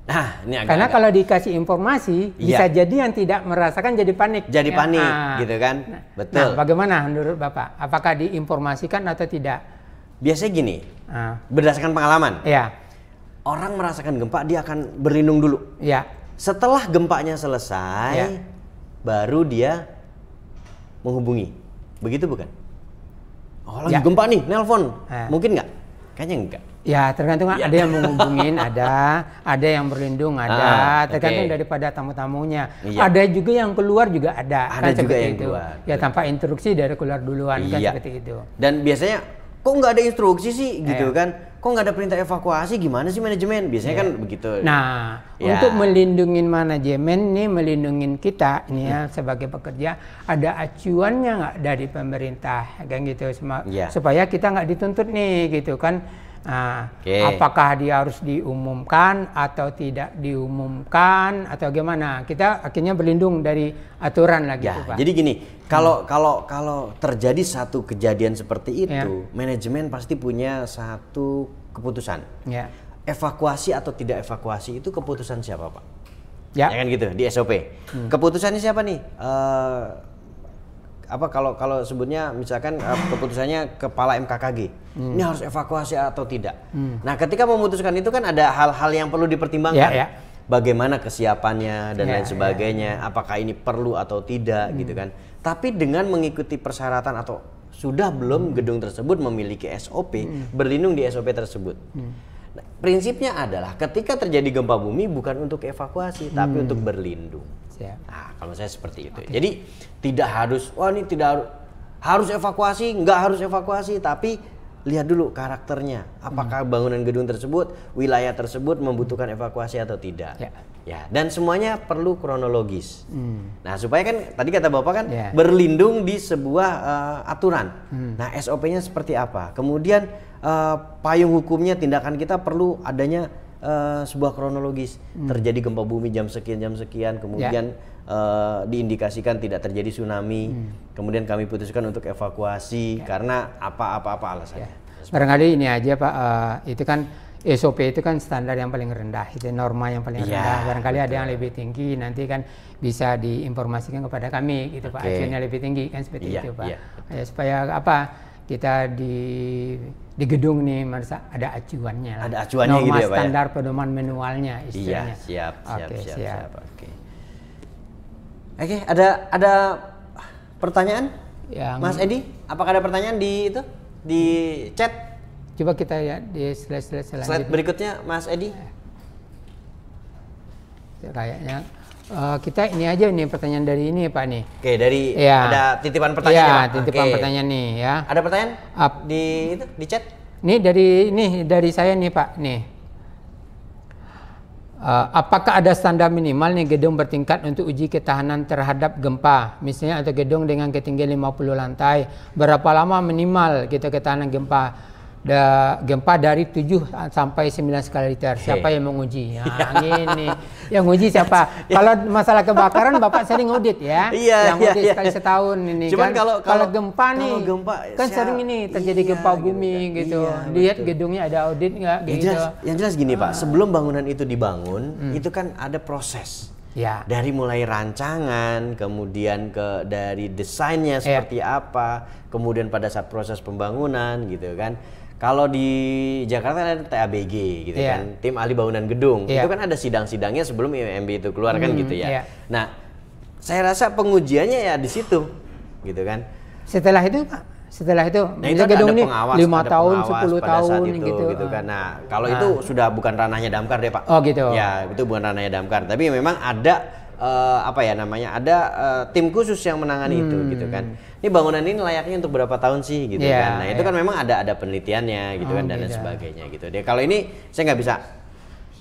Nah, ini agak, Karena kalau dikasih informasi ya. bisa jadi yang tidak merasakan jadi panik. Jadi ya. panik, nah, gitu kan? Nah, Betul. Nah, bagaimana menurut Bapak? Apakah diinformasikan atau tidak? Biasanya gini. Nah. Berdasarkan pengalaman. Ya. Orang merasakan gempa dia akan berlindung dulu. Ya. Setelah gempanya selesai, ya. baru dia menghubungi. Begitu bukan? Oh, lagi ya. gempa nih, nelpon. Ya. Mungkin nggak? Kayaknya enggak. Ya, tergantung ya. ada yang menghubungin, ada, ada yang berlindung, ada, ah, tergantung okay. daripada tamu-tamunya. Ya. Ada juga yang keluar juga ada. Ada kan juga yang itu. keluar. Ya, tanpa instruksi dari keluar duluan ya. kan iya. seperti itu. Dan biasanya kok nggak ada instruksi sih iya. gitu kan kok nggak ada perintah evakuasi gimana sih manajemen biasanya yeah. kan begitu nah yeah. untuk melindungi manajemen nih melindungi kita ini ya sebagai pekerja ada acuannya nggak dari pemerintah kan gitu Sem yeah. supaya kita nggak dituntut nih gitu kan Ah, okay. apakah dia harus diumumkan atau tidak diumumkan atau gimana? Kita akhirnya berlindung dari aturan lagi, ya, gitu, Pak. Jadi gini, hmm. kalau hmm. kalau kalau terjadi satu kejadian seperti ya. itu, ya. manajemen pasti punya satu keputusan. Ya. Evakuasi atau tidak evakuasi itu keputusan siapa, Pak? Ya, ya kan gitu di SOP. Hmm. Keputusannya siapa nih? Uh, apa kalau kalau sebutnya misalkan uh, keputusannya kepala MKKG hmm. ini harus evakuasi atau tidak. Hmm. Nah, ketika memutuskan itu kan ada hal-hal yang perlu dipertimbangkan. Yeah, yeah. Bagaimana kesiapannya dan yeah, lain ya, sebagainya, yeah, apakah ini perlu atau tidak gitu hmm. gitu kan. Tapi dengan mengikuti persyaratan atau sudah belum hmm. gedung tersebut memiliki SOP, hmm. berlindung di SOP tersebut. Hmm. Nah, prinsipnya adalah ketika terjadi gempa bumi bukan untuk evakuasi hmm. tapi untuk berlindung. Yeah. Nah, kalau saya seperti itu. Okay. Jadi tidak harus wah ini tidak harus harus evakuasi, nggak harus evakuasi, tapi lihat dulu karakternya. Apakah hmm. bangunan gedung tersebut, wilayah tersebut membutuhkan evakuasi atau tidak? Ya. ya. Dan semuanya perlu kronologis. Hmm. Nah, supaya kan tadi kata Bapak kan yeah. berlindung di sebuah uh, aturan. Hmm. Nah, SOP-nya seperti apa? Kemudian uh, payung hukumnya tindakan kita perlu adanya Eh, sebuah kronologis hmm. terjadi gempa bumi jam sekian jam sekian kemudian yeah. Ya. uh, diindikasikan tidak terjadi tsunami hmm. kemudian kami putuskan untuk evakuasi yeah. karena apa-apa-apa alasannya. Yeah. Barangkali ini aja Pak uh, itu kan SOP itu kan standar yang paling rendah, itu norma yang paling ya, rendah. Barangkali betul. ada yang lebih tinggi, nanti kan bisa diinformasikan kepada kami, gitu okay. Pak. Acuannya lebih tinggi kan seperti ya, itu, Pak. Ya. ya, supaya apa? Kita di di gedung nih merasa ada acuannya lah. Ada acuannya Norma gitu ya, Pak. Ya? standar ya? pedoman manualnya istilahnya. Iya, siap, siap, okay, siap, siap. siap. Oke. Oke, ada ada pertanyaan? Yang... Mas Edi, apakah ada pertanyaan di itu? Di chat? Coba kita ya di slide-slide selanjutnya. Slide berikutnya Mas Edi. Kayaknya Eh, kita ini aja nih pertanyaan dari ini Pak nih. Oke, dari ya. ada titipan pertanyaan. Iya, ya, titipan Oke. pertanyaan nih ya. Ada pertanyaan? Up. Di itu di chat? Nih dari ini dari saya nih Pak nih. Uh, apakah ada standar minimal nih gedung bertingkat untuk uji ketahanan terhadap gempa? Misalnya atau gedung dengan ketinggian 50 lantai, berapa lama minimal kita ketahanan gempa? da, gempa dari 7 ah, sampai 9 skala liter Siapa yang menguji? Ya, ini yang menguji siapa? Ya. Kalau masalah kebakaran Bapak sering audit ya. Iya, yang iya, audit iya, sekali iya. setahun ini Cuman kan. Kalau, kalau, gempa kalau nih gempa, kan siap, sering ini terjadi iya, gempa gitu, bumi gitu. gitu. Iya, Lihat betul. gedungnya ada audit nggak gitu. Yang jelas, yang jelas gini ah. Pak, sebelum bangunan itu dibangun, hmm. itu kan ada proses. Ya. Dari mulai rancangan, kemudian ke dari desainnya ya. seperti ya. apa, kemudian pada saat proses pembangunan gitu kan kalau di Jakarta ada TABG gitu yeah. kan, tim ahli bangunan gedung. Yeah. Itu kan ada sidang-sidangnya sebelum IMB itu keluar kan hmm, kan gitu ya. Yeah. Nah, saya rasa pengujiannya ya di situ gitu kan. Setelah itu Pak, setelah itu nah, itu gedung ada pengawas, lima ada tahun sepuluh tahun itu, gitu gitu kan nah kalau nah. itu sudah bukan ranahnya damkar deh pak oh gitu ya itu bukan ranahnya damkar tapi memang ada uh, apa ya namanya ada uh, tim khusus yang menangani hmm. itu gitu kan ini bangunan ini layaknya untuk berapa tahun sih gitu yeah, kan nah itu iya. kan memang ada ada penelitiannya gitu oh, kan dan dan sebagainya gitu dia kalau ini saya nggak bisa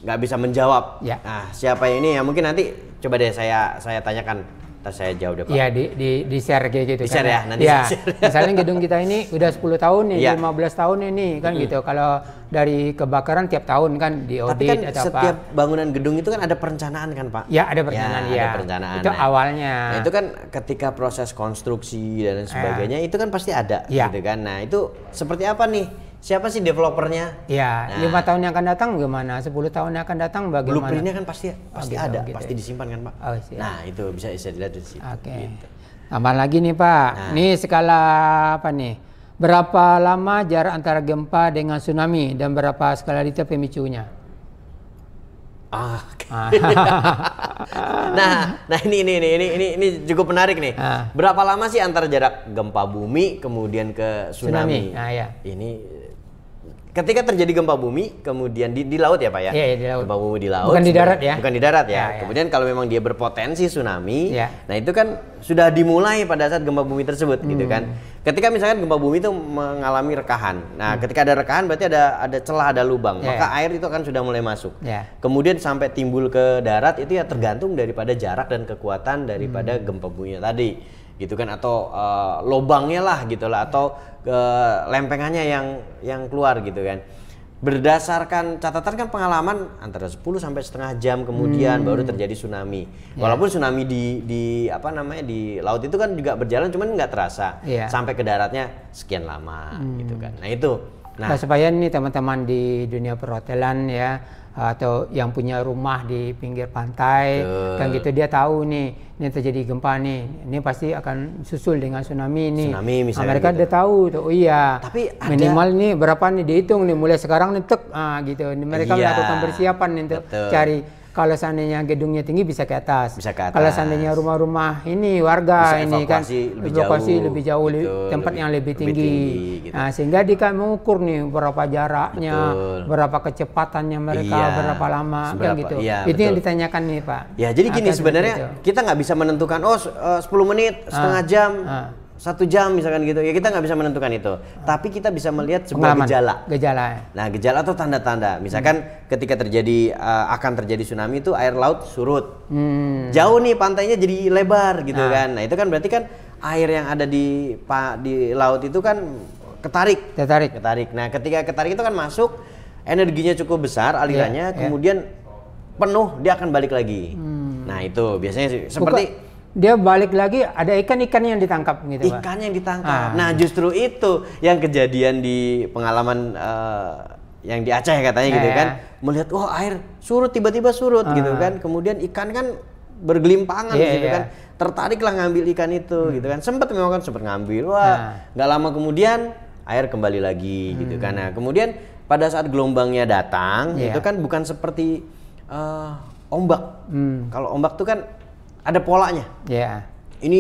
nggak bisa menjawab yeah. nah siapa ini ya mungkin nanti coba deh saya saya tanyakan terus saya jauh deh Pak. Iya, di, di, di share kayak gitu. Di kan share kan? ya, nanti ya. share. Misalnya gedung kita ini udah 10 tahun nih, ya. 15 tahun ini, kan hmm. gitu. Kalau dari kebakaran tiap tahun kan di audit kan atau setiap apa. bangunan gedung itu kan ada perencanaan kan Pak? Ya, ada perencanaan ya. ya. Ada perencanaan. Itu ya. awalnya. Nah, itu kan ketika proses konstruksi dan ah. sebagainya, ya. itu kan pasti ada ya. gitu kan. Nah, itu seperti apa nih? siapa sih developernya? Ya, lima nah. tahun yang akan datang gimana? 10 tahun yang akan datang bagaimana? Blueprintnya kan pasti oh, pasti oh, gitu, ada, gitu, pasti disimpan kan pak. Oh, siap. Nah itu bisa bisa dilihat di situ. Oke. Okay. Gitu. lagi nih pak, nah. nih skala apa nih? Berapa lama jarak antara gempa dengan tsunami dan berapa skala detail pemicunya? Ah. nah, nah ini ini ini ini ini, ini cukup menarik nih. Ah. Berapa lama sih antara jarak gempa bumi kemudian ke tsunami? tsunami. Nah, ya. Ini ketika terjadi gempa bumi kemudian di, di laut ya pak ya? Iya, ya, di laut. Gempa bumi di laut. Bukan di darat ya? Bukan di darat ya. ya, ya. Kemudian kalau memang dia berpotensi tsunami, ya. nah itu kan sudah dimulai pada saat gempa bumi tersebut hmm. gitu kan. Ketika misalkan gempa bumi itu mengalami rekahan, nah hmm. ketika ada rekahan berarti ada ada celah ada lubang, ya, maka ya. air itu kan sudah mulai masuk. Ya. Kemudian sampai timbul ke darat itu ya tergantung daripada jarak dan kekuatan daripada hmm. gempa bumi tadi gitu kan atau uh, lobangnya lah gitu lah atau uh, lempengannya yang yang keluar gitu kan berdasarkan catatan kan pengalaman antara 10 sampai setengah jam kemudian hmm. baru terjadi tsunami. Yeah. Walaupun tsunami di di apa namanya di laut itu kan juga berjalan cuman nggak terasa yeah. sampai ke daratnya sekian lama hmm. gitu kan. Nah itu. Nah, nah supaya nih teman-teman di dunia perhotelan ya atau yang punya rumah di pinggir pantai Betul. kan gitu dia tahu nih ini terjadi gempa nih ini pasti akan susul dengan tsunami nih tsunami misalnya nah, mereka gitu. dia tahu tuh oh iya tapi ada... minimal nih berapa nih dihitung nih mulai sekarang nih tek ah, gitu mereka iya. melakukan persiapan nih untuk cari kalau seandainya gedungnya tinggi bisa ke atas. Bisa ke atas. Kalau seandainya rumah-rumah ini warga bisa ini kan lebih evakuasi jauh, lebih jauh gitu, tempat lebih, yang lebih tinggi. Lebih tinggi gitu. Nah, sehingga di kan mengukur nih berapa jaraknya, betul. berapa kecepatannya mereka, iya, berapa lama kan seberapa, kan gitu. Iya, itu yang ditanyakan nih, Pak. Ya, jadi gini sebenarnya itu. kita nggak bisa menentukan oh 10 eh, menit, setengah ah, jam. Ah satu jam misalkan gitu ya kita nggak bisa menentukan itu tapi kita bisa melihat sebuah Pengalaman. gejala gejala nah gejala atau tanda-tanda misalkan hmm. ketika terjadi uh, akan terjadi tsunami itu air laut surut hmm. jauh nih pantainya jadi lebar gitu nah. kan nah itu kan berarti kan air yang ada di pa, di laut itu kan ketarik ketarik ketarik nah ketika ketarik itu kan masuk energinya cukup besar alirannya yeah, iya. kemudian yeah. penuh dia akan balik lagi hmm. nah itu biasanya seperti Buka dia balik lagi ada ikan-ikan yang ditangkap gitu Pak. Ikan yang ditangkap. Ah. Nah, justru itu yang kejadian di pengalaman uh, yang di Aceh katanya gitu eh, gitu kan. Melihat wah oh, air surut tiba-tiba surut gitu ah. gitu kan. Kemudian ikan kan bergelimpangan yeah, gitu yeah. kan. Tertariklah ngambil ikan itu hmm. gitu kan. Sempat memang kan sempat ngambil. Wah, ah. nggak lama kemudian air kembali lagi hmm. gitu kan. Hmm. Nah, kemudian pada saat gelombangnya datang yeah. itu kan bukan seperti uh, ombak. Hmm. Kalau ombak tuh kan ada polanya. Iya. Yeah. Ini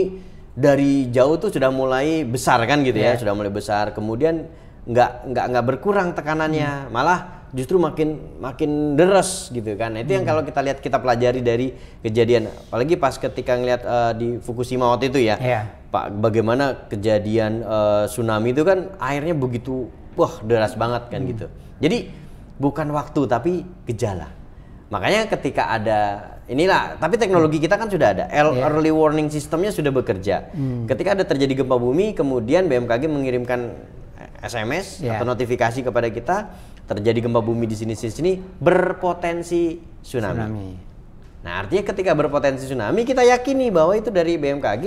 dari jauh tuh sudah mulai besar kan gitu yeah. ya, sudah mulai besar. Kemudian nggak nggak nggak berkurang tekanannya, hmm. malah justru makin makin deres gitu kan. Nah, itu hmm. yang kalau kita lihat kita pelajari dari kejadian, apalagi pas ketika ngelihat uh, di Fukushima waktu itu ya, yeah. Pak, bagaimana kejadian uh, tsunami itu kan airnya begitu wah deras banget kan hmm. gitu. Jadi bukan waktu tapi gejala. Makanya ketika ada inilah tapi teknologi kita kan sudah ada El yeah. early warning sistemnya sudah bekerja hmm. ketika ada terjadi gempa bumi kemudian BMKG mengirimkan SMS eh, yeah. atau notifikasi kepada kita terjadi gempa bumi di sini sini berpotensi tsunami, tsunami. Nah, artinya ketika berpotensi tsunami, kita yakini bahwa itu dari BMKG,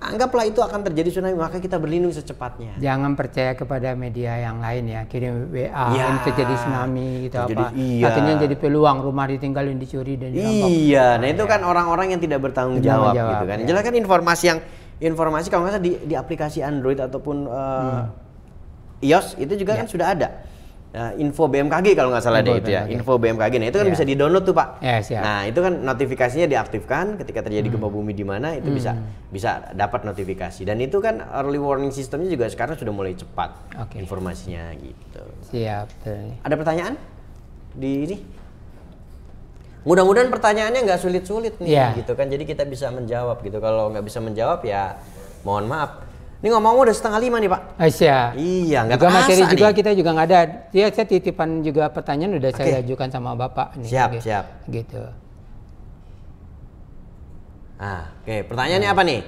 anggaplah itu akan terjadi tsunami, maka kita berlindung secepatnya. Jangan percaya kepada media yang lain ya, kirim WA, ya, ini terjadi tsunami gitu terjadi, apa. Iya. Akhirnya jadi peluang, rumah ditinggalin, dicuri dan dirampok. Iya, nah itu kan iya. orang-orang yang tidak bertanggung jawab, jawab gitu kan. Ya. Jelaskan informasi yang informasi kalau nggak salah di, di aplikasi Android ataupun uh, hmm. iOS itu juga ya. kan iya. sudah ada uh, info BMKG kalau nggak salah info deh itu ya, info BMKG. Nah itu kan yeah. bisa di download tuh pak. Yes, yeah. Nah itu kan notifikasinya diaktifkan ketika terjadi gempa hmm. bumi di mana itu mm. bisa hmm. bisa dapat notifikasi dan itu kan early warning sistemnya juga sekarang sudah mulai cepat okay. informasinya gitu. Siap. Ada pertanyaan di ini? Mudah-mudahan pertanyaannya nggak sulit-sulit nih yeah. gitu kan, jadi kita bisa menjawab gitu. Kalau nggak bisa menjawab ya mohon maaf ini ngomong udah setengah lima nih Pak. Aisyah. Eh, iya, nggak Juga materi nih. juga kita juga nggak ada. Dia saya titipan juga pertanyaan udah okay. saya ajukan sama Bapak. Nih, siap, okay. siap. Gitu. Ah, oke. Okay. Pertanyaannya nah. apa nih?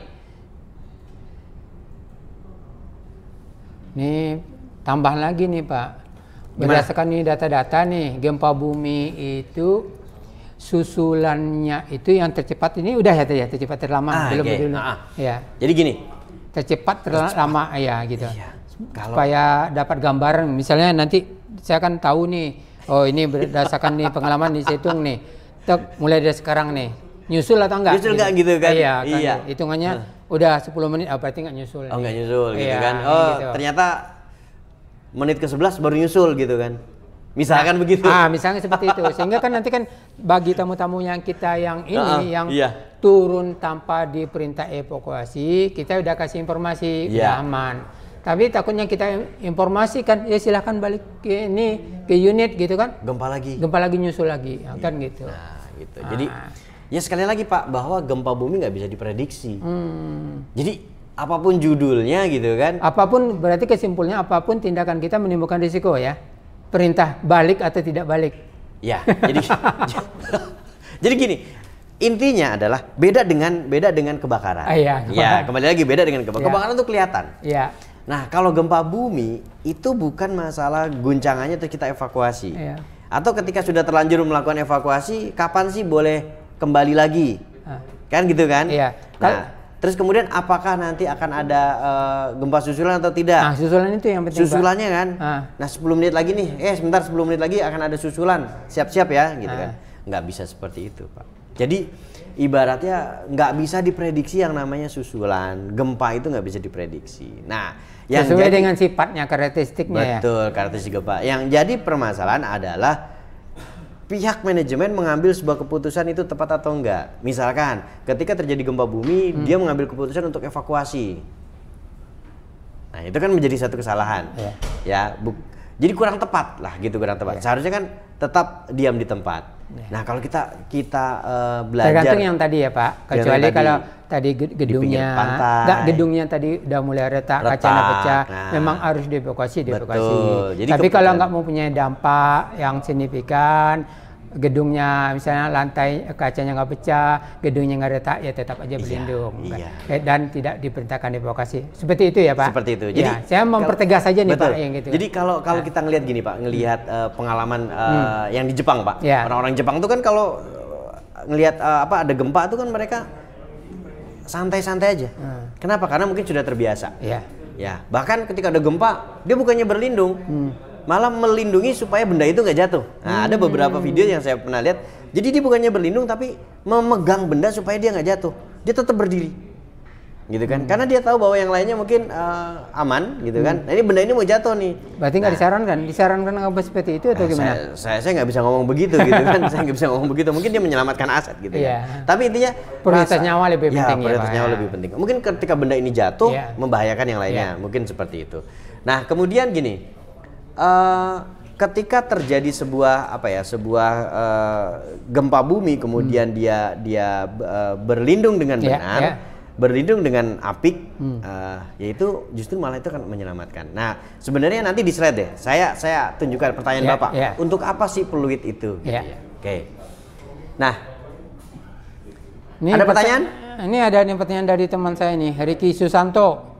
Nih tambah lagi nih Pak. Berdasarkan nih data-data nih, gempa bumi itu susulannya itu yang tercepat ini udah ya, ya tercepat terlama ah, belum okay. dulu. Ah, ah. Ya. Jadi gini, tercepat terlama ya gitu. Iya. Kalau... Supaya dapat gambaran misalnya nanti saya akan tahu nih oh ini berdasarkan nih pengalaman di hitung nih. Tuk, mulai dari sekarang nih. Nyusul atau enggak? Nyusul enggak gitu, kan? Iya, kan, iya. hitungannya uh. udah 10 menit oh, apa tinggal nyusul. Oh, enggak nyusul gitu iya, kan. Oh, gitu. ternyata menit ke-11 baru nyusul gitu kan. Misalkan nah, begitu. Ah, misalnya seperti itu. Sehingga kan nanti kan bagi tamu-tamu yang kita yang ini uh, yang iya. turun tanpa diperintah evakuasi, kita udah kasih informasi yeah. aman. Tapi takutnya kita informasikan ya silahkan balik ke ini ke unit gitu kan. Gempa lagi. Gempa lagi nyusul lagi, ya, kan iya. gitu. Nah, gitu. Ah. Jadi ya sekali lagi Pak bahwa gempa bumi nggak bisa diprediksi. Hmm. Jadi apapun judulnya gitu kan. Apapun berarti kesimpulannya apapun tindakan kita menimbulkan risiko ya perintah balik atau tidak balik. Ya, jadi jadi gini, intinya adalah beda dengan beda dengan kebakaran. Ah, iya, ya, kebakaran. Ya, kembali lagi beda dengan kebakaran. Ya. Kebakaran itu kelihatan. Iya. Nah, kalau gempa bumi itu bukan masalah guncangannya itu kita evakuasi. Iya. Atau ketika sudah terlanjur melakukan evakuasi, kapan sih boleh kembali lagi? Ah. Kan gitu kan? Iya. Nah, Terus kemudian apakah nanti akan ada uh, gempa susulan atau tidak? Nah, susulan itu yang penting. Susulannya kan. Ah. Nah, 10 menit lagi nih. Eh, sebentar 10 menit lagi akan ada susulan. Siap-siap ya, gitu ah. kan. Nggak bisa seperti itu, Pak. Jadi ibaratnya nggak bisa diprediksi yang namanya susulan. Gempa itu nggak bisa diprediksi. Nah, yang sesuai jadi, dengan sifatnya karakteristiknya betul, ya. Betul, karakteristik gempa. Yang jadi permasalahan adalah pihak manajemen mengambil sebuah keputusan itu tepat atau enggak. Misalkan ketika terjadi gempa bumi, hmm. dia mengambil keputusan untuk evakuasi. Nah, itu kan menjadi satu kesalahan. Yeah. Ya, bu jadi kurang tepat lah gitu kurang tepat. Yeah. Seharusnya kan tetap diam di tempat. Iya. Nah, kalau kita kita uh, belajar tergantung yang tadi ya, Pak. Kecuali tadi, kalau tadi gedungnya enggak gedungnya tadi udah mulai retak, retak kacanya pecah, nah. memang harus dievakuasi, dievakuasi. Tapi kalau nggak mau punya dampak yang signifikan gedungnya misalnya lantai kacanya nggak pecah, gedungnya nggak retak ya tetap aja iya, berlindung iya, iya. dan tidak diperintahkan evakuasi. Seperti itu ya Pak. Seperti itu. Ya, Jadi ya, saya mempertegas saja nih betul. Pak yang gitu. Jadi kalau kalau nah. kita ngelihat gini Pak, ngelihat uh, pengalaman uh, hmm. yang di Jepang Pak. Ya. Orang-orang ya. Orang -orang Jepang itu kan kalau ngelihat uh, apa ada gempa itu kan mereka santai-santai aja. Hmm. Kenapa? Karena mungkin sudah terbiasa. Ya. Ya, bahkan ketika ada gempa, dia bukannya berlindung. Hmm malah melindungi supaya benda itu nggak jatuh. Nah, hmm. ada beberapa video yang saya pernah lihat. Jadi dia bukannya berlindung tapi memegang benda supaya dia nggak jatuh. Dia tetap berdiri. Gitu kan? Hmm. Karena dia tahu bahwa yang lainnya mungkin uh, aman gitu kan? hmm. kan. Nah, ini benda ini mau jatuh nih. Berarti nggak nah, disarankan? Disarankan apa seperti itu atau nah, gimana? Saya saya nggak bisa ngomong begitu gitu kan. saya nggak bisa ngomong begitu. Mungkin dia menyelamatkan aset gitu yeah. kan. Iya. Tapi intinya prioritas nyawa lebih iya, penting ya. Prioritas ya, nyawa ya. lebih penting. Mungkin ketika benda ini jatuh yeah. membahayakan yang lainnya. Yeah. Mungkin seperti itu. Nah, kemudian gini, Eh, ketika terjadi sebuah apa ya sebuah uh, gempa bumi kemudian hmm. dia dia uh, berlindung dengan ya, benar yeah, yeah. berlindung dengan apik hmm. uh, yaitu justru malah itu akan menyelamatkan nah sebenarnya nanti di slide deh saya saya tunjukkan pertanyaan yeah, bapak yeah. untuk apa sih peluit itu gitu yeah. ya. oke okay. nah ini ada pertanyaan ini ada nih pertanyaan dari teman saya nih Riki Susanto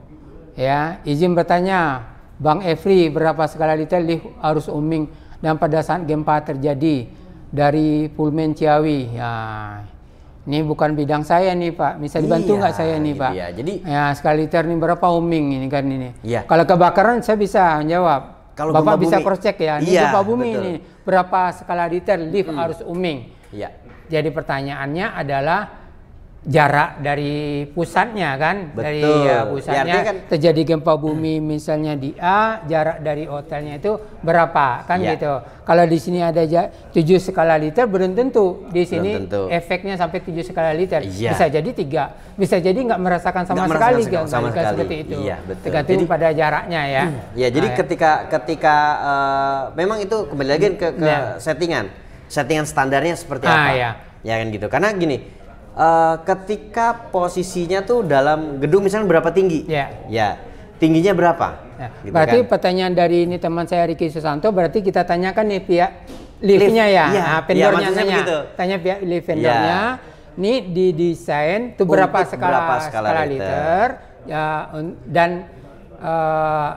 ya izin bertanya Bang Efri berapa skala detail di arus uming dan pada saat gempa terjadi dari Pulmen Ciawi. Ya, ini bukan bidang saya nih Pak. Bisa dibantu iya, nggak iya, saya nih Pak? Iya. Jadi ya skala detail ini berapa uming ini kan ini. Iya. Kalau kebakaran saya bisa menjawab. Kalau Bapak bisa bumi, cross check ya. Ini iya, bumi ini berapa skala detail lift hmm. arus uming? Iya. Jadi pertanyaannya adalah jarak dari pusatnya kan Betul. dari ya, ya pusatnya kan, terjadi gempa bumi hmm. misalnya di A jarak dari hotelnya itu berapa kan ya. gitu kalau di sini ada ja, 7 skala liter belum tentu di sini tentu. efeknya sampai 7 skala liter ya. bisa jadi tiga bisa jadi nggak merasakan sama nggak sekali merasakan sama sekali seperti itu ya, betul. tergantung jadi, pada jaraknya ya ya jadi nah, ketika ketika uh, memang itu kembali lagi ke, ke ya. settingan settingan standarnya seperti ah, apa ya. ya kan gitu karena gini uh, ketika posisinya tuh dalam gedung misalnya berapa tinggi? Ya. Yeah. Ya. Tingginya berapa? Yeah. Gitu kan. berarti kan? pertanyaan dari ini teman saya Riki Susanto berarti kita tanyakan nih pihak liftnya ya, ya. Nah, iya, vendornya gitu. Tanya pihak lift iya. vendornya. Ya. Ini didesain tuh berapa Untuk skala, berapa skala, skala liter, liter ya, dan uh,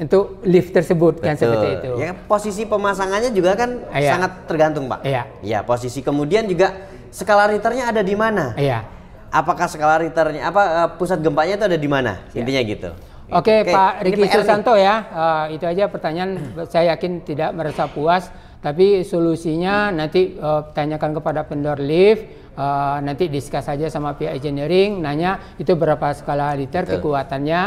untuk lift tersebut kan Betul. kan seperti itu. Ya posisi pemasangannya juga kan Aya. sangat tergantung, Pak. Iya. Ya, posisi kemudian juga skala Richternya ada di mana? Iya. Apakah skala Richternya apa uh, pusat gempanya itu ada di mana? Iya. Intinya gitu. Oke, okay, Pak Riki Susanto ya. Uh, itu aja pertanyaan saya yakin tidak merasa puas, tapi solusinya nanti uh, tanyakan kepada vendor lift uh, nanti diskus saja sama pihak engineering nanya itu berapa skala liter Betul. kekuatannya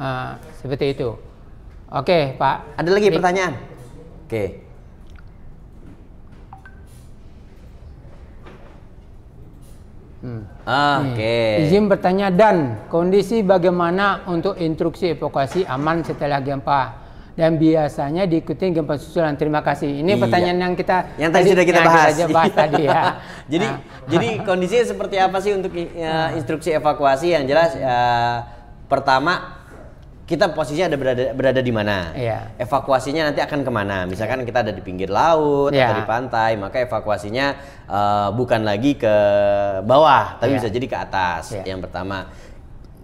uh, seperti itu oke okay, pak ada lagi Rik. pertanyaan oke okay. Hmm. Ah, hmm. Oke. Okay. Izin bertanya dan kondisi bagaimana untuk instruksi evakuasi aman setelah gempa dan biasanya diikuti gempa susulan. Terima kasih. Ini iya. pertanyaan yang kita yang tadi, sudah kita bahas, kita bahas tadi ya. jadi nah. jadi kondisinya seperti apa sih untuk uh, instruksi evakuasi yang jelas uh, pertama kita posisinya ada berada berada di mana, ya. evakuasinya nanti akan kemana. Misalkan iya. kita ada di pinggir laut ya. atau iya. di pantai, maka evakuasinya uh, bukan lagi ke bawah, tapi iya. bisa jadi ke atas. Yang pertama,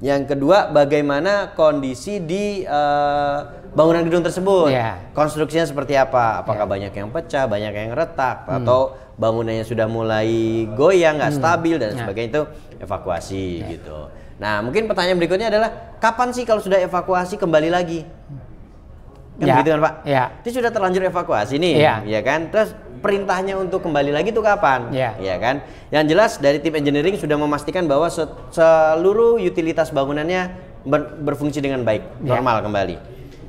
yang kedua bagaimana kondisi di uh, bangunan gedung tersebut, konstruksinya seperti apa, apakah banyak yang pecah, banyak yang retak, hmm. atau bangunannya sudah mulai goyang, nggak hmm. stabil dan sebagainya itu evakuasi gitu. Nah, mungkin pertanyaan berikutnya adalah kapan sih kalau sudah evakuasi kembali lagi? Kan ya. begitu kan, Pak? Ya. Itu sudah terlanjur evakuasi nih, ya. ya kan? Terus perintahnya untuk kembali lagi itu kapan? Iya. ya kan? Yang jelas dari tim engineering sudah memastikan bahwa seluruh utilitas bangunannya ber berfungsi dengan baik, ya. normal ya. kembali.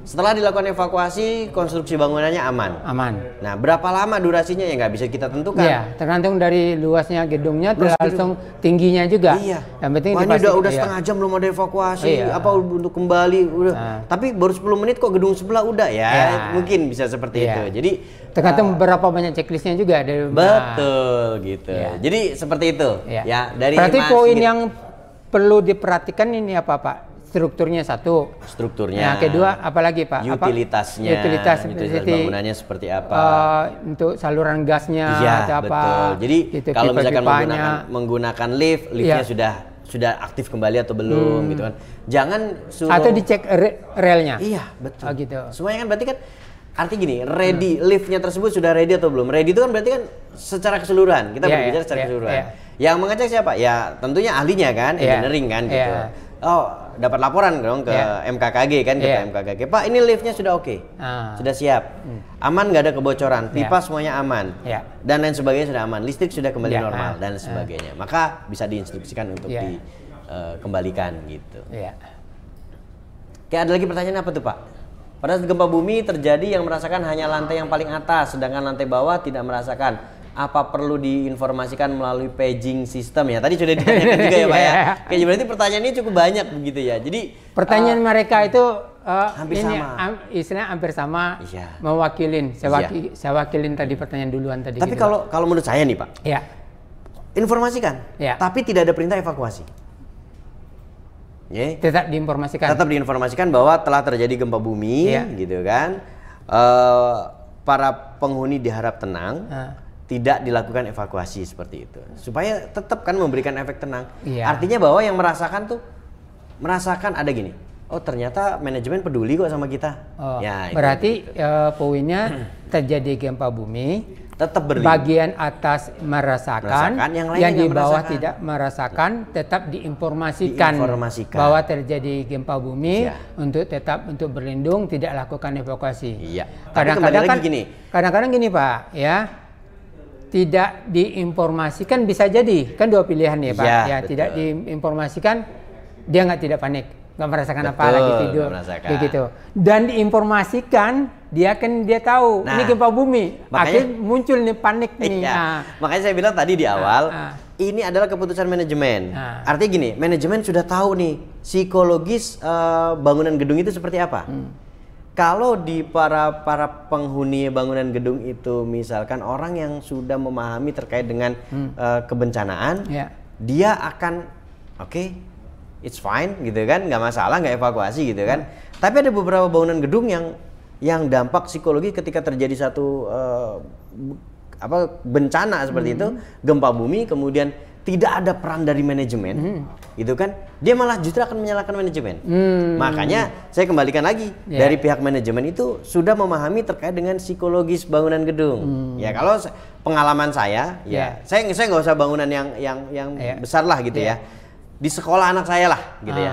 Setelah dilakukan evakuasi, konstruksi bangunannya aman. Aman. Nah, berapa lama durasinya ya nggak bisa kita tentukan. Iya, tergantung dari luasnya gedungnya, tergantung tingginya juga. Iya. Yang penting Wah, ini udah, udah iya. setengah jam belum ada evakuasi, iya. apa untuk kembali udah. Nah. Tapi baru 10 menit kok gedung sebelah udah ya. ya. Mungkin bisa seperti iya. itu. Jadi tergantung uh, berapa banyak checklistnya juga dari Betul gitu. Iya. Jadi seperti itu. Iya. Ya, dari Berarti poin yang perlu diperhatikan ini apa, Pak? strukturnya satu strukturnya nah, kedua apalagi pak utilitasnya apa? utilitas utilitas gitu, bangunannya seperti apa uh, untuk saluran gasnya iya, atau apa betul. jadi gitu, kalau misalkan menggunakan menggunakan lift liftnya ya. sudah sudah aktif kembali atau belum hmm. gitu kan jangan suruh atau dicek re relnya iya betul oh, gitu semuanya kan berarti kan arti gini ready hmm. liftnya tersebut sudah ready atau belum ready itu kan berarti kan secara keseluruhan kita yeah, berbicara iya, secara yeah, keseluruhan yeah. yang mengecek siapa ya tentunya ahlinya kan yeah. engineering kan iya. gitu yeah oh dapat laporan dong ke yeah. MKKG kan ke yeah. MKKG Pak ini liftnya sudah oke okay. ah. sudah siap hmm. aman nggak ada kebocoran iya. pipa semuanya aman yeah. dan lain sebagainya sudah aman listrik sudah kembali yeah. normal ah. dan sebagainya ah. maka bisa diinstruksikan untuk yeah. dikembalikan eh, uh, gitu yeah. kayak ada lagi pertanyaan apa tuh Pak pada gempa bumi terjadi yang merasakan hanya lantai yang paling atas sedangkan lantai bawah tidak merasakan apa perlu diinformasikan melalui paging system ya? Tadi sudah ditanyakan juga ya Pak ya. Iya. Oke, berarti pertanyaan ini cukup banyak begitu ya. Jadi pertanyaan uh, mereka itu uh, hampir ini sama. istilahnya hampir sama iya. mewakilin. Saya, iya. waki, saya wakilin tadi pertanyaan duluan tadi. Tapi gitu, kalau Pak. kalau menurut saya nih Pak. ya Informasikan. ya. Tapi tidak ada perintah evakuasi. Yeah. Tetap diinformasikan. Tetap diinformasikan bahwa telah terjadi gempa bumi, ya. gitu kan. Uh, para penghuni diharap tenang. Uh tidak dilakukan evakuasi seperti itu supaya tetap kan memberikan efek tenang yeah. artinya bahwa yang merasakan tuh merasakan ada gini oh ternyata manajemen peduli kok sama kita oh, ya berarti itu. Eh, poinnya terjadi gempa bumi tetap berlindung bagian atas merasakan, merasakan yang, lain yang di bawah merasakan. tidak merasakan tetap diinformasikan, diinformasikan bahwa terjadi gempa bumi ya. untuk tetap untuk berlindung tidak lakukan evakuasi iya kadang-kadang kan gini kadang-kadang gini pak ya tidak diinformasikan bisa jadi kan dua pilihan ya pak iya, ya, ya tidak diinformasikan dia nggak tidak panik nggak merasakan betul, apa lagi tidur gitu dan diinformasikan dia kan dia tahu nah, ini gempa bumi makanya, akhirnya muncul nih panik nih iya. nah. makanya saya bilang tadi di nah, awal nah, nah. ini adalah keputusan manajemen nah. artinya gini manajemen sudah tahu nih psikologis uh, bangunan gedung itu seperti apa hmm kalau di para para penghuni bangunan gedung itu misalkan orang yang sudah memahami terkait dengan hmm. uh, kebencanaan yeah. dia akan oke okay, it's fine gitu kan nggak masalah nggak evakuasi gitu kan hmm. tapi ada beberapa bangunan gedung yang yang dampak psikologi ketika terjadi satu uh, apa bencana seperti hmm. itu gempa bumi kemudian tidak ada peran dari manajemen, hmm. gitu kan? Dia malah justru akan menyalahkan manajemen. Hmm. Makanya saya kembalikan lagi yeah. dari pihak manajemen itu sudah memahami terkait dengan psikologis bangunan gedung. Hmm. Ya kalau pengalaman saya, yeah. ya saya saya nggak usah bangunan yang yang yang yeah. besar lah gitu yeah. ya. Di sekolah anak saya lah, gitu uh. ya.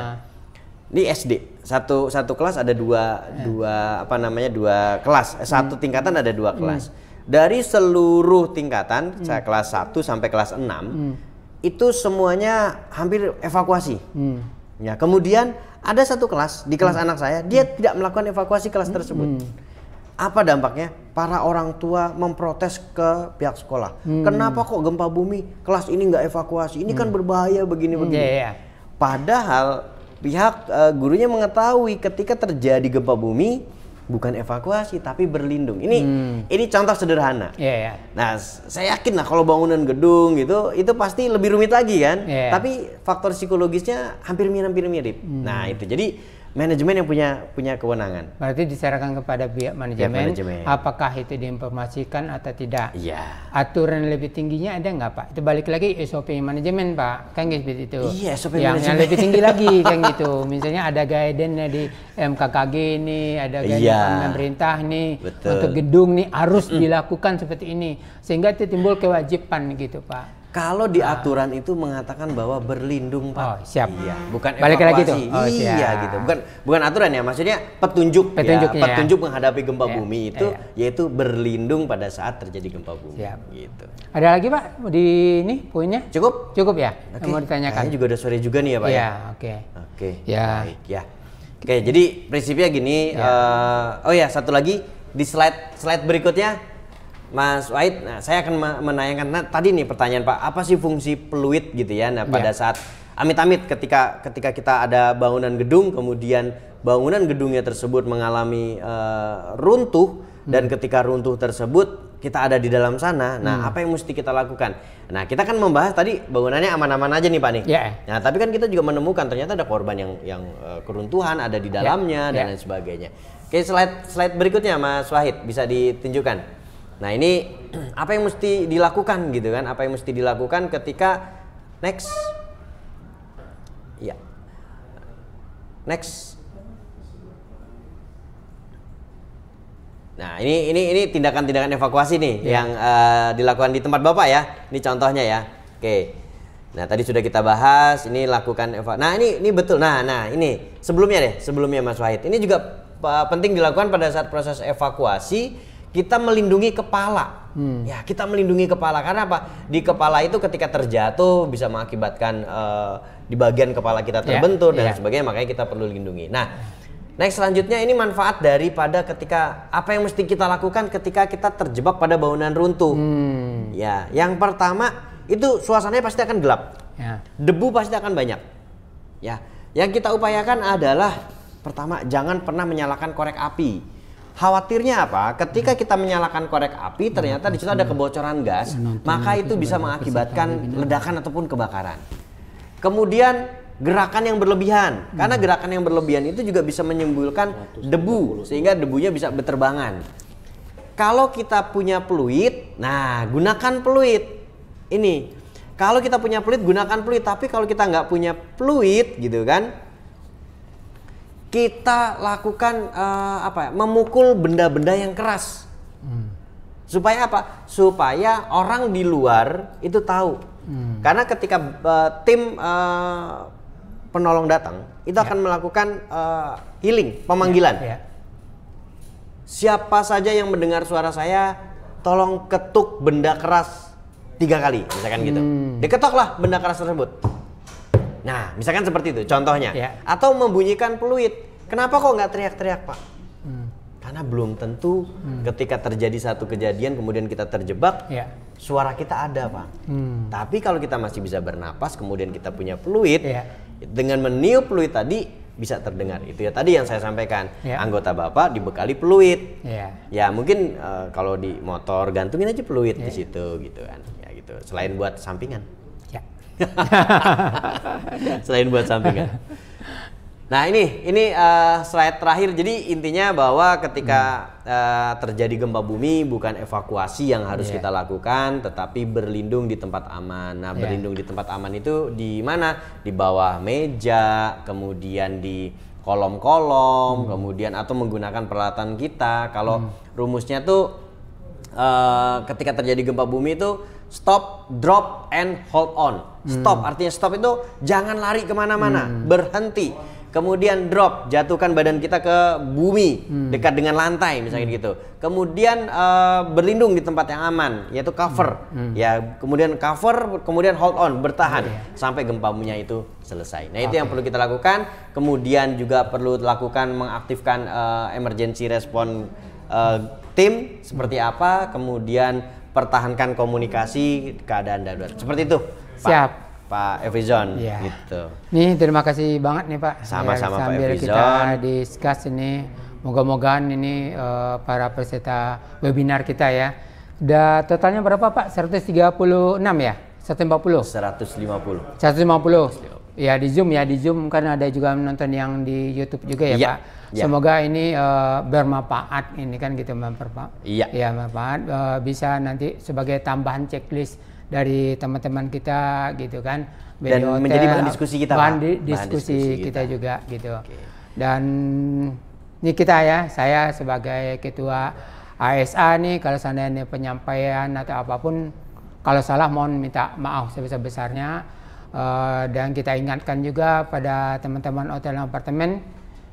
Ini ah. SD satu satu kelas ada dua yeah. dua apa namanya dua kelas eh, hmm. satu tingkatan ada dua hmm. kelas. Hmm. Dari seluruh tingkatan, hmm. saya kelas 1 sampai kelas 6, hmm itu semuanya hampir evakuasi. Hmm. Ya, kemudian ada satu kelas di kelas hmm. anak saya, dia hmm. tidak melakukan evakuasi kelas hmm. tersebut. Hmm. Apa dampaknya? Para orang tua memprotes ke pihak sekolah. Hmm. Kenapa kok gempa bumi kelas ini nggak evakuasi? Ini kan hmm. kan berbahaya begini-begini. Hmm. Yeah, yeah. Ya, ya. Padahal pihak uh, gurunya mengetahui ketika terjadi gempa bumi bukan evakuasi tapi berlindung. Ini hmm. ini contoh sederhana. Yeah, yeah. Nah, saya yakin lah kalau bangunan gedung gitu itu pasti lebih rumit lagi kan. Yeah. Tapi faktor psikologisnya hampir mirip-mirip. Hmm. Nah, itu. Jadi manajemen yang punya punya kewenangan. Berarti diserahkan kepada pihak manajemen, pihak manajemen. apakah itu diinformasikan atau tidak. Iya. Aturan lebih tingginya ada nggak Pak? Itu balik lagi SOP manajemen Pak, kan seperti itu. Iya SOP yang, manajemen. Yang lebih tinggi lagi kan gitu. Misalnya ada guidance di MKKG ini, ada guidance iya. pemerintah ini, untuk gedung nih harus dilakukan seperti ini sehingga itu timbul kewajiban gitu Pak. Kalau di ah. aturan itu mengatakan bahwa berlindung pak. Oh, siap. Iya, hmm. bukan evakuasi. Balik lagi itu. Oh, iya gitu. Bukan bukan aturan ya, maksudnya petunjuk. Ya, petunjuk. Ya, petunjuk ya. menghadapi gempa ya. bumi ya, itu ya. yaitu berlindung pada saat terjadi gempa bumi. Siap. Gitu. Ada lagi pak di ini poinnya? Cukup. Cukup ya. Okay. Mau ditanyakan. Kayaknya juga udah sore juga nih ya pak ya. Iya, oke. Ya? Oke. Okay. Ya. Baik ya. Oke, jadi prinsipnya gini. Ya. Uh, oh ya, satu lagi di slide slide berikutnya Mas Wahid, nah saya akan menanyakan nah, tadi nih pertanyaan Pak, apa sih fungsi peluit gitu ya? Nah pada yeah. saat amit-amit ketika ketika kita ada bangunan gedung, kemudian bangunan gedungnya tersebut mengalami uh, runtuh hmm. dan ketika runtuh tersebut kita ada di dalam sana. Nah hmm. apa yang mesti kita lakukan? Nah kita kan membahas tadi bangunannya aman-aman aja nih Pak nih. Yeah. Nah tapi kan kita juga menemukan ternyata ada korban yang yang uh, keruntuhan ada di ya. dalamnya yeah. dan yeah. lain sebagainya. Oke slide slide berikutnya Mas Wahid bisa ditunjukkan. Nah ini apa yang mesti dilakukan gitu kan? Apa yang mesti dilakukan ketika next? Ya, next. Nah ini ini ini tindakan-tindakan evakuasi nih yeah. yang uh, dilakukan di tempat bapak ya. Ini contohnya ya. Oke. Nah tadi sudah kita bahas. Ini lakukan evakuasi. Nah ini ini betul. Nah nah ini sebelumnya deh sebelumnya Mas Wahid. Ini juga uh, penting dilakukan pada saat proses evakuasi kita melindungi kepala. Hmm. Ya, kita melindungi kepala karena apa? Di kepala itu ketika terjatuh bisa mengakibatkan uh, di bagian kepala kita ya, terbentur yeah. dan yeah. sebagainya, makanya kita perlu lindungi. Nah, Next selanjutnya ini manfaat daripada ketika apa yang mesti kita lakukan ketika kita terjebak pada bangunan runtuh. Hmm. Ya, yang pertama itu suasananya pasti akan gelap, Yeah. debu pasti akan banyak. Ya, yang kita upayakan adalah pertama jangan pernah menyalakan korek api Khawatirnya apa? Ketika kita menyalakan korek api, ternyata di situ ada kebocoran gas, maka itu bisa mengakibatkan gitu. ledakan ataupun kebakaran. Kemudian gerakan yang berlebihan karena hmm. gerakan yang berlebihan itu juga bisa menyembulkan debu sehingga debunya bisa berterbangan kalau kita punya peluit nah gunakan peluit ini kalau kita punya peluit gunakan peluit tapi kalau kita nggak punya peluit gitu kan kita lakukan uh, apa ya, memukul benda-benda yang keras. Hmm. Supaya apa? Supaya orang di luar itu tahu. Hmm. Karena ketika uh, tim uh, penolong datang, itu ya. akan melakukan uh, healing, pemanggilan. ya. Ya. Siapa saja yang mendengar suara saya, tolong ketuk benda keras tiga kali, misalkan gitu. hmm. gitu. Diketuklah benda keras tersebut Nah, misalkan seperti itu contohnya. Ya. Atau membunyikan peluit. Kenapa kok nggak teriak-teriak, Pak? Hmm. Karena belum tentu hmm. ketika terjadi satu kejadian kemudian kita terjebak, ya. suara kita ada, Pak. Hmm. Tapi kalau kita masih bisa bernapas, kemudian kita punya peluit, ya. dengan meniup peluit tadi bisa terdengar. Itu ya tadi yang saya sampaikan. Ya. Anggota Bapak dibekali peluit. Ya, ya mungkin uh, kalau di motor gantungin aja peluit ya. di situ gitu kan. Ya gitu. Selain buat sampingan. Selain buat sampingan. Ya. Nah ini ini uh, slide terakhir. Jadi intinya bahwa ketika hmm. uh, terjadi gempa bumi bukan evakuasi yang harus yeah. kita lakukan, tetapi berlindung di tempat aman. Nah yeah. berlindung di tempat aman itu di mana? Di bawah meja, kemudian di kolom-kolom, hmm. kemudian atau menggunakan peralatan kita. Kalau hmm. rumusnya tuh uh, ketika terjadi gempa bumi itu stop, drop, and hold on. Stop hmm. artinya stop itu jangan lari kemana-mana, hmm. berhenti. Kemudian drop, jatuhkan badan kita ke bumi hmm. dekat dengan lantai misalnya hmm. gitu. Kemudian uh, berlindung di tempat yang aman, yaitu cover. Hmm. hmm. Ya, kemudian cover, kemudian hold on, bertahan iya, iya. sampai gempa bumi itu selesai. Nah itu yang perlu kita lakukan. Kemudian juga perlu lakukan mengaktifkan uh, emergency response uh, tim seperti apa. Kemudian pertahankan komunikasi keadaan darurat. Seperti itu. Pak. Siap. Pak Evizon ya. gitu. Nih terima kasih banget nih Pak. Sama-sama ya, Pak Evizon. kita discuss ini moga-mogaan ini uh, para peserta webinar kita ya. Udah totalnya berapa Pak? 136 ya? 140? 150. 150. 150. Ya di Zoom ya, di Zoom kan ada juga menonton yang di YouTube juga ya, ya. Pak. Ya. Semoga ini uh, bermanfaat ini kan gitu bermanfaat. Iya. Ya bermanfaat uh, bisa nanti sebagai tambahan checklist dari teman-teman kita gitu kan. Dan hotel, menjadi bahan diskusi kita. Bahan, di, bahan diskusi, diskusi kita. kita juga gitu. Okay. Dan ini kita ya, saya sebagai ketua ASA nih kalau seandainya penyampaian atau apapun kalau salah mohon minta maaf sebesar-besarnya. Uh, dan kita ingatkan juga pada teman-teman hotel dan apartemen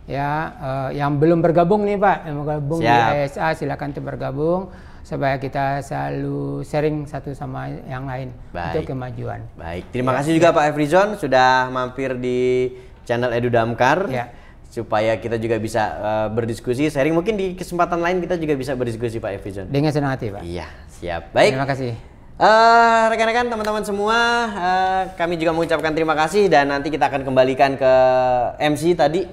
ya uh, yang belum bergabung nih Pak, yang bergabung Siap. di ASA silakan tuh bergabung supaya kita selalu sharing satu sama yang lain Baik. untuk kemajuan. Baik, terima ya. kasih juga Pak Efrizon sudah mampir di channel Edu Damkar. Ya supaya kita juga bisa uh, berdiskusi sharing mungkin di kesempatan lain kita juga bisa berdiskusi Pak Efrizon dengan senang hati Pak iya siap baik terima kasih rekan eh, rekan-rekan teman-teman semua uh, kami juga mengucapkan terima kasih dan nanti kita akan kembalikan ke MC tadi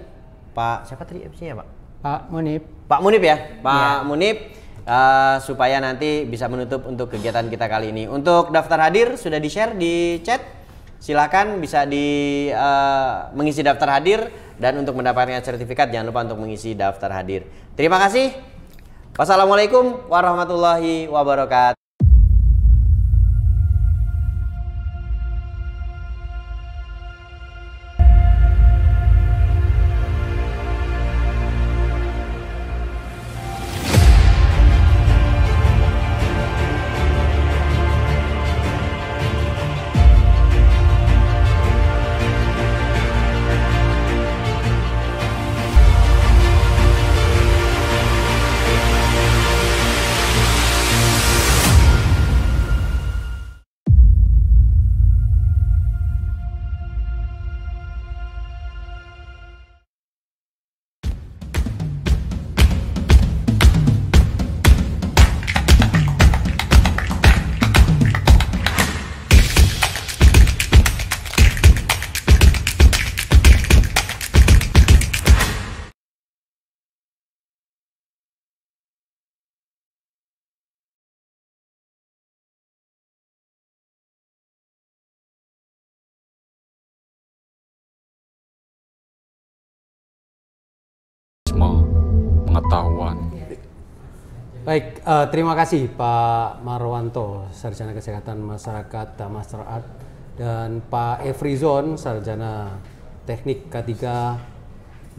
Pak siapa tadi MC-nya Pak? Pak Munib. Pak Munib ya, Pak ya. Munib. Uh, supaya nanti bisa menutup untuk kegiatan kita kali ini. Untuk daftar hadir sudah di share di chat, silakan bisa di uh, mengisi daftar hadir dan untuk mendapatkan sertifikat jangan lupa untuk mengisi daftar hadir. Terima kasih. Wassalamualaikum warahmatullahi wabarakatuh. Baik, uh, terima kasih Pak Marwanto, Sarjana Kesehatan Masyarakat Master Art dan Pak Efrizon, Sarjana Teknik K3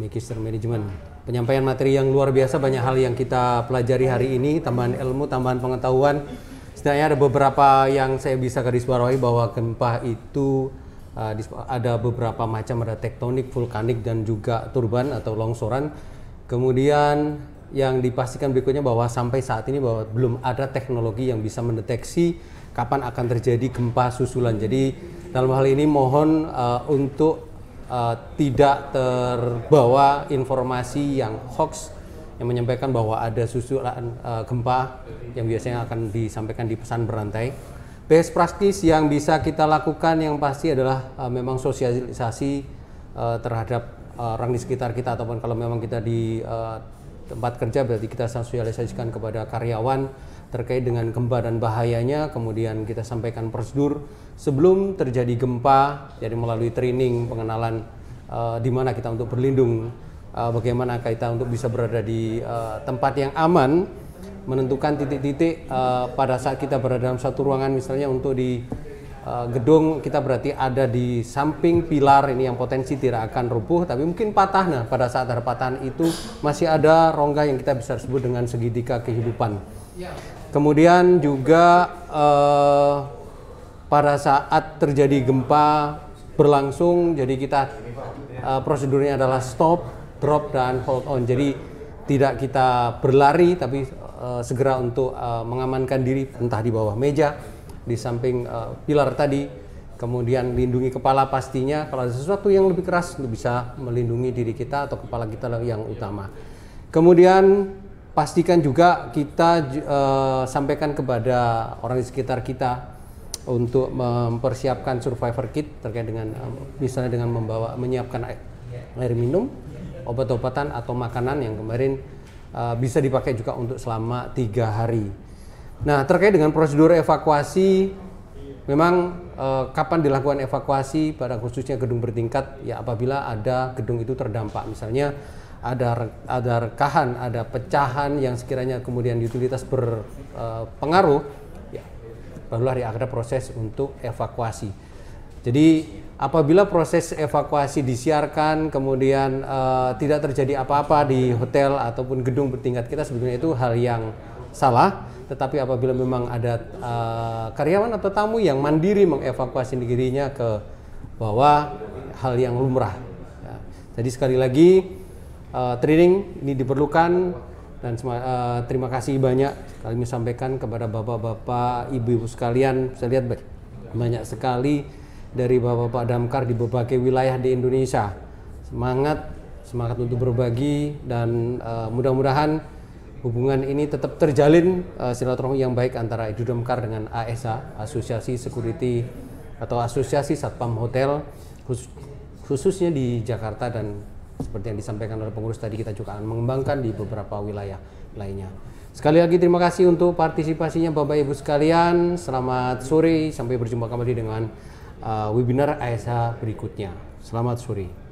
Magister Manajemen. Penyampaian materi yang luar biasa, banyak hal yang kita pelajari hari ini, tambahan ilmu, tambahan pengetahuan. Setidaknya ada beberapa yang saya bisa garis bawahi bahwa gempa itu uh, ada beberapa macam, ada tektonik, vulkanik, dan juga turban atau longsoran. Kemudian yang dipastikan berikutnya bahwa sampai saat ini bahwa belum ada teknologi yang bisa mendeteksi kapan akan terjadi gempa susulan. Jadi dalam hal ini mohon uh, untuk uh, tidak terbawa informasi yang hoax yang menyampaikan bahwa ada susulan uh, gempa yang biasanya akan disampaikan di pesan berantai. Best practice yang bisa kita lakukan yang pasti adalah uh, memang sosialisasi uh, terhadap uh, orang di sekitar kita ataupun kalau memang kita di uh, tempat kerja berarti kita sosialisasikan kepada karyawan terkait dengan gempa dan bahayanya kemudian kita sampaikan prosedur sebelum terjadi gempa jadi melalui training pengenalan uh, di mana kita untuk berlindung uh, bagaimana kita untuk bisa berada di uh, tempat yang aman menentukan titik-titik uh, pada saat kita berada dalam satu ruangan misalnya untuk di Eh, gedung kita berarti ada di samping pilar ini yang potensi tidak akan rubuh tapi mungkin patah nah pada saat ada patahan itu masih ada rongga yang kita bisa sebut dengan segitiga kehidupan ya. kemudian juga uh, pada saat terjadi gempa berlangsung jadi kita uh, prosedurnya adalah stop drop dan hold on jadi tidak kita berlari tapi uh, segera untuk uh, mengamankan diri entah di bawah meja di samping uh, pilar tadi, kemudian lindungi kepala pastinya. Kalau ada sesuatu yang lebih keras, itu bisa melindungi diri kita atau kepala kita yang utama. Kemudian pastikan juga kita uh, sampaikan kepada orang di sekitar kita untuk mempersiapkan survivor kit terkait dengan uh, misalnya dengan membawa menyiapkan air, air minum, obat-obatan atau makanan yang kemarin uh, bisa dipakai juga untuk selama tiga hari Nah, terkait dengan prosedur evakuasi, memang eh, kapan dilakukan evakuasi pada khususnya gedung bertingkat ya apabila ada gedung itu terdampak misalnya ada ada rekahan, ada pecahan yang sekiranya kemudian utilitas berpengaruh eh, ya, barulah ada proses untuk evakuasi. Jadi apabila proses evakuasi disiarkan kemudian eh, tidak terjadi apa-apa di hotel ataupun gedung bertingkat kita sebetulnya itu hal yang salah tetapi apabila memang ada uh, karyawan atau tamu yang mandiri mengevakuasi dirinya ke bawah, hal yang lumrah. Ya. Jadi sekali lagi uh, training ini diperlukan dan uh, terima kasih banyak kami sampaikan kepada bapak-bapak, ibu-ibu sekalian. Saya lihat banyak sekali dari bapak-bapak damkar di berbagai wilayah di Indonesia. Semangat, semangat untuk berbagi dan uh, mudah-mudahan hubungan ini tetap terjalin uh, silaturahmi yang baik antara Idudemkar dengan ASA, Asosiasi Security atau Asosiasi Satpam Hotel khus khususnya di Jakarta dan seperti yang disampaikan oleh pengurus tadi kita juga akan mengembangkan di beberapa wilayah lainnya. Sekali lagi terima kasih untuk partisipasinya Bapak Ibu sekalian. Selamat sore, sampai berjumpa kembali dengan uh, webinar ASA berikutnya. Selamat sore.